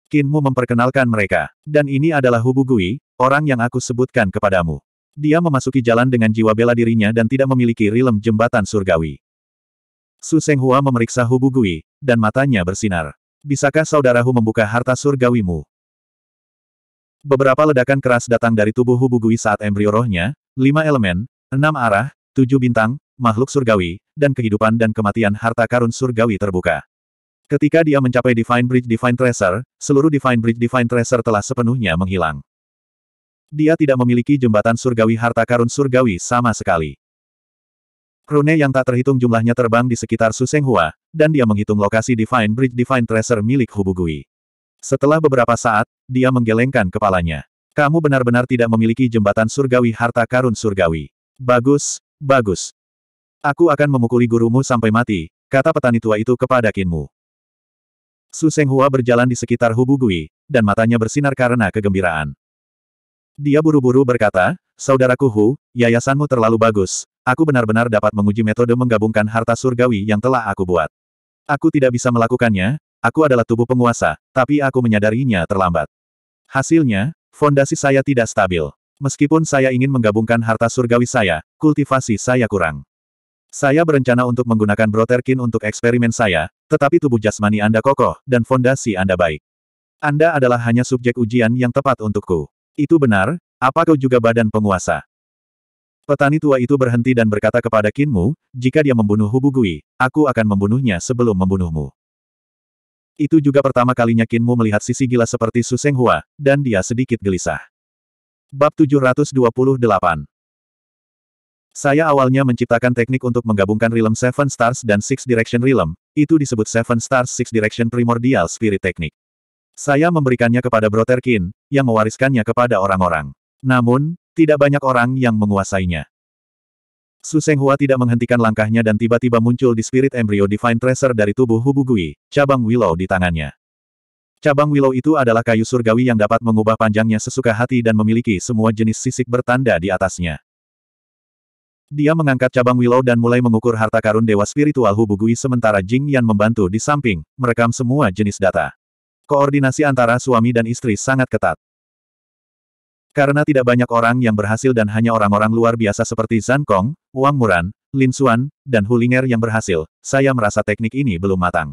Kinmu memperkenalkan mereka. Dan ini adalah Hubu Gui, orang yang aku sebutkan kepadamu. Dia memasuki jalan dengan jiwa bela dirinya dan tidak memiliki rilem jembatan surgawi. Su Hua memeriksa Hubu Gui, dan matanya bersinar. Bisakah saudaraku membuka harta surgawimu? Beberapa ledakan keras datang dari tubuh Hubu Gui saat embrio rohnya, lima elemen, enam arah, tujuh bintang, makhluk surgawi, dan kehidupan dan kematian harta karun surgawi terbuka. Ketika dia mencapai Divine Bridge Divine Tracer, seluruh Divine Bridge Divine Tracer telah sepenuhnya menghilang. Dia tidak memiliki jembatan surgawi harta karun surgawi sama sekali. Rune yang tak terhitung jumlahnya terbang di sekitar Susenghua, dan dia menghitung lokasi Divine Bridge Divine Tracer milik Hubugui. Setelah beberapa saat, dia menggelengkan kepalanya. Kamu benar-benar tidak memiliki jembatan surgawi harta karun surgawi. Bagus, bagus. Aku akan memukuli gurumu sampai mati, kata petani tua itu kepada Kinmu. Su Hua berjalan di sekitar Hubu Gui, dan matanya bersinar karena kegembiraan. Dia buru-buru berkata, Saudaraku Hu, yayasanmu terlalu bagus. Aku benar-benar dapat menguji metode menggabungkan harta surgawi yang telah aku buat. Aku tidak bisa melakukannya, aku adalah tubuh penguasa, tapi aku menyadarinya terlambat. Hasilnya, fondasi saya tidak stabil. Meskipun saya ingin menggabungkan harta surgawi saya, kultivasi saya kurang. Saya berencana untuk menggunakan Broterkin untuk eksperimen saya, tetapi tubuh jasmani Anda kokoh, dan fondasi Anda baik. Anda adalah hanya subjek ujian yang tepat untukku. Itu benar, apa kau juga badan penguasa? Petani tua itu berhenti dan berkata kepada Kinmu, jika dia membunuh Hubugui, aku akan membunuhnya sebelum membunuhmu. Itu juga pertama kalinya Kinmu melihat sisi gila seperti Suseng Hua, dan dia sedikit gelisah. Bab 728 saya awalnya menciptakan teknik untuk menggabungkan realm Seven Stars dan Six Direction Realm, itu disebut Seven Stars Six Direction Primordial Spirit Teknik. Saya memberikannya kepada Broterkin, yang mewariskannya kepada orang-orang. Namun, tidak banyak orang yang menguasainya. Su Senghua tidak menghentikan langkahnya dan tiba-tiba muncul di spirit embryo Divine Tracer dari tubuh Hubugui, cabang Willow di tangannya. Cabang Willow itu adalah kayu surgawi yang dapat mengubah panjangnya sesuka hati dan memiliki semua jenis sisik bertanda di atasnya. Dia mengangkat cabang Willow dan mulai mengukur harta karun dewa spiritual Hubugui sementara Jing Yan membantu di samping, merekam semua jenis data. Koordinasi antara suami dan istri sangat ketat. Karena tidak banyak orang yang berhasil dan hanya orang-orang luar biasa seperti Zan Kong, Wang Muran, Lin Xuan, dan Hulinger yang berhasil, saya merasa teknik ini belum matang.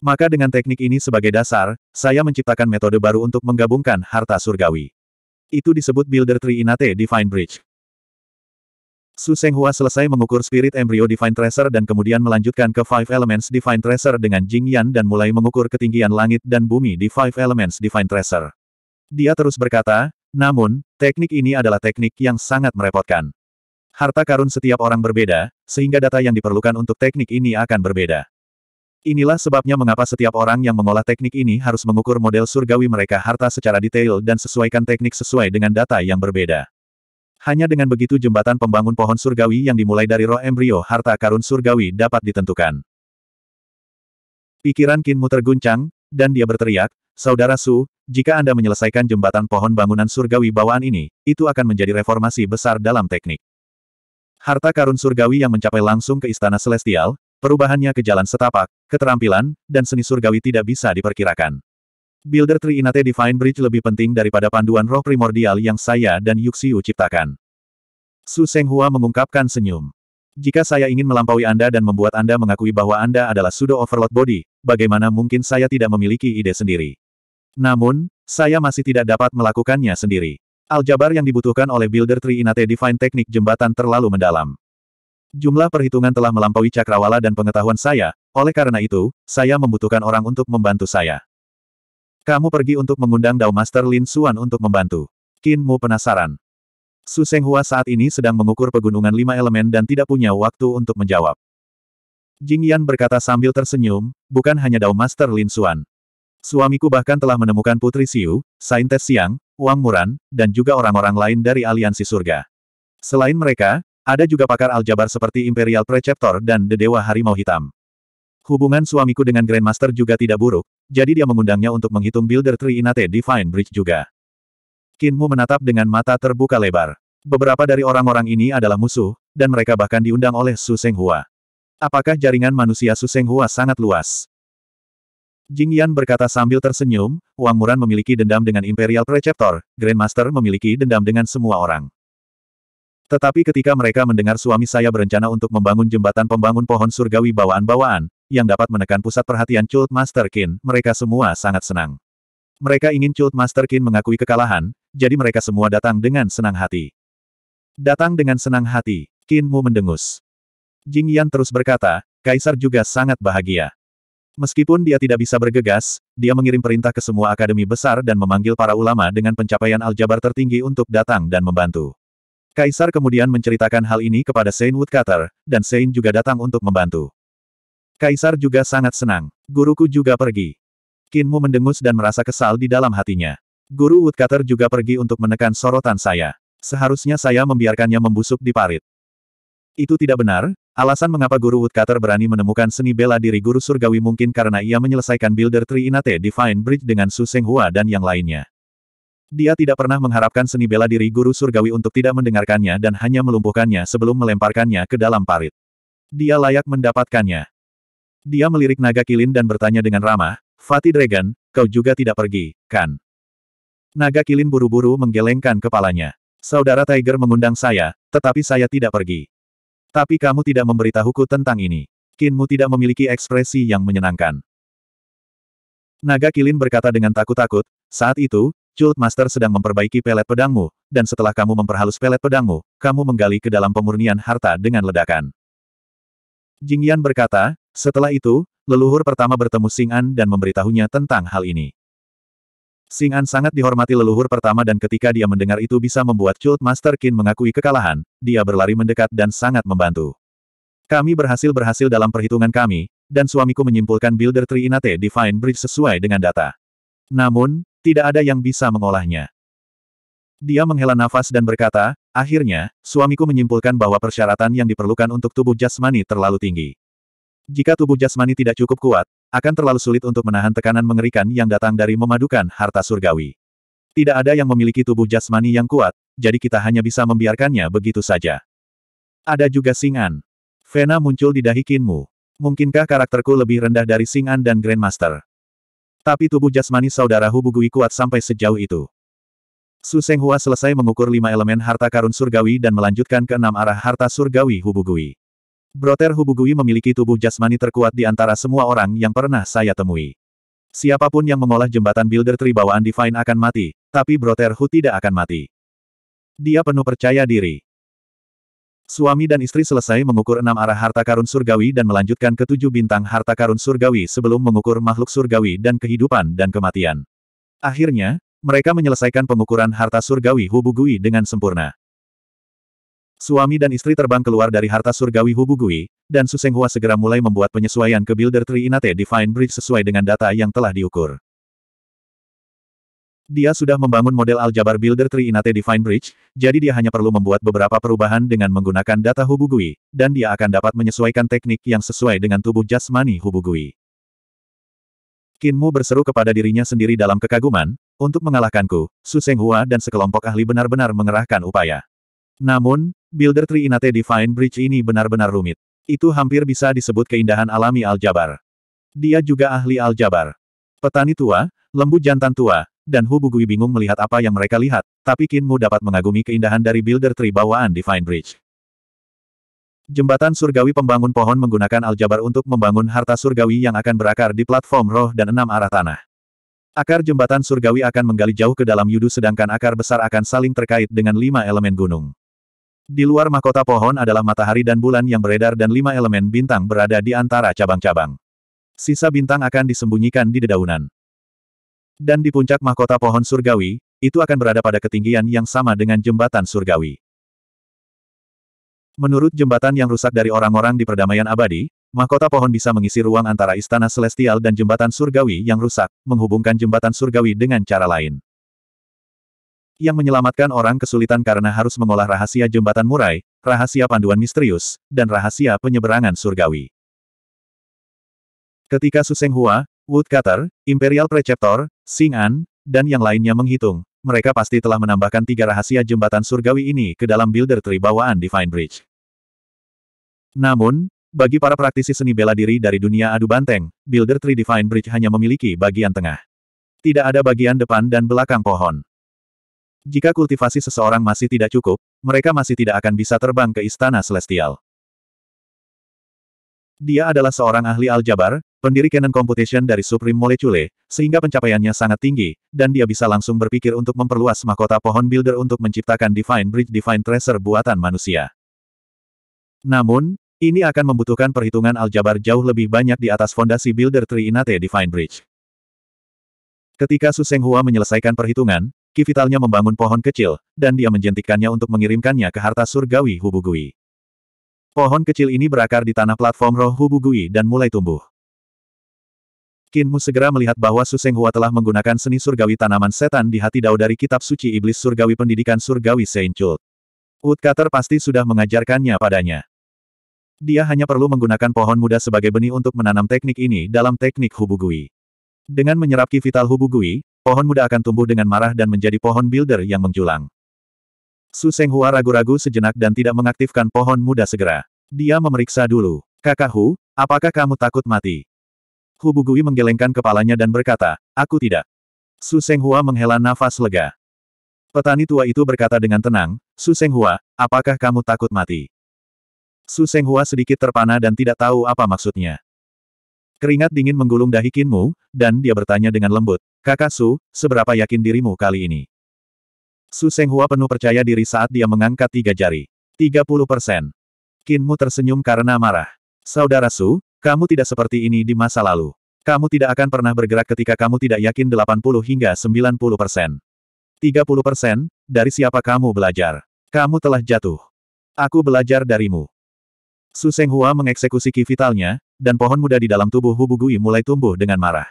Maka dengan teknik ini sebagai dasar, saya menciptakan metode baru untuk menggabungkan harta surgawi. Itu disebut Builder Tree Inate Divine Bridge. Su Hua selesai mengukur Spirit Embryo Divine Tracer dan kemudian melanjutkan ke Five Elements Divine Tracer dengan Jing Yan dan mulai mengukur ketinggian langit dan bumi di Five Elements Divine Tracer. Dia terus berkata, namun, teknik ini adalah teknik yang sangat merepotkan. Harta karun setiap orang berbeda, sehingga data yang diperlukan untuk teknik ini akan berbeda. Inilah sebabnya mengapa setiap orang yang mengolah teknik ini harus mengukur model surgawi mereka harta secara detail dan sesuaikan teknik sesuai dengan data yang berbeda. Hanya dengan begitu jembatan pembangun pohon surgawi yang dimulai dari roh embrio harta karun surgawi dapat ditentukan. Pikiran Kinmu terguncang, dan dia berteriak, Saudara Su, jika Anda menyelesaikan jembatan pohon bangunan surgawi bawaan ini, itu akan menjadi reformasi besar dalam teknik. Harta karun surgawi yang mencapai langsung ke Istana Celestial, perubahannya ke jalan setapak, keterampilan, dan seni surgawi tidak bisa diperkirakan. Builder Tree Inate Divine Bridge lebih penting daripada panduan roh primordial yang saya dan Yuxiu ciptakan. Su Hua mengungkapkan senyum. Jika saya ingin melampaui Anda dan membuat Anda mengakui bahwa Anda adalah Sudo overload body, bagaimana mungkin saya tidak memiliki ide sendiri? Namun, saya masih tidak dapat melakukannya sendiri. Aljabar yang dibutuhkan oleh Builder Tree Inate Divine teknik jembatan terlalu mendalam. Jumlah perhitungan telah melampaui cakrawala dan pengetahuan saya, oleh karena itu, saya membutuhkan orang untuk membantu saya. Kamu pergi untuk mengundang Dao Master Lin Xuan untuk membantu. Qin Mu penasaran. Su Seng Hua saat ini sedang mengukur pegunungan lima elemen dan tidak punya waktu untuk menjawab. Jing Yan berkata sambil tersenyum, bukan hanya Dao Master Lin Xuan. Suamiku bahkan telah menemukan Putri Siu, Saintes Siang, Wang Muran, dan juga orang-orang lain dari Aliansi Surga. Selain mereka, ada juga pakar aljabar seperti Imperial Preceptor dan The Dewa Harimau Hitam. Hubungan suamiku dengan Grandmaster juga tidak buruk, jadi dia mengundangnya untuk menghitung Builder Tree Inate Divine Bridge juga. Kinmu menatap dengan mata terbuka lebar. Beberapa dari orang-orang ini adalah musuh, dan mereka bahkan diundang oleh Su Seng Hua. Apakah jaringan manusia Su Seng Hua sangat luas? Jing Yan berkata sambil tersenyum, Wang Muran memiliki dendam dengan Imperial Preceptor, Grandmaster memiliki dendam dengan semua orang. Tetapi ketika mereka mendengar suami saya berencana untuk membangun jembatan pembangun pohon surgawi bawaan-bawaan, yang dapat menekan pusat perhatian Chult Master Qin, mereka semua sangat senang. Mereka ingin Chult Master Qin mengakui kekalahan, jadi mereka semua datang dengan senang hati. Datang dengan senang hati, Qin Mu mendengus. Jing Yan terus berkata, Kaisar juga sangat bahagia. Meskipun dia tidak bisa bergegas, dia mengirim perintah ke semua akademi besar dan memanggil para ulama dengan pencapaian aljabar tertinggi untuk datang dan membantu. Kaisar kemudian menceritakan hal ini kepada Saint Woodcutter, dan Saint juga datang untuk membantu. Kaisar juga sangat senang. Guruku juga pergi. Kinmu mendengus dan merasa kesal di dalam hatinya. Guru Woodcutter juga pergi untuk menekan sorotan saya. Seharusnya saya membiarkannya membusuk di parit. Itu tidak benar, alasan mengapa Guru Woodcutter berani menemukan seni bela diri Guru Surgawi mungkin karena ia menyelesaikan Builder Inate Divine Bridge dengan Su Seng Hua dan yang lainnya. Dia tidak pernah mengharapkan seni bela diri Guru Surgawi untuk tidak mendengarkannya dan hanya melumpuhkannya sebelum melemparkannya ke dalam parit. Dia layak mendapatkannya. Dia melirik naga kilin dan bertanya dengan ramah, Fatih Dragon, kau juga tidak pergi, kan? Naga kilin buru-buru menggelengkan kepalanya. Saudara Tiger mengundang saya, tetapi saya tidak pergi. Tapi kamu tidak memberitahuku tentang ini. Kinmu tidak memiliki ekspresi yang menyenangkan. Naga kilin berkata dengan takut-takut, saat itu, Cult Master sedang memperbaiki pelet pedangmu, dan setelah kamu memperhalus pelet pedangmu, kamu menggali ke dalam pemurnian harta dengan ledakan. Jingyan berkata, setelah itu, leluhur pertama bertemu Sing'an dan memberitahunya tentang hal ini. Sing'an sangat dihormati leluhur pertama dan ketika dia mendengar itu bisa membuat Cult Master Qin mengakui kekalahan, dia berlari mendekat dan sangat membantu. Kami berhasil-berhasil dalam perhitungan kami, dan suamiku menyimpulkan Builder Inate Divine Bridge sesuai dengan data. Namun, tidak ada yang bisa mengolahnya. Dia menghela nafas dan berkata, akhirnya, suamiku menyimpulkan bahwa persyaratan yang diperlukan untuk tubuh jasmani terlalu tinggi. Jika tubuh jasmani tidak cukup kuat, akan terlalu sulit untuk menahan tekanan mengerikan yang datang dari memadukan harta surgawi. Tidak ada yang memiliki tubuh jasmani yang kuat, jadi kita hanya bisa membiarkannya begitu saja. Ada juga Singan. Vena muncul di dahi Kinmu. Mungkinkah karakterku lebih rendah dari Singan dan Grandmaster? Tapi tubuh jasmani saudara Hubugui kuat sampai sejauh itu. Su Senghua selesai mengukur lima elemen harta karun surgawi dan melanjutkan ke enam arah harta surgawi Hubugui. Broter Hubugui memiliki tubuh jasmani terkuat di antara semua orang yang pernah saya temui. Siapapun yang mengolah jembatan Builder Tree bawaan Divine akan mati, tapi Broter Hu tidak akan mati. Dia penuh percaya diri. Suami dan istri selesai mengukur enam arah harta karun surgawi dan melanjutkan ketujuh bintang harta karun surgawi sebelum mengukur makhluk surgawi dan kehidupan dan kematian. Akhirnya, mereka menyelesaikan pengukuran harta surgawi Hubugui dengan sempurna. Suami dan istri terbang keluar dari harta surgawi Hubugui, dan Susenghua segera mulai membuat penyesuaian ke Builder Tree Inate Divine Bridge sesuai dengan data yang telah diukur. Dia sudah membangun model aljabar Builder Tree Inate Divine Bridge, jadi dia hanya perlu membuat beberapa perubahan dengan menggunakan data Hubugui, dan dia akan dapat menyesuaikan teknik yang sesuai dengan tubuh jasmani Hubugui. Kinmu berseru kepada dirinya sendiri dalam kekaguman, untuk mengalahkanku, Susenghua Hua dan sekelompok ahli benar-benar mengerahkan upaya. Namun, Builder Tree Inate Divine Bridge ini benar-benar rumit. Itu hampir bisa disebut keindahan alami aljabar. Dia juga ahli aljabar. Petani tua, lembu jantan tua, dan Hubugui bingung melihat apa yang mereka lihat, tapi Kinmu dapat mengagumi keindahan dari Builder Tree bawaan Divine Bridge. Jembatan surgawi pembangun pohon menggunakan aljabar untuk membangun harta surgawi yang akan berakar di platform roh dan enam arah tanah. Akar jembatan surgawi akan menggali jauh ke dalam yudu sedangkan akar besar akan saling terkait dengan lima elemen gunung. Di luar mahkota pohon adalah matahari dan bulan yang beredar dan lima elemen bintang berada di antara cabang-cabang. Sisa bintang akan disembunyikan di dedaunan. Dan di puncak mahkota pohon surgawi, itu akan berada pada ketinggian yang sama dengan jembatan surgawi. Menurut jembatan yang rusak dari orang-orang di perdamaian abadi, mahkota pohon bisa mengisi ruang antara istana celestial dan jembatan surgawi yang rusak, menghubungkan jembatan surgawi dengan cara lain yang menyelamatkan orang kesulitan karena harus mengolah rahasia jembatan murai, rahasia panduan misterius, dan rahasia penyeberangan surgawi. Ketika Suseng Hua, Woodcutter, Imperial Preceptor, Sing An, dan yang lainnya menghitung, mereka pasti telah menambahkan tiga rahasia jembatan surgawi ini ke dalam builder Tree bawaan Divine Bridge. Namun, bagi para praktisi seni bela diri dari dunia adu banteng, builder tri Divine Bridge hanya memiliki bagian tengah. Tidak ada bagian depan dan belakang pohon. Jika kultivasi seseorang masih tidak cukup, mereka masih tidak akan bisa terbang ke Istana Celestial. Dia adalah seorang ahli aljabar, pendiri Canon Computation dari Supreme Molecule, sehingga pencapaiannya sangat tinggi, dan dia bisa langsung berpikir untuk memperluas mahkota pohon builder untuk menciptakan Divine Bridge Divine Tracer buatan manusia. Namun, ini akan membutuhkan perhitungan aljabar jauh lebih banyak di atas fondasi builder Inate Divine Bridge. Ketika Suseng Hua menyelesaikan perhitungan, Kivitalnya membangun pohon kecil, dan dia menjentikannya untuk mengirimkannya ke harta surgawi Hubugui. Pohon kecil ini berakar di tanah platform roh Hubugui dan mulai tumbuh. Kinmu segera melihat bahwa Susenghua telah menggunakan seni surgawi tanaman setan di hati dao dari kitab suci iblis surgawi pendidikan surgawi Seinchult. Woodcutter pasti sudah mengajarkannya padanya. Dia hanya perlu menggunakan pohon muda sebagai benih untuk menanam teknik ini dalam teknik Hubugui. Dengan menyerap kivital Hubugui, pohon muda akan tumbuh dengan marah dan menjadi pohon builder yang menjulang. Su Hua ragu-ragu sejenak dan tidak mengaktifkan pohon muda segera. Dia memeriksa dulu. Kakak Hu, apakah kamu takut mati? Hu Bugui menggelengkan kepalanya dan berkata, aku tidak. Su Hua menghela nafas lega. Petani tua itu berkata dengan tenang, Su Hua, apakah kamu takut mati? Su Hua sedikit terpana dan tidak tahu apa maksudnya. Keringat dingin menggulung dahi dan dia bertanya dengan lembut, Kakak Su, seberapa yakin dirimu kali ini? Su Senghua penuh percaya diri saat dia mengangkat tiga jari. 30 persen. Kinmu tersenyum karena marah. Saudara Su, kamu tidak seperti ini di masa lalu. Kamu tidak akan pernah bergerak ketika kamu tidak yakin 80 hingga 90 persen. 30 persen, dari siapa kamu belajar? Kamu telah jatuh. Aku belajar darimu. Su Senghua mengeksekusi kivitalnya, dan pohon muda di dalam tubuh Hubugui mulai tumbuh dengan marah.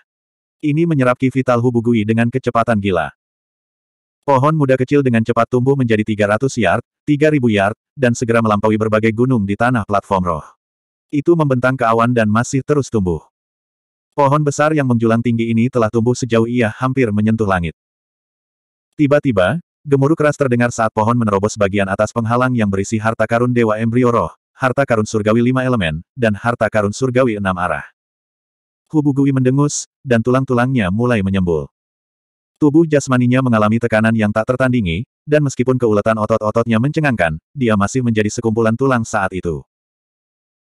Ini menyerap ki vital Hubugui dengan kecepatan gila. Pohon muda kecil dengan cepat tumbuh menjadi 300 yard, 3000 yard, dan segera melampaui berbagai gunung di tanah platform roh. Itu membentang ke awan dan masih terus tumbuh. Pohon besar yang menjulang tinggi ini telah tumbuh sejauh ia hampir menyentuh langit. Tiba-tiba, gemuruh keras terdengar saat pohon menerobos bagian atas penghalang yang berisi harta karun Dewa Embrio Roh, harta karun surgawi lima elemen, dan harta karun surgawi enam arah. Hubu Gui mendengus, dan tulang-tulangnya mulai menyembul. Tubuh jasmaninya mengalami tekanan yang tak tertandingi, dan meskipun keuletan otot-ototnya mencengangkan, dia masih menjadi sekumpulan tulang saat itu.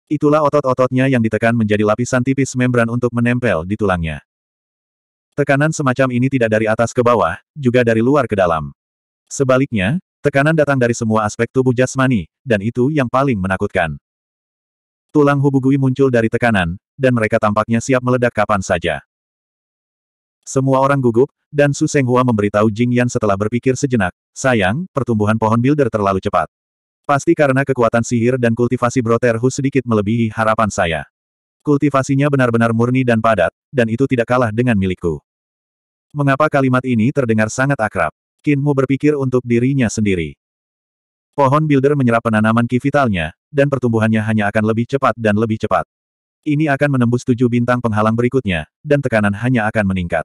Itulah otot-ototnya yang ditekan menjadi lapisan tipis membran untuk menempel di tulangnya. Tekanan semacam ini tidak dari atas ke bawah, juga dari luar ke dalam. Sebaliknya, tekanan datang dari semua aspek tubuh jasmani, dan itu yang paling menakutkan. Tulang hubugui muncul dari tekanan, dan mereka tampaknya siap meledak kapan saja. Semua orang gugup, dan Su Senghua memberitahu Jing Yan setelah berpikir sejenak, sayang, pertumbuhan pohon builder terlalu cepat. Pasti karena kekuatan sihir dan kultivasi Hu sedikit melebihi harapan saya. Kultivasinya benar-benar murni dan padat, dan itu tidak kalah dengan milikku. Mengapa kalimat ini terdengar sangat akrab? Kinmu berpikir untuk dirinya sendiri. Pohon builder menyerap penanaman ki vitalnya, dan pertumbuhannya hanya akan lebih cepat dan lebih cepat. Ini akan menembus tujuh bintang penghalang berikutnya, dan tekanan hanya akan meningkat.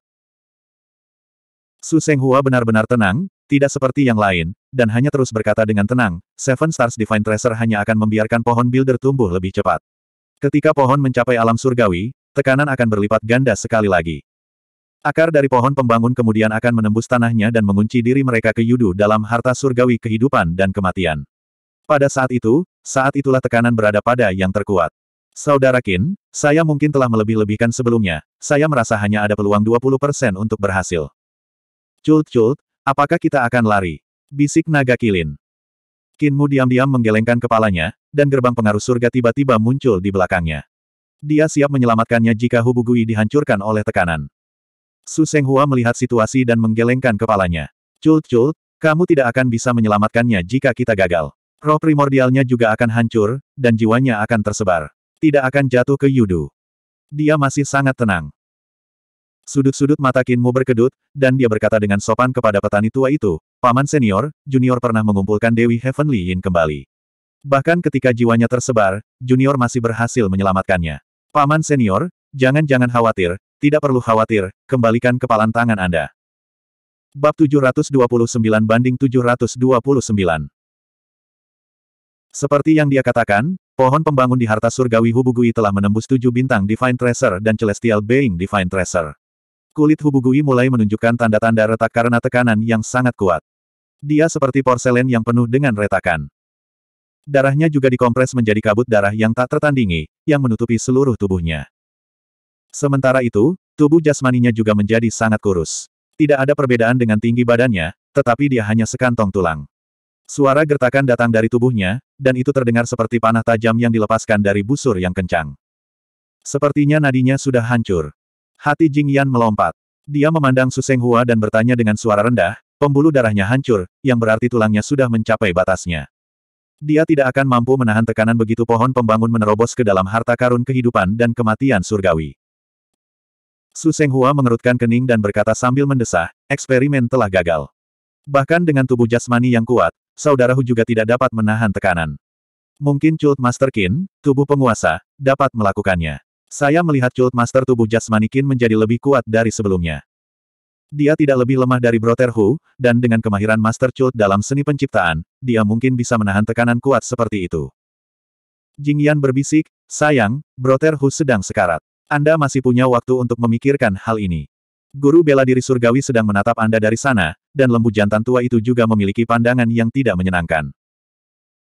Su Hua benar-benar tenang, tidak seperti yang lain, dan hanya terus berkata dengan tenang, Seven Stars Divine Tracer hanya akan membiarkan pohon builder tumbuh lebih cepat. Ketika pohon mencapai alam surgawi, tekanan akan berlipat ganda sekali lagi. Akar dari pohon pembangun kemudian akan menembus tanahnya dan mengunci diri mereka ke Yudu dalam harta surgawi kehidupan dan kematian. Pada saat itu, saat itulah tekanan berada pada yang terkuat. Saudara Kin, saya mungkin telah melebih-lebihkan sebelumnya, saya merasa hanya ada peluang 20% untuk berhasil. Cult-cult, apakah kita akan lari? Bisik naga kilin. Kinmu diam-diam menggelengkan kepalanya, dan gerbang pengaruh surga tiba-tiba muncul di belakangnya. Dia siap menyelamatkannya jika Hubugui dihancurkan oleh tekanan. Su Hua melihat situasi dan menggelengkan kepalanya. Cult-cult, kamu tidak akan bisa menyelamatkannya jika kita gagal. Roh primordialnya juga akan hancur, dan jiwanya akan tersebar. Tidak akan jatuh ke Yudu. Dia masih sangat tenang. Sudut-sudut mata Kinmu berkedut, dan dia berkata dengan sopan kepada petani tua itu, Paman senior, junior pernah mengumpulkan Dewi Heavenly Yin kembali. Bahkan ketika jiwanya tersebar, junior masih berhasil menyelamatkannya. Paman senior, jangan-jangan khawatir, tidak perlu khawatir, kembalikan kepalan tangan Anda. Bab 729 banding 729 Seperti yang dia katakan, pohon pembangun di harta surgawi Hubugui telah menembus tujuh bintang Divine Tracer dan Celestial Being Divine Tracer. Kulit Hubugui mulai menunjukkan tanda-tanda retak karena tekanan yang sangat kuat. Dia seperti porselen yang penuh dengan retakan. Darahnya juga dikompres menjadi kabut darah yang tak tertandingi, yang menutupi seluruh tubuhnya. Sementara itu, tubuh jasmaninya juga menjadi sangat kurus. Tidak ada perbedaan dengan tinggi badannya, tetapi dia hanya sekantong tulang. Suara gertakan datang dari tubuhnya, dan itu terdengar seperti panah tajam yang dilepaskan dari busur yang kencang. Sepertinya nadinya sudah hancur. Hati Jing Yan melompat. Dia memandang Seng Hua dan bertanya dengan suara rendah, pembuluh darahnya hancur, yang berarti tulangnya sudah mencapai batasnya. Dia tidak akan mampu menahan tekanan begitu pohon pembangun menerobos ke dalam harta karun kehidupan dan kematian surgawi. Su Hua mengerutkan kening dan berkata sambil mendesah, eksperimen telah gagal. Bahkan dengan tubuh jasmani yang kuat, saudara Hu juga tidak dapat menahan tekanan. Mungkin Cult Master Qin, tubuh penguasa, dapat melakukannya. Saya melihat Cult Master tubuh jasmani Qin menjadi lebih kuat dari sebelumnya. Dia tidak lebih lemah dari Brother Hu, dan dengan kemahiran Master Cult dalam seni penciptaan, dia mungkin bisa menahan tekanan kuat seperti itu. Jingyan berbisik, sayang, Brother Hu sedang sekarat. Anda masih punya waktu untuk memikirkan hal ini. Guru bela diri surgawi sedang menatap Anda dari sana, dan lembu jantan tua itu juga memiliki pandangan yang tidak menyenangkan.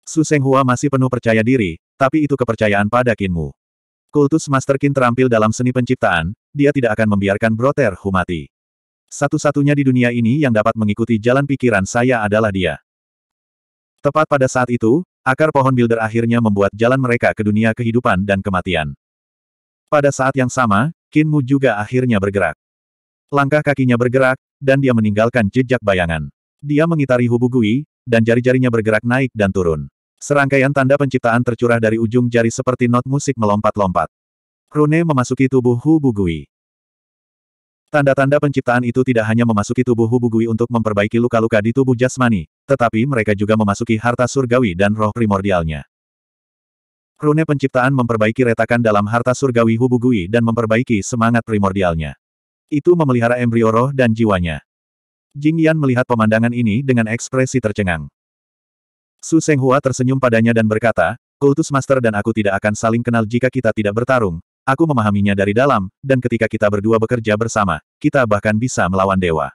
Su Senghua masih penuh percaya diri, tapi itu kepercayaan pada Kinmu. Kultus Master Kin terampil dalam seni penciptaan, dia tidak akan membiarkan Broter Hu mati. Satu-satunya di dunia ini yang dapat mengikuti jalan pikiran saya adalah dia. Tepat pada saat itu, akar pohon builder akhirnya membuat jalan mereka ke dunia kehidupan dan kematian. Pada saat yang sama, Kinmu juga akhirnya bergerak. Langkah kakinya bergerak, dan dia meninggalkan jejak bayangan. Dia mengitari Hubu dan jari-jarinya bergerak naik dan turun. Serangkaian tanda penciptaan tercurah dari ujung jari seperti not musik melompat-lompat. Rune memasuki tubuh Hubu Tanda-tanda penciptaan itu tidak hanya memasuki tubuh Hubu untuk memperbaiki luka-luka di tubuh jasmani, tetapi mereka juga memasuki harta surgawi dan roh primordialnya. Rune penciptaan memperbaiki retakan dalam harta surgawi Hubugui dan memperbaiki semangat primordialnya. Itu memelihara embrio roh dan jiwanya. Jing Yan melihat pemandangan ini dengan ekspresi tercengang. Su Hua tersenyum padanya dan berkata, Kultus Master dan aku tidak akan saling kenal jika kita tidak bertarung, aku memahaminya dari dalam, dan ketika kita berdua bekerja bersama, kita bahkan bisa melawan dewa.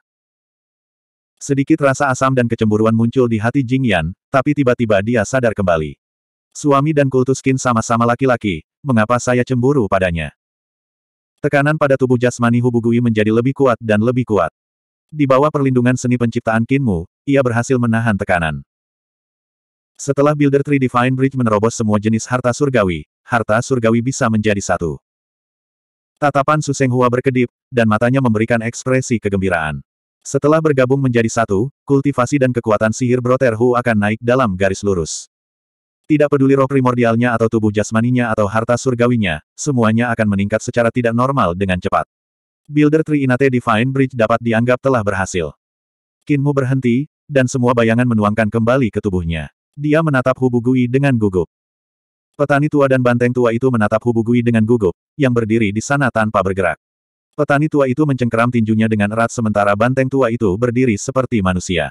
Sedikit rasa asam dan kecemburuan muncul di hati Jing Yan, tapi tiba-tiba dia sadar kembali. Suami dan kultus Kin sama-sama laki-laki, mengapa saya cemburu padanya? Tekanan pada tubuh jasmani Hubugui menjadi lebih kuat dan lebih kuat. Di bawah perlindungan seni penciptaan Kinmu, ia berhasil menahan tekanan. Setelah Builder Tree Divine Bridge menerobos semua jenis harta surgawi, harta surgawi bisa menjadi satu. Tatapan Suseng Hua berkedip, dan matanya memberikan ekspresi kegembiraan. Setelah bergabung menjadi satu, kultivasi dan kekuatan sihir Broter Hu akan naik dalam garis lurus. Tidak peduli roh primordialnya atau tubuh jasmaninya atau harta surgawinya, semuanya akan meningkat secara tidak normal dengan cepat. Builder Trinate Divine Bridge dapat dianggap telah berhasil. Kinmu berhenti, dan semua bayangan menuangkan kembali ke tubuhnya. Dia menatap Hubu Gui dengan gugup. Petani tua dan banteng tua itu menatap Hubu Gui dengan gugup, yang berdiri di sana tanpa bergerak. Petani tua itu mencengkeram tinjunya dengan erat sementara banteng tua itu berdiri seperti manusia.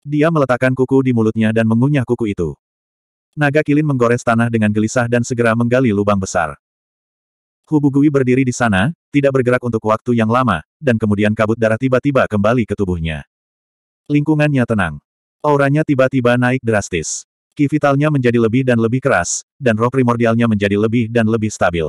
Dia meletakkan kuku di mulutnya dan mengunyah kuku itu. Naga kilin menggores tanah dengan gelisah dan segera menggali lubang besar. Hubugui berdiri di sana, tidak bergerak untuk waktu yang lama, dan kemudian kabut darah tiba-tiba kembali ke tubuhnya. Lingkungannya tenang. Auranya tiba-tiba naik drastis. Ki vitalnya menjadi lebih dan lebih keras, dan roh primordialnya menjadi lebih dan lebih stabil.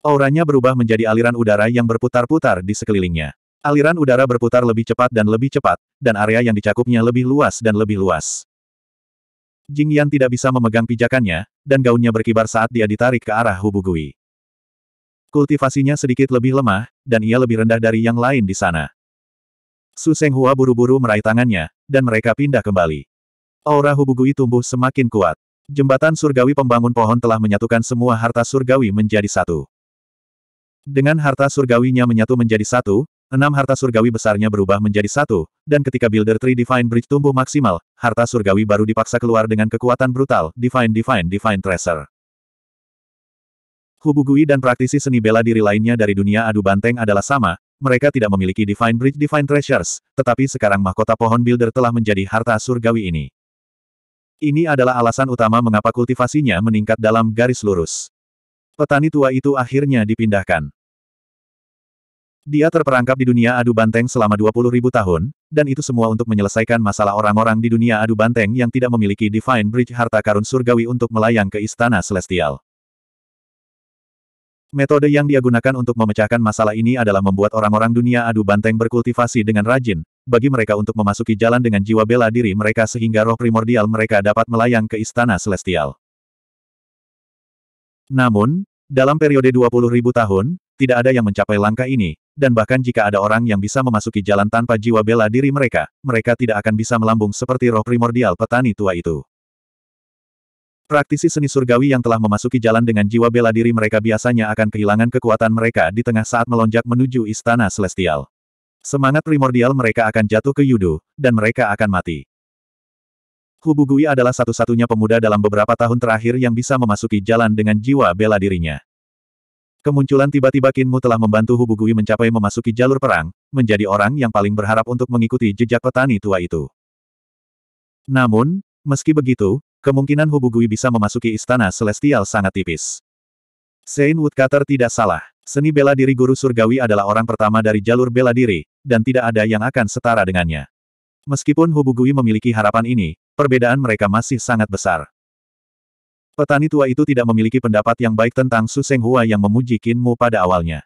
Auranya berubah menjadi aliran udara yang berputar-putar di sekelilingnya. Aliran udara berputar lebih cepat dan lebih cepat, dan area yang dicakupnya lebih luas dan lebih luas. Jing Yan tidak bisa memegang pijakannya, dan gaunnya berkibar saat dia ditarik ke arah Hubu Gui. Kultivasinya sedikit lebih lemah, dan ia lebih rendah dari yang lain di sana. Su Seng Hua buru-buru meraih tangannya, dan mereka pindah kembali. Aura Hubu Gui tumbuh semakin kuat. Jembatan surgawi pembangun pohon telah menyatukan semua harta surgawi menjadi satu. Dengan harta surgawinya menyatu menjadi satu, Enam harta surgawi besarnya berubah menjadi satu, dan ketika Builder Tree Divine Bridge tumbuh maksimal, harta surgawi baru dipaksa keluar dengan kekuatan brutal, Divine Divine Divine Treasure. Hubugui dan praktisi seni bela diri lainnya dari dunia adu banteng adalah sama, mereka tidak memiliki Divine Bridge Divine Treasures, tetapi sekarang mahkota pohon Builder telah menjadi harta surgawi ini. Ini adalah alasan utama mengapa kultivasinya meningkat dalam garis lurus. Petani tua itu akhirnya dipindahkan. Dia terperangkap di dunia adu banteng selama 20 tahun, dan itu semua untuk menyelesaikan masalah orang-orang di dunia adu banteng yang tidak memiliki Divine Bridge harta karun surgawi untuk melayang ke Istana Celestial. Metode yang dia gunakan untuk memecahkan masalah ini adalah membuat orang-orang dunia adu banteng berkultivasi dengan rajin, bagi mereka untuk memasuki jalan dengan jiwa bela diri mereka sehingga roh primordial mereka dapat melayang ke Istana Celestial. Namun, dalam periode 20.000 tahun, tidak ada yang mencapai langkah ini, dan bahkan jika ada orang yang bisa memasuki jalan tanpa jiwa bela diri mereka, mereka tidak akan bisa melambung seperti roh primordial petani tua itu. Praktisi seni surgawi yang telah memasuki jalan dengan jiwa bela diri mereka biasanya akan kehilangan kekuatan mereka di tengah saat melonjak menuju istana celestial. Semangat primordial mereka akan jatuh ke yudu, dan mereka akan mati. Hubugui adalah satu-satunya pemuda dalam beberapa tahun terakhir yang bisa memasuki jalan dengan jiwa bela dirinya. Kemunculan tiba-tiba Kinmu telah membantu Hubugui mencapai memasuki jalur perang, menjadi orang yang paling berharap untuk mengikuti jejak petani tua itu. Namun, meski begitu, kemungkinan Hubugui bisa memasuki istana Celestial sangat tipis. Sein Woodcutter tidak salah. Seni bela diri guru surgawi adalah orang pertama dari jalur bela diri, dan tidak ada yang akan setara dengannya. Meskipun Hubugui memiliki harapan ini, perbedaan mereka masih sangat besar. Petani tua itu tidak memiliki pendapat yang baik tentang Su Seng Hua yang memuji Qin Mu pada awalnya.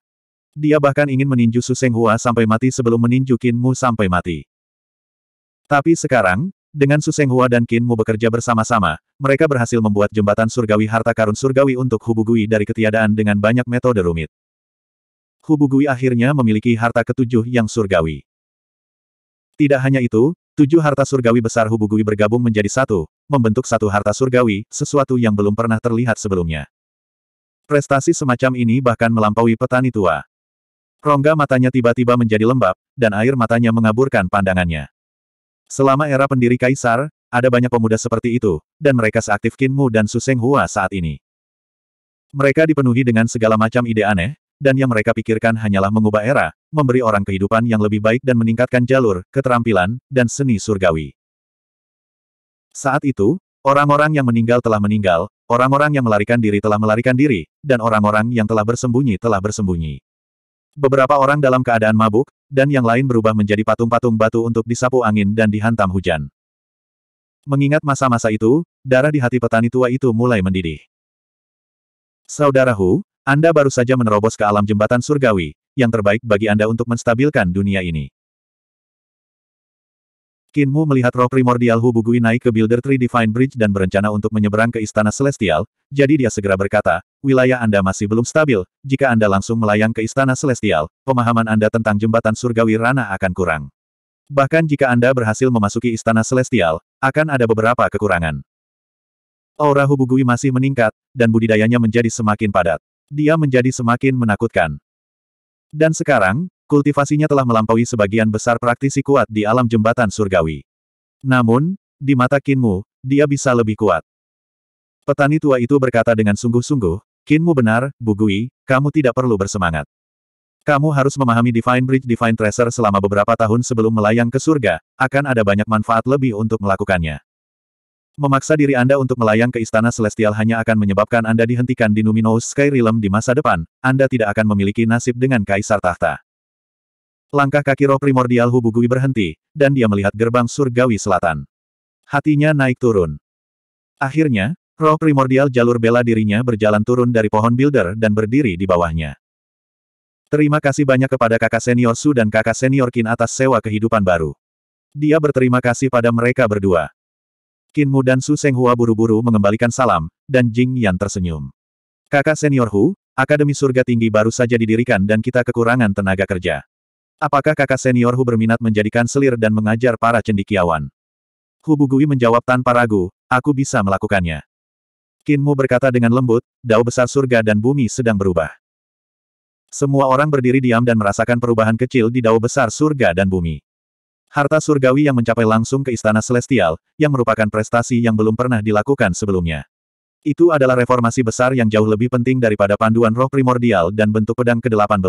Dia bahkan ingin meninju Su Seng Hua sampai mati sebelum meninju Qin Mu sampai mati. Tapi sekarang, dengan Su Seng Hua dan Qin Mu bekerja bersama-sama, mereka berhasil membuat jembatan surgawi harta karun surgawi untuk Hubugui dari ketiadaan dengan banyak metode rumit. Hubugui akhirnya memiliki harta ketujuh yang surgawi. Tidak hanya itu, Tujuh harta surgawi besar Hubugui bergabung menjadi satu, membentuk satu harta surgawi, sesuatu yang belum pernah terlihat sebelumnya. Prestasi semacam ini bahkan melampaui petani tua. Rongga matanya tiba-tiba menjadi lembab, dan air matanya mengaburkan pandangannya. Selama era pendiri Kaisar, ada banyak pemuda seperti itu, dan mereka seaktif Qin dan Su Hua saat ini. Mereka dipenuhi dengan segala macam ide aneh, dan yang mereka pikirkan hanyalah mengubah era, memberi orang kehidupan yang lebih baik dan meningkatkan jalur, keterampilan, dan seni surgawi. Saat itu, orang-orang yang meninggal telah meninggal, orang-orang yang melarikan diri telah melarikan diri, dan orang-orang yang telah bersembunyi telah bersembunyi. Beberapa orang dalam keadaan mabuk, dan yang lain berubah menjadi patung-patung batu untuk disapu angin dan dihantam hujan. Mengingat masa-masa itu, darah di hati petani tua itu mulai mendidih. Saudara Hu, anda baru saja menerobos ke alam jembatan surgawi, yang terbaik bagi Anda untuk menstabilkan dunia ini. Kinmu melihat roh primordial Hubugui naik ke Builder Tree Divine Bridge dan berencana untuk menyeberang ke Istana Celestial, jadi dia segera berkata, wilayah Anda masih belum stabil, jika Anda langsung melayang ke Istana Celestial, pemahaman Anda tentang jembatan surgawi Rana akan kurang. Bahkan jika Anda berhasil memasuki Istana Celestial, akan ada beberapa kekurangan. Aura Hubugui masih meningkat, dan budidayanya menjadi semakin padat. Dia menjadi semakin menakutkan. Dan sekarang, kultivasinya telah melampaui sebagian besar praktisi kuat di alam jembatan surgawi. Namun, di mata Kinmu, dia bisa lebih kuat. Petani tua itu berkata dengan sungguh-sungguh, Kinmu benar, Bugui, kamu tidak perlu bersemangat. Kamu harus memahami Divine Bridge Divine Tracer selama beberapa tahun sebelum melayang ke surga, akan ada banyak manfaat lebih untuk melakukannya. Memaksa diri Anda untuk melayang ke Istana Celestial hanya akan menyebabkan Anda dihentikan di Numinous Sky Realm di masa depan, Anda tidak akan memiliki nasib dengan Kaisar Tahta. Langkah kaki roh primordial Hubugui berhenti, dan dia melihat gerbang surgawi selatan. Hatinya naik turun. Akhirnya, roh primordial jalur bela dirinya berjalan turun dari pohon builder dan berdiri di bawahnya. Terima kasih banyak kepada kakak senior Su dan kakak senior Kin atas sewa kehidupan baru. Dia berterima kasih pada mereka berdua. Qin Mu dan Su Seng Hua buru-buru mengembalikan salam, dan Jing Yan tersenyum. Kakak senior Hu, Akademi Surga Tinggi baru saja didirikan dan kita kekurangan tenaga kerja. Apakah kakak senior Hu berminat menjadikan selir dan mengajar para cendikiawan? Hu Bugui menjawab tanpa ragu, aku bisa melakukannya. Qin Mu berkata dengan lembut, dao besar surga dan bumi sedang berubah. Semua orang berdiri diam dan merasakan perubahan kecil di dao besar surga dan bumi. Harta surgawi yang mencapai langsung ke Istana Celestial, yang merupakan prestasi yang belum pernah dilakukan sebelumnya. Itu adalah reformasi besar yang jauh lebih penting daripada panduan roh primordial dan bentuk pedang ke-18.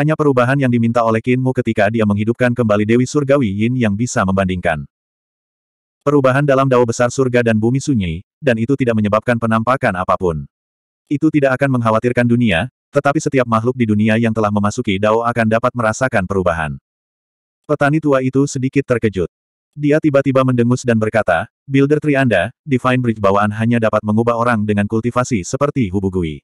Hanya perubahan yang diminta oleh Kinmu ketika dia menghidupkan kembali Dewi Surgawi Yin yang bisa membandingkan. Perubahan dalam dao besar surga dan bumi sunyi, dan itu tidak menyebabkan penampakan apapun. Itu tidak akan mengkhawatirkan dunia, tetapi setiap makhluk di dunia yang telah memasuki dao akan dapat merasakan perubahan. Petani tua itu sedikit terkejut. Dia tiba-tiba mendengus dan berkata, Builder trianda, Anda, Divine Bridge bawaan hanya dapat mengubah orang dengan kultivasi seperti Hubugui.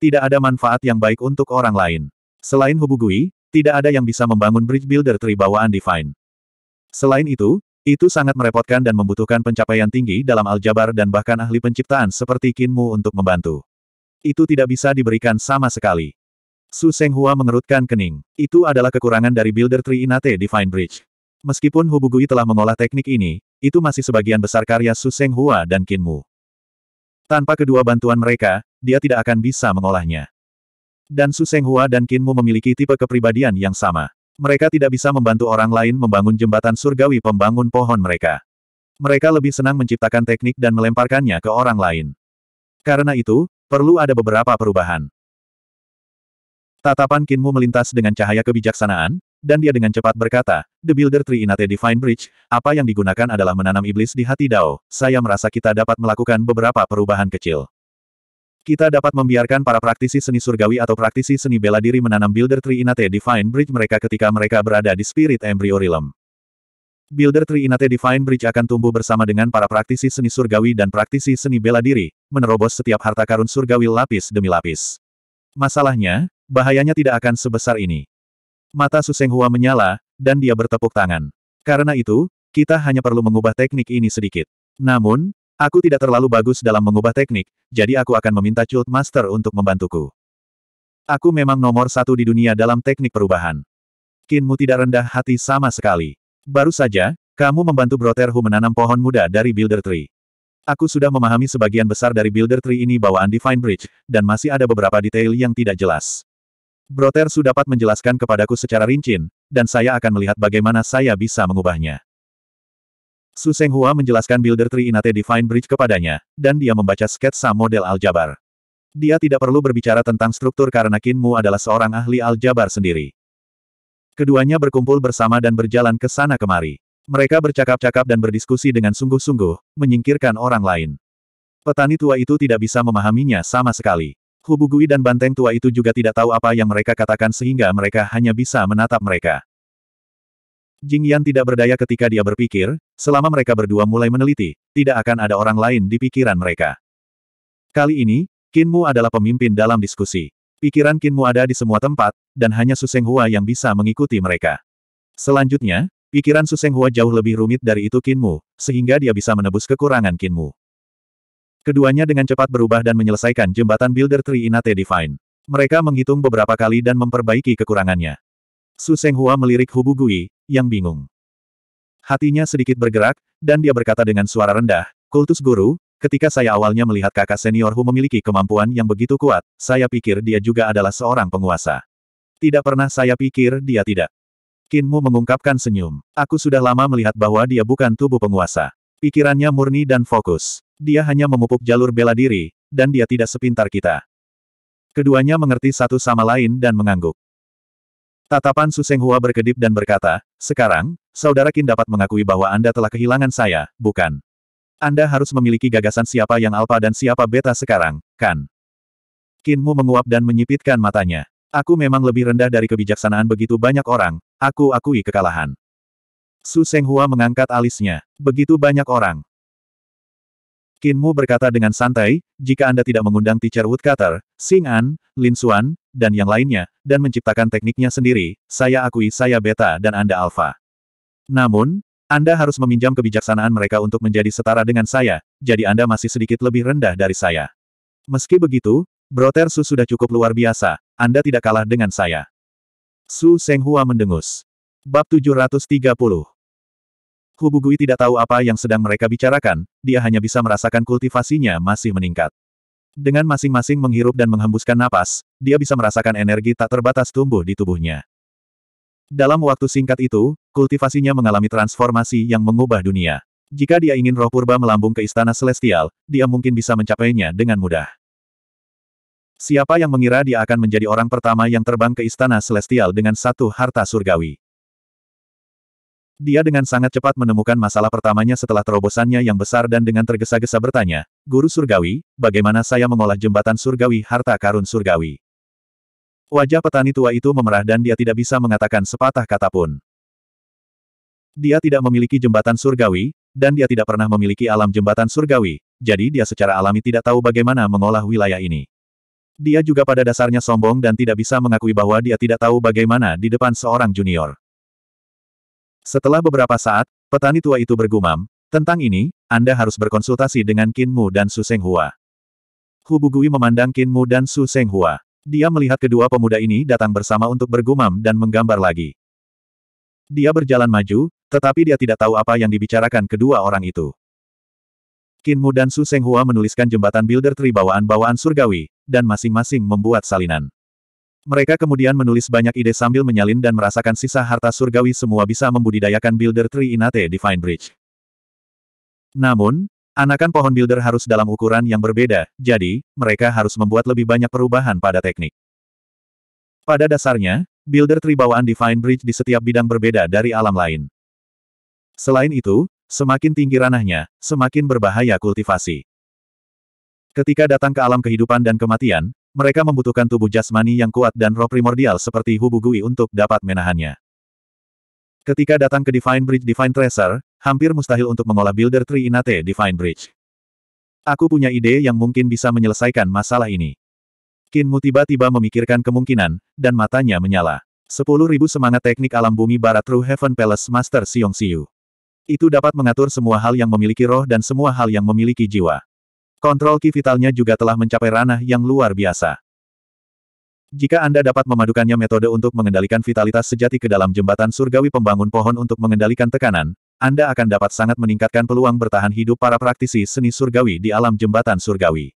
Tidak ada manfaat yang baik untuk orang lain. Selain Hubugui, tidak ada yang bisa membangun Bridge Builder tri bawaan Divine. Selain itu, itu sangat merepotkan dan membutuhkan pencapaian tinggi dalam aljabar dan bahkan ahli penciptaan seperti Kinmu untuk membantu. Itu tidak bisa diberikan sama sekali. Su Seng Hua mengerutkan kening. Itu adalah kekurangan dari Builder Tree Inate Divine Bridge. Meskipun Hubugui telah mengolah teknik ini, itu masih sebagian besar karya Su Seng Hua dan Qin Mu. Tanpa kedua bantuan mereka, dia tidak akan bisa mengolahnya. Dan Su Seng Hua dan Qin Mu memiliki tipe kepribadian yang sama. Mereka tidak bisa membantu orang lain membangun jembatan surgawi pembangun pohon mereka. Mereka lebih senang menciptakan teknik dan melemparkannya ke orang lain. Karena itu, perlu ada beberapa perubahan. Tatapan Kinmu melintas dengan cahaya kebijaksanaan, dan dia dengan cepat berkata, The Builder Tree inate Divine Bridge, apa yang digunakan adalah menanam iblis di hati Dao, saya merasa kita dapat melakukan beberapa perubahan kecil. Kita dapat membiarkan para praktisi seni surgawi atau praktisi seni bela diri menanam Builder Tree inate Divine Bridge mereka ketika mereka berada di Spirit Embryo Realm. Builder inate Divine Bridge akan tumbuh bersama dengan para praktisi seni surgawi dan praktisi seni bela diri, menerobos setiap harta karun surgawi lapis demi lapis. Masalahnya, bahayanya tidak akan sebesar ini. Mata Suseng Hua menyala, dan dia bertepuk tangan. Karena itu, kita hanya perlu mengubah teknik ini sedikit. Namun, aku tidak terlalu bagus dalam mengubah teknik, jadi aku akan meminta Cult Master untuk membantuku. Aku memang nomor satu di dunia dalam teknik perubahan. Kinmu tidak rendah hati sama sekali. Baru saja, kamu membantu Broterhu menanam pohon muda dari Builder Tree. Aku sudah memahami sebagian besar dari Builder Tree ini bawaan Divine Bridge, dan masih ada beberapa detail yang tidak jelas. Broter Su dapat menjelaskan kepadaku secara rinci, dan saya akan melihat bagaimana saya bisa mengubahnya. Su Hua menjelaskan Builder Tree Inate Divine Bridge kepadanya, dan dia membaca sketsa model aljabar. Dia tidak perlu berbicara tentang struktur karena Mu adalah seorang ahli aljabar sendiri. Keduanya berkumpul bersama dan berjalan ke sana kemari. Mereka bercakap-cakap dan berdiskusi dengan sungguh-sungguh, menyingkirkan orang lain. Petani tua itu tidak bisa memahaminya sama sekali. Hubugui dan banteng tua itu juga tidak tahu apa yang mereka katakan sehingga mereka hanya bisa menatap mereka. Jing Yan tidak berdaya ketika dia berpikir, selama mereka berdua mulai meneliti, tidak akan ada orang lain di pikiran mereka. Kali ini, Qin Mu adalah pemimpin dalam diskusi. Pikiran Qin Mu ada di semua tempat, dan hanya Su Hua yang bisa mengikuti mereka. Selanjutnya, pikiran Su Hua jauh lebih rumit dari itu Qin Mu, sehingga dia bisa menebus kekurangan Qin Mu. Keduanya dengan cepat berubah dan menyelesaikan jembatan Builder Tree Inate Divine. Mereka menghitung beberapa kali dan memperbaiki kekurangannya. Su Senghua melirik Hubu Gui, yang bingung. Hatinya sedikit bergerak, dan dia berkata dengan suara rendah, Kultus Guru, ketika saya awalnya melihat kakak senior Hu memiliki kemampuan yang begitu kuat, saya pikir dia juga adalah seorang penguasa. Tidak pernah saya pikir dia tidak. Qin Mu mengungkapkan senyum. Aku sudah lama melihat bahwa dia bukan tubuh penguasa. Pikirannya murni dan fokus. Dia hanya memupuk jalur bela diri, dan dia tidak sepintar kita. Keduanya mengerti satu sama lain dan mengangguk. Tatapan Seng Hua berkedip dan berkata, sekarang, Saudara Kin dapat mengakui bahwa Anda telah kehilangan saya, bukan? Anda harus memiliki gagasan siapa yang alfa dan siapa beta sekarang, kan? Kinmu menguap dan menyipitkan matanya. Aku memang lebih rendah dari kebijaksanaan begitu banyak orang, aku akui kekalahan. Su Seng Hua mengangkat alisnya. Begitu banyak orang. Qinmu berkata dengan santai, jika Anda tidak mengundang teacher Woodcutter, Singan, An, Lin Xuan, dan yang lainnya, dan menciptakan tekniknya sendiri, saya akui saya beta dan Anda alfa. Namun, Anda harus meminjam kebijaksanaan mereka untuk menjadi setara dengan saya, jadi Anda masih sedikit lebih rendah dari saya. Meski begitu, Broter Su sudah cukup luar biasa, Anda tidak kalah dengan saya. Su Senghua mendengus. Bab 730 Hubugui tidak tahu apa yang sedang mereka bicarakan, dia hanya bisa merasakan kultivasinya masih meningkat. Dengan masing-masing menghirup dan menghembuskan napas, dia bisa merasakan energi tak terbatas tumbuh di tubuhnya. Dalam waktu singkat itu, kultivasinya mengalami transformasi yang mengubah dunia. Jika dia ingin roh purba melambung ke istana celestial, dia mungkin bisa mencapainya dengan mudah. Siapa yang mengira dia akan menjadi orang pertama yang terbang ke istana celestial dengan satu harta surgawi? Dia dengan sangat cepat menemukan masalah pertamanya setelah terobosannya yang besar dan dengan tergesa-gesa bertanya, Guru Surgawi, bagaimana saya mengolah jembatan surgawi harta karun surgawi? Wajah petani tua itu memerah dan dia tidak bisa mengatakan sepatah kata pun. Dia tidak memiliki jembatan surgawi, dan dia tidak pernah memiliki alam jembatan surgawi, jadi dia secara alami tidak tahu bagaimana mengolah wilayah ini. Dia juga pada dasarnya sombong dan tidak bisa mengakui bahwa dia tidak tahu bagaimana di depan seorang junior. Setelah beberapa saat, petani tua itu bergumam, tentang ini, Anda harus berkonsultasi dengan Qin Mu dan Su Seng Hua. Hubugui memandang Qin Mu dan Su Seng Hua. Dia melihat kedua pemuda ini datang bersama untuk bergumam dan menggambar lagi. Dia berjalan maju, tetapi dia tidak tahu apa yang dibicarakan kedua orang itu. Qin Mu dan Su Seng Hua menuliskan jembatan Builder Tri bawaan-bawaan surgawi, dan masing-masing membuat salinan. Mereka kemudian menulis banyak ide sambil menyalin dan merasakan sisa harta surgawi semua bisa membudidayakan Builder Tree Inate Divine Bridge. Namun, anakan pohon Builder harus dalam ukuran yang berbeda, jadi, mereka harus membuat lebih banyak perubahan pada teknik. Pada dasarnya, Builder Tree bawaan Divine Bridge di setiap bidang berbeda dari alam lain. Selain itu, semakin tinggi ranahnya, semakin berbahaya kultivasi. Ketika datang ke alam kehidupan dan kematian, mereka membutuhkan tubuh jasmani yang kuat dan roh primordial seperti Hubugui untuk dapat menahannya. Ketika datang ke Divine Bridge Divine Tracer, hampir mustahil untuk mengolah Builder Tree Inate Divine Bridge. Aku punya ide yang mungkin bisa menyelesaikan masalah ini. Kinmu tiba-tiba memikirkan kemungkinan, dan matanya menyala. 10.000 semangat teknik alam bumi barat True Heaven Palace Master Siung Siu. Itu dapat mengatur semua hal yang memiliki roh dan semua hal yang memiliki jiwa. Kontrol ki vitalnya juga telah mencapai ranah yang luar biasa. Jika Anda dapat memadukannya metode untuk mengendalikan vitalitas sejati ke dalam jembatan surgawi pembangun pohon untuk mengendalikan tekanan, Anda akan dapat sangat meningkatkan peluang bertahan hidup para praktisi seni surgawi di alam jembatan surgawi.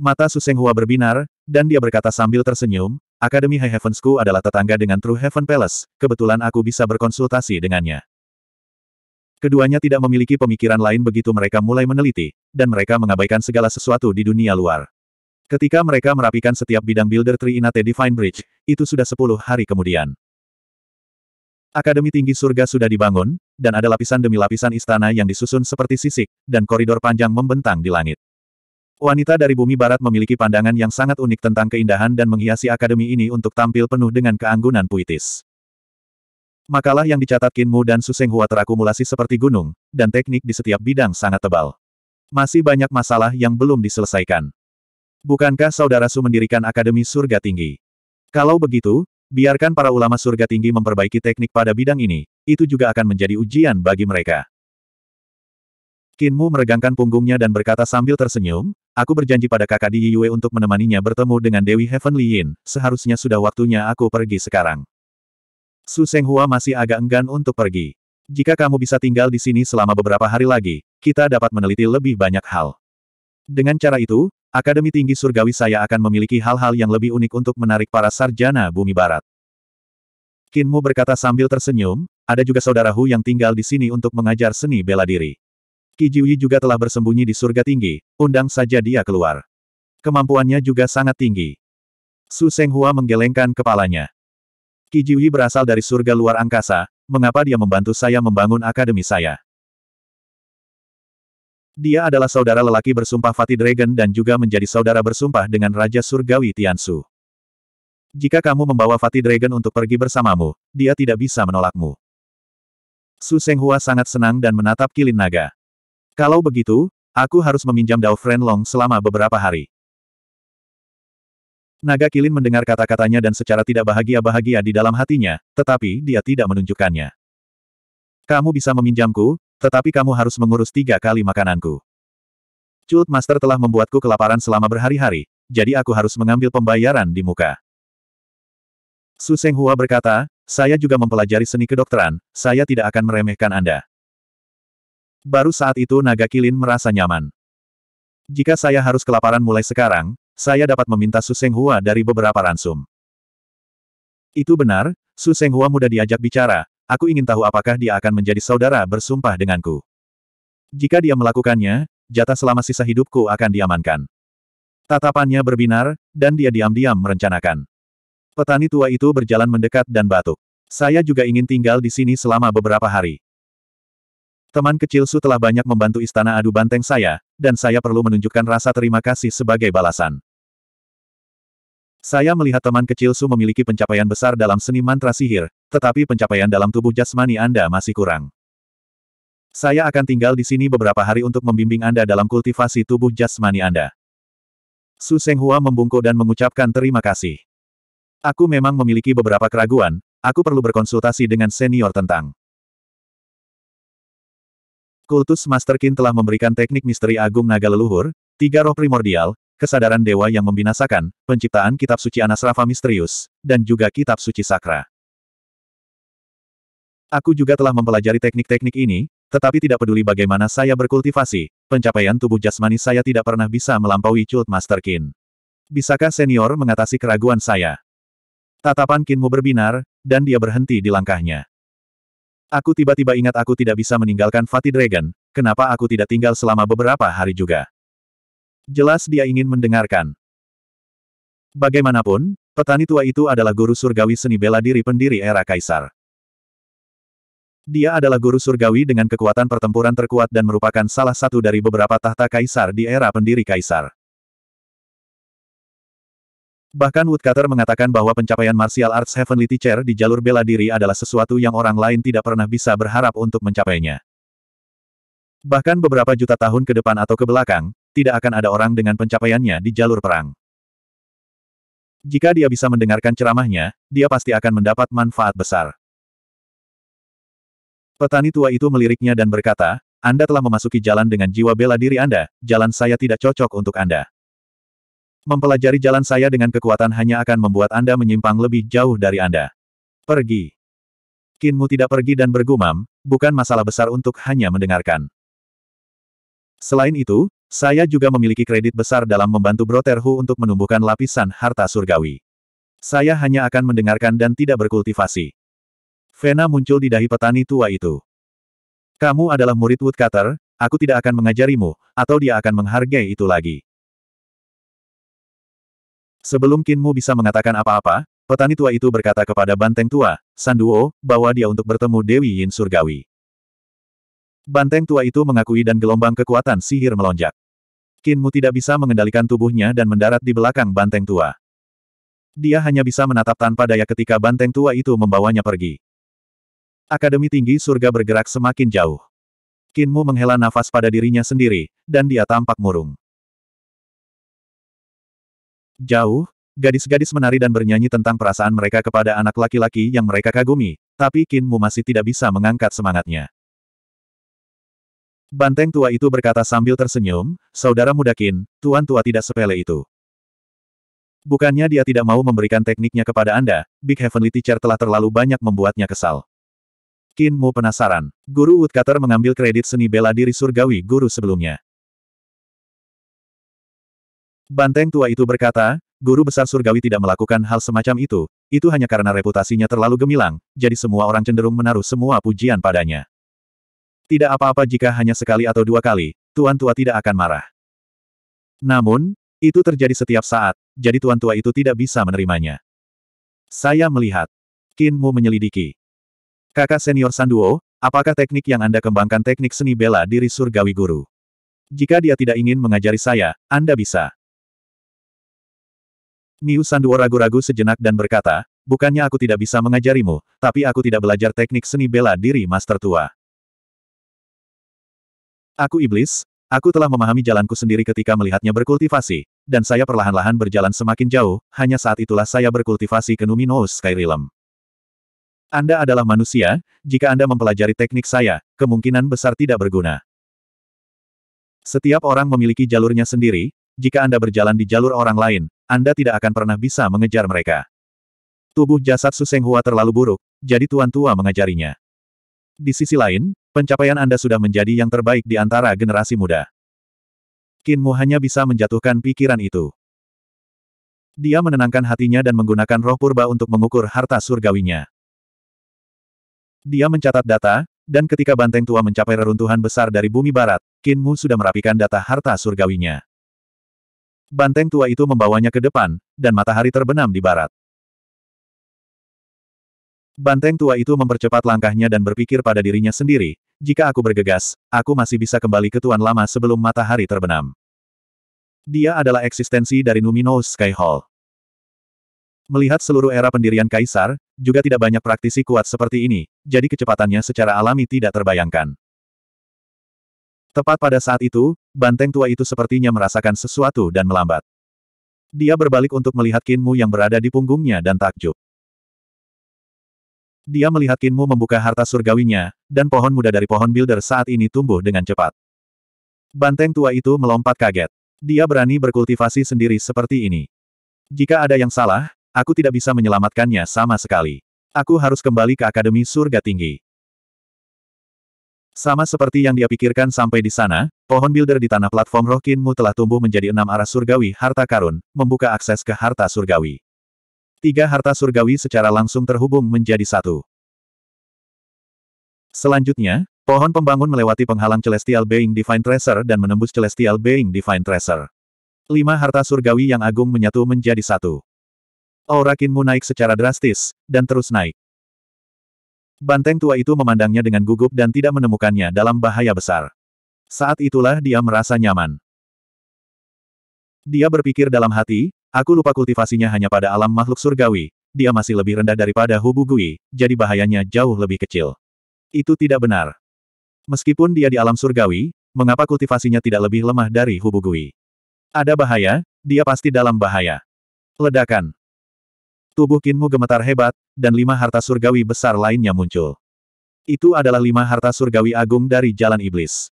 Mata Susenghua berbinar, dan dia berkata sambil tersenyum, Akademi High Heavensku adalah tetangga dengan True Heaven Palace, kebetulan aku bisa berkonsultasi dengannya. Keduanya tidak memiliki pemikiran lain begitu mereka mulai meneliti, dan mereka mengabaikan segala sesuatu di dunia luar. Ketika mereka merapikan setiap bidang Builder Tree Inate Divine Bridge, itu sudah sepuluh hari kemudian. Akademi Tinggi Surga sudah dibangun, dan ada lapisan demi lapisan istana yang disusun seperti sisik, dan koridor panjang membentang di langit. Wanita dari bumi barat memiliki pandangan yang sangat unik tentang keindahan dan menghiasi akademi ini untuk tampil penuh dengan keanggunan puitis. Makalah yang dicatat Kinmu dan Suseng Hua terakumulasi seperti gunung, dan teknik di setiap bidang sangat tebal. Masih banyak masalah yang belum diselesaikan. Bukankah saudara Su mendirikan Akademi Surga Tinggi? Kalau begitu, biarkan para ulama surga tinggi memperbaiki teknik pada bidang ini, itu juga akan menjadi ujian bagi mereka. Kinmu meregangkan punggungnya dan berkata sambil tersenyum, Aku berjanji pada kakak di Yue untuk menemaninya bertemu dengan Dewi Heavenly Yin, seharusnya sudah waktunya aku pergi sekarang. Su Senghua masih agak enggan untuk pergi. Jika kamu bisa tinggal di sini selama beberapa hari lagi, kita dapat meneliti lebih banyak hal. Dengan cara itu, Akademi Tinggi Surgawi saya akan memiliki hal-hal yang lebih unik untuk menarik para sarjana bumi barat. Kinmu berkata sambil tersenyum, ada juga saudara Hu yang tinggal di sini untuk mengajar seni bela diri. Kijiwi juga telah bersembunyi di surga tinggi, undang saja dia keluar. Kemampuannya juga sangat tinggi. Su Senghua menggelengkan kepalanya. Kijiwi berasal dari surga luar angkasa, mengapa dia membantu saya membangun akademi saya. Dia adalah saudara lelaki bersumpah Fatih Dragon dan juga menjadi saudara bersumpah dengan Raja Surgawi Tiansu. Jika kamu membawa Fatih Dragon untuk pergi bersamamu, dia tidak bisa menolakmu. Su Senghua sangat senang dan menatap kilin naga. Kalau begitu, aku harus meminjam Dao Long selama beberapa hari. Naga Kilin mendengar kata-katanya dan secara tidak bahagia-bahagia di dalam hatinya, tetapi dia tidak menunjukkannya. Kamu bisa meminjamku, tetapi kamu harus mengurus tiga kali makananku. Cult Master telah membuatku kelaparan selama berhari-hari, jadi aku harus mengambil pembayaran di muka. Su Seng Hua berkata, saya juga mempelajari seni kedokteran, saya tidak akan meremehkan Anda. Baru saat itu naga Kilin merasa nyaman. Jika saya harus kelaparan mulai sekarang, saya dapat meminta Su Hua dari beberapa ransum. Itu benar, Su Hua mudah diajak bicara, aku ingin tahu apakah dia akan menjadi saudara bersumpah denganku. Jika dia melakukannya, jatah selama sisa hidupku akan diamankan. Tatapannya berbinar, dan dia diam-diam merencanakan. Petani tua itu berjalan mendekat dan batuk. Saya juga ingin tinggal di sini selama beberapa hari. Teman kecil Su telah banyak membantu istana adu banteng saya, dan saya perlu menunjukkan rasa terima kasih sebagai balasan. Saya melihat teman kecil Su memiliki pencapaian besar dalam seni mantra sihir, tetapi pencapaian dalam tubuh jasmani Anda masih kurang. Saya akan tinggal di sini beberapa hari untuk membimbing Anda dalam kultivasi tubuh jasmani Anda. Su Senghua membungkuk dan mengucapkan terima kasih. Aku memang memiliki beberapa keraguan, aku perlu berkonsultasi dengan senior tentang Kultus Master Qin telah memberikan teknik misteri agung naga leluhur, tiga roh primordial, kesadaran dewa yang membinasakan, penciptaan kitab suci Anasrafa misterius, dan juga kitab suci sakra. Aku juga telah mempelajari teknik-teknik ini, tetapi tidak peduli bagaimana saya berkultivasi, pencapaian tubuh jasmani saya tidak pernah bisa melampaui Cult Master Qin. Bisakah senior mengatasi keraguan saya? Tatapan Kinmu berbinar, dan dia berhenti di langkahnya. Aku tiba-tiba ingat aku tidak bisa meninggalkan Fatih Dragon, kenapa aku tidak tinggal selama beberapa hari juga. Jelas dia ingin mendengarkan. Bagaimanapun, petani tua itu adalah guru surgawi seni bela diri pendiri era Kaisar. Dia adalah guru surgawi dengan kekuatan pertempuran terkuat dan merupakan salah satu dari beberapa tahta kaisar di era pendiri kaisar. Bahkan Woodcutter mengatakan bahwa pencapaian Martial Arts Heavenly Teacher di jalur bela diri adalah sesuatu yang orang lain tidak pernah bisa berharap untuk mencapainya. Bahkan beberapa juta tahun ke depan atau ke belakang, tidak akan ada orang dengan pencapaiannya di jalur perang. Jika dia bisa mendengarkan ceramahnya, dia pasti akan mendapat manfaat besar. Petani tua itu meliriknya dan berkata, Anda telah memasuki jalan dengan jiwa bela diri Anda, jalan saya tidak cocok untuk Anda. Mempelajari jalan saya dengan kekuatan hanya akan membuat Anda menyimpang lebih jauh dari Anda. Pergi. Kinmu tidak pergi dan bergumam, bukan masalah besar untuk hanya mendengarkan. Selain itu, saya juga memiliki kredit besar dalam membantu Broterhu untuk menumbuhkan lapisan harta surgawi. Saya hanya akan mendengarkan dan tidak berkultivasi. Vena muncul di dahi petani tua itu. Kamu adalah murid woodcutter, aku tidak akan mengajarimu, atau dia akan menghargai itu lagi. Sebelum Kinmu bisa mengatakan apa-apa, petani tua itu berkata kepada Banteng Tua, Sanduo, bawa dia untuk bertemu Dewi Yin Surgawi. Banteng tua itu mengakui dan gelombang kekuatan sihir melonjak. Kinmu tidak bisa mengendalikan tubuhnya dan mendarat di belakang Banteng tua. Dia hanya bisa menatap tanpa daya ketika Banteng tua itu membawanya pergi. Akademi Tinggi Surga bergerak semakin jauh. Kinmu menghela nafas pada dirinya sendiri, dan dia tampak murung. Jauh, gadis-gadis menari dan bernyanyi tentang perasaan mereka kepada anak laki-laki yang mereka kagumi, tapi Qin Mu masih tidak bisa mengangkat semangatnya. Banteng tua itu berkata sambil tersenyum, Saudara muda Qin, tuan tua tidak sepele itu. Bukannya dia tidak mau memberikan tekniknya kepada Anda, Big Heavenly Teacher telah terlalu banyak membuatnya kesal. Qin Mu penasaran. Guru Woodcutter mengambil kredit seni bela diri surgawi guru sebelumnya. Banteng tua itu berkata, guru besar surgawi tidak melakukan hal semacam itu, itu hanya karena reputasinya terlalu gemilang, jadi semua orang cenderung menaruh semua pujian padanya. Tidak apa-apa jika hanya sekali atau dua kali, tuan tua tidak akan marah. Namun, itu terjadi setiap saat, jadi tuan tua itu tidak bisa menerimanya. Saya melihat. Kinmu menyelidiki. Kakak senior Sanduo, apakah teknik yang Anda kembangkan teknik seni bela diri surgawi guru? Jika dia tidak ingin mengajari saya, Anda bisa. Niu Sanduo ragu-ragu sejenak dan berkata, bukannya aku tidak bisa mengajarimu, tapi aku tidak belajar teknik seni bela diri master tua. Aku iblis, aku telah memahami jalanku sendiri ketika melihatnya berkultivasi, dan saya perlahan-lahan berjalan semakin jauh, hanya saat itulah saya berkultivasi ke Numinous Sky Realm. Anda adalah manusia, jika Anda mempelajari teknik saya, kemungkinan besar tidak berguna. Setiap orang memiliki jalurnya sendiri, jika Anda berjalan di jalur orang lain, Anda tidak akan pernah bisa mengejar mereka. Tubuh jasad Hua terlalu buruk, jadi Tuan Tua mengajarinya. Di sisi lain, pencapaian Anda sudah menjadi yang terbaik di antara generasi muda. Kinmu hanya bisa menjatuhkan pikiran itu. Dia menenangkan hatinya dan menggunakan roh purba untuk mengukur harta surgawinya. Dia mencatat data, dan ketika banteng tua mencapai reruntuhan besar dari bumi barat, Kinmu sudah merapikan data harta surgawinya. Banteng tua itu membawanya ke depan, dan matahari terbenam di barat. Banteng tua itu mempercepat langkahnya dan berpikir pada dirinya sendiri, jika aku bergegas, aku masih bisa kembali ke Tuan Lama sebelum matahari terbenam. Dia adalah eksistensi dari Numinous Sky Hall. Melihat seluruh era pendirian Kaisar, juga tidak banyak praktisi kuat seperti ini, jadi kecepatannya secara alami tidak terbayangkan. Tepat pada saat itu, banteng tua itu sepertinya merasakan sesuatu dan melambat. Dia berbalik untuk melihat Kinmu yang berada di punggungnya dan takjub. Dia melihat Kinmu membuka harta surgawinya, dan pohon muda dari pohon builder saat ini tumbuh dengan cepat. Banteng tua itu melompat kaget. Dia berani berkultivasi sendiri seperti ini. Jika ada yang salah, aku tidak bisa menyelamatkannya sama sekali. Aku harus kembali ke Akademi Surga Tinggi. Sama seperti yang dia pikirkan sampai di sana, pohon builder di tanah platform roh Kinmu telah tumbuh menjadi enam arah surgawi harta karun, membuka akses ke harta surgawi. Tiga harta surgawi secara langsung terhubung menjadi satu. Selanjutnya, pohon pembangun melewati penghalang Celestial Being Divine Tracer dan menembus Celestial Being Divine Tracer. Lima harta surgawi yang agung menyatu menjadi satu. Aura Kinmu naik secara drastis, dan terus naik. Banteng tua itu memandangnya dengan gugup dan tidak menemukannya dalam bahaya besar. Saat itulah dia merasa nyaman. Dia berpikir dalam hati, aku lupa kultivasinya hanya pada alam makhluk surgawi, dia masih lebih rendah daripada Hubu jadi bahayanya jauh lebih kecil. Itu tidak benar. Meskipun dia di alam surgawi, mengapa kultivasinya tidak lebih lemah dari Hubu Ada bahaya, dia pasti dalam bahaya. Ledakan. Tubuh Kinmu gemetar hebat, dan lima harta surgawi besar lainnya muncul. Itu adalah lima harta surgawi agung dari Jalan Iblis.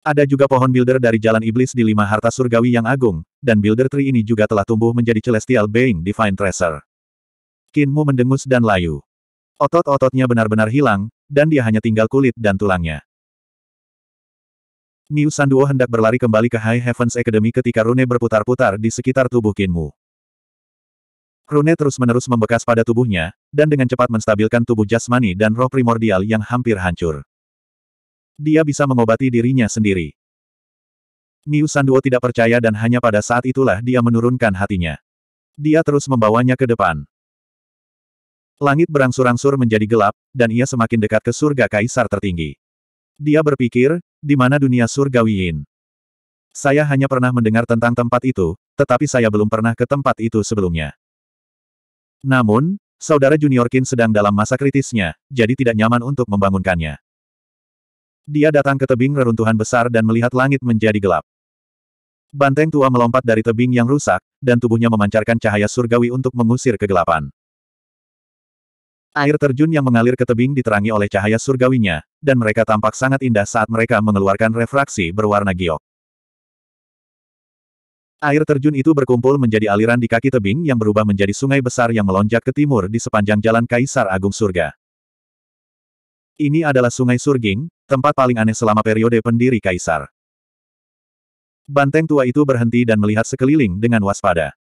Ada juga pohon builder dari Jalan Iblis di lima harta surgawi yang agung, dan builder tree ini juga telah tumbuh menjadi Celestial Being Divine Treasure. Kinmu mendengus dan layu. Otot-ototnya benar-benar hilang, dan dia hanya tinggal kulit dan tulangnya. Niu Sanduo hendak berlari kembali ke High Heavens Academy ketika rune berputar-putar di sekitar tubuh Kinmu. Rune terus-menerus membekas pada tubuhnya, dan dengan cepat menstabilkan tubuh jasmani dan roh primordial yang hampir hancur. Dia bisa mengobati dirinya sendiri. Niu Sanduo tidak percaya dan hanya pada saat itulah dia menurunkan hatinya. Dia terus membawanya ke depan. Langit berangsur-angsur menjadi gelap, dan ia semakin dekat ke surga kaisar tertinggi. Dia berpikir, di mana dunia surgawi Yin? Saya hanya pernah mendengar tentang tempat itu, tetapi saya belum pernah ke tempat itu sebelumnya. Namun, saudara Junior Kin sedang dalam masa kritisnya, jadi tidak nyaman untuk membangunkannya. Dia datang ke tebing reruntuhan besar dan melihat langit menjadi gelap. Banteng tua melompat dari tebing yang rusak, dan tubuhnya memancarkan cahaya surgawi untuk mengusir kegelapan. Air terjun yang mengalir ke tebing diterangi oleh cahaya surgawinya, dan mereka tampak sangat indah saat mereka mengeluarkan refraksi berwarna giok. Air terjun itu berkumpul menjadi aliran di kaki tebing yang berubah menjadi sungai besar yang melonjak ke timur di sepanjang jalan Kaisar Agung Surga. Ini adalah Sungai Surging, tempat paling aneh selama periode pendiri Kaisar. Banteng tua itu berhenti dan melihat sekeliling dengan waspada.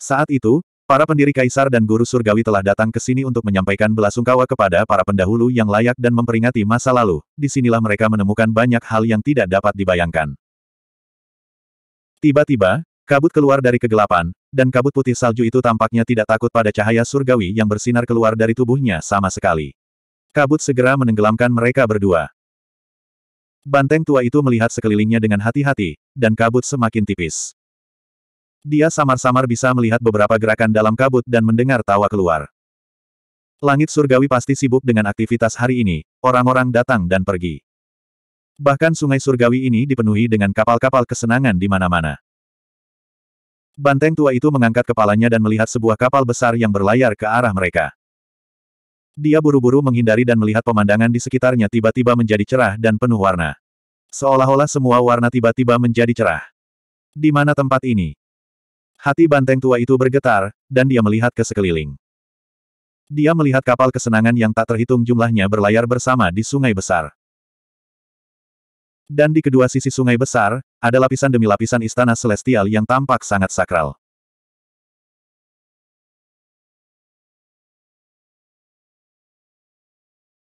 Saat itu, para pendiri Kaisar dan Guru Surgawi telah datang ke sini untuk menyampaikan belasungkawa kepada para pendahulu yang layak dan memperingati masa lalu. Disinilah mereka menemukan banyak hal yang tidak dapat dibayangkan. Tiba-tiba, kabut keluar dari kegelapan, dan kabut putih salju itu tampaknya tidak takut pada cahaya surgawi yang bersinar keluar dari tubuhnya sama sekali. Kabut segera menenggelamkan mereka berdua. Banteng tua itu melihat sekelilingnya dengan hati-hati, dan kabut semakin tipis. Dia samar-samar bisa melihat beberapa gerakan dalam kabut dan mendengar tawa keluar. Langit surgawi pasti sibuk dengan aktivitas hari ini, orang-orang datang dan pergi. Bahkan sungai surgawi ini dipenuhi dengan kapal-kapal kesenangan di mana-mana. Banteng tua itu mengangkat kepalanya dan melihat sebuah kapal besar yang berlayar ke arah mereka. Dia buru-buru menghindari dan melihat pemandangan di sekitarnya tiba-tiba menjadi cerah dan penuh warna. Seolah-olah semua warna tiba-tiba menjadi cerah. Di mana tempat ini? Hati banteng tua itu bergetar, dan dia melihat ke sekeliling. Dia melihat kapal kesenangan yang tak terhitung jumlahnya berlayar bersama di sungai besar. Dan di kedua sisi sungai besar, ada lapisan demi lapisan istana celestial yang tampak sangat sakral.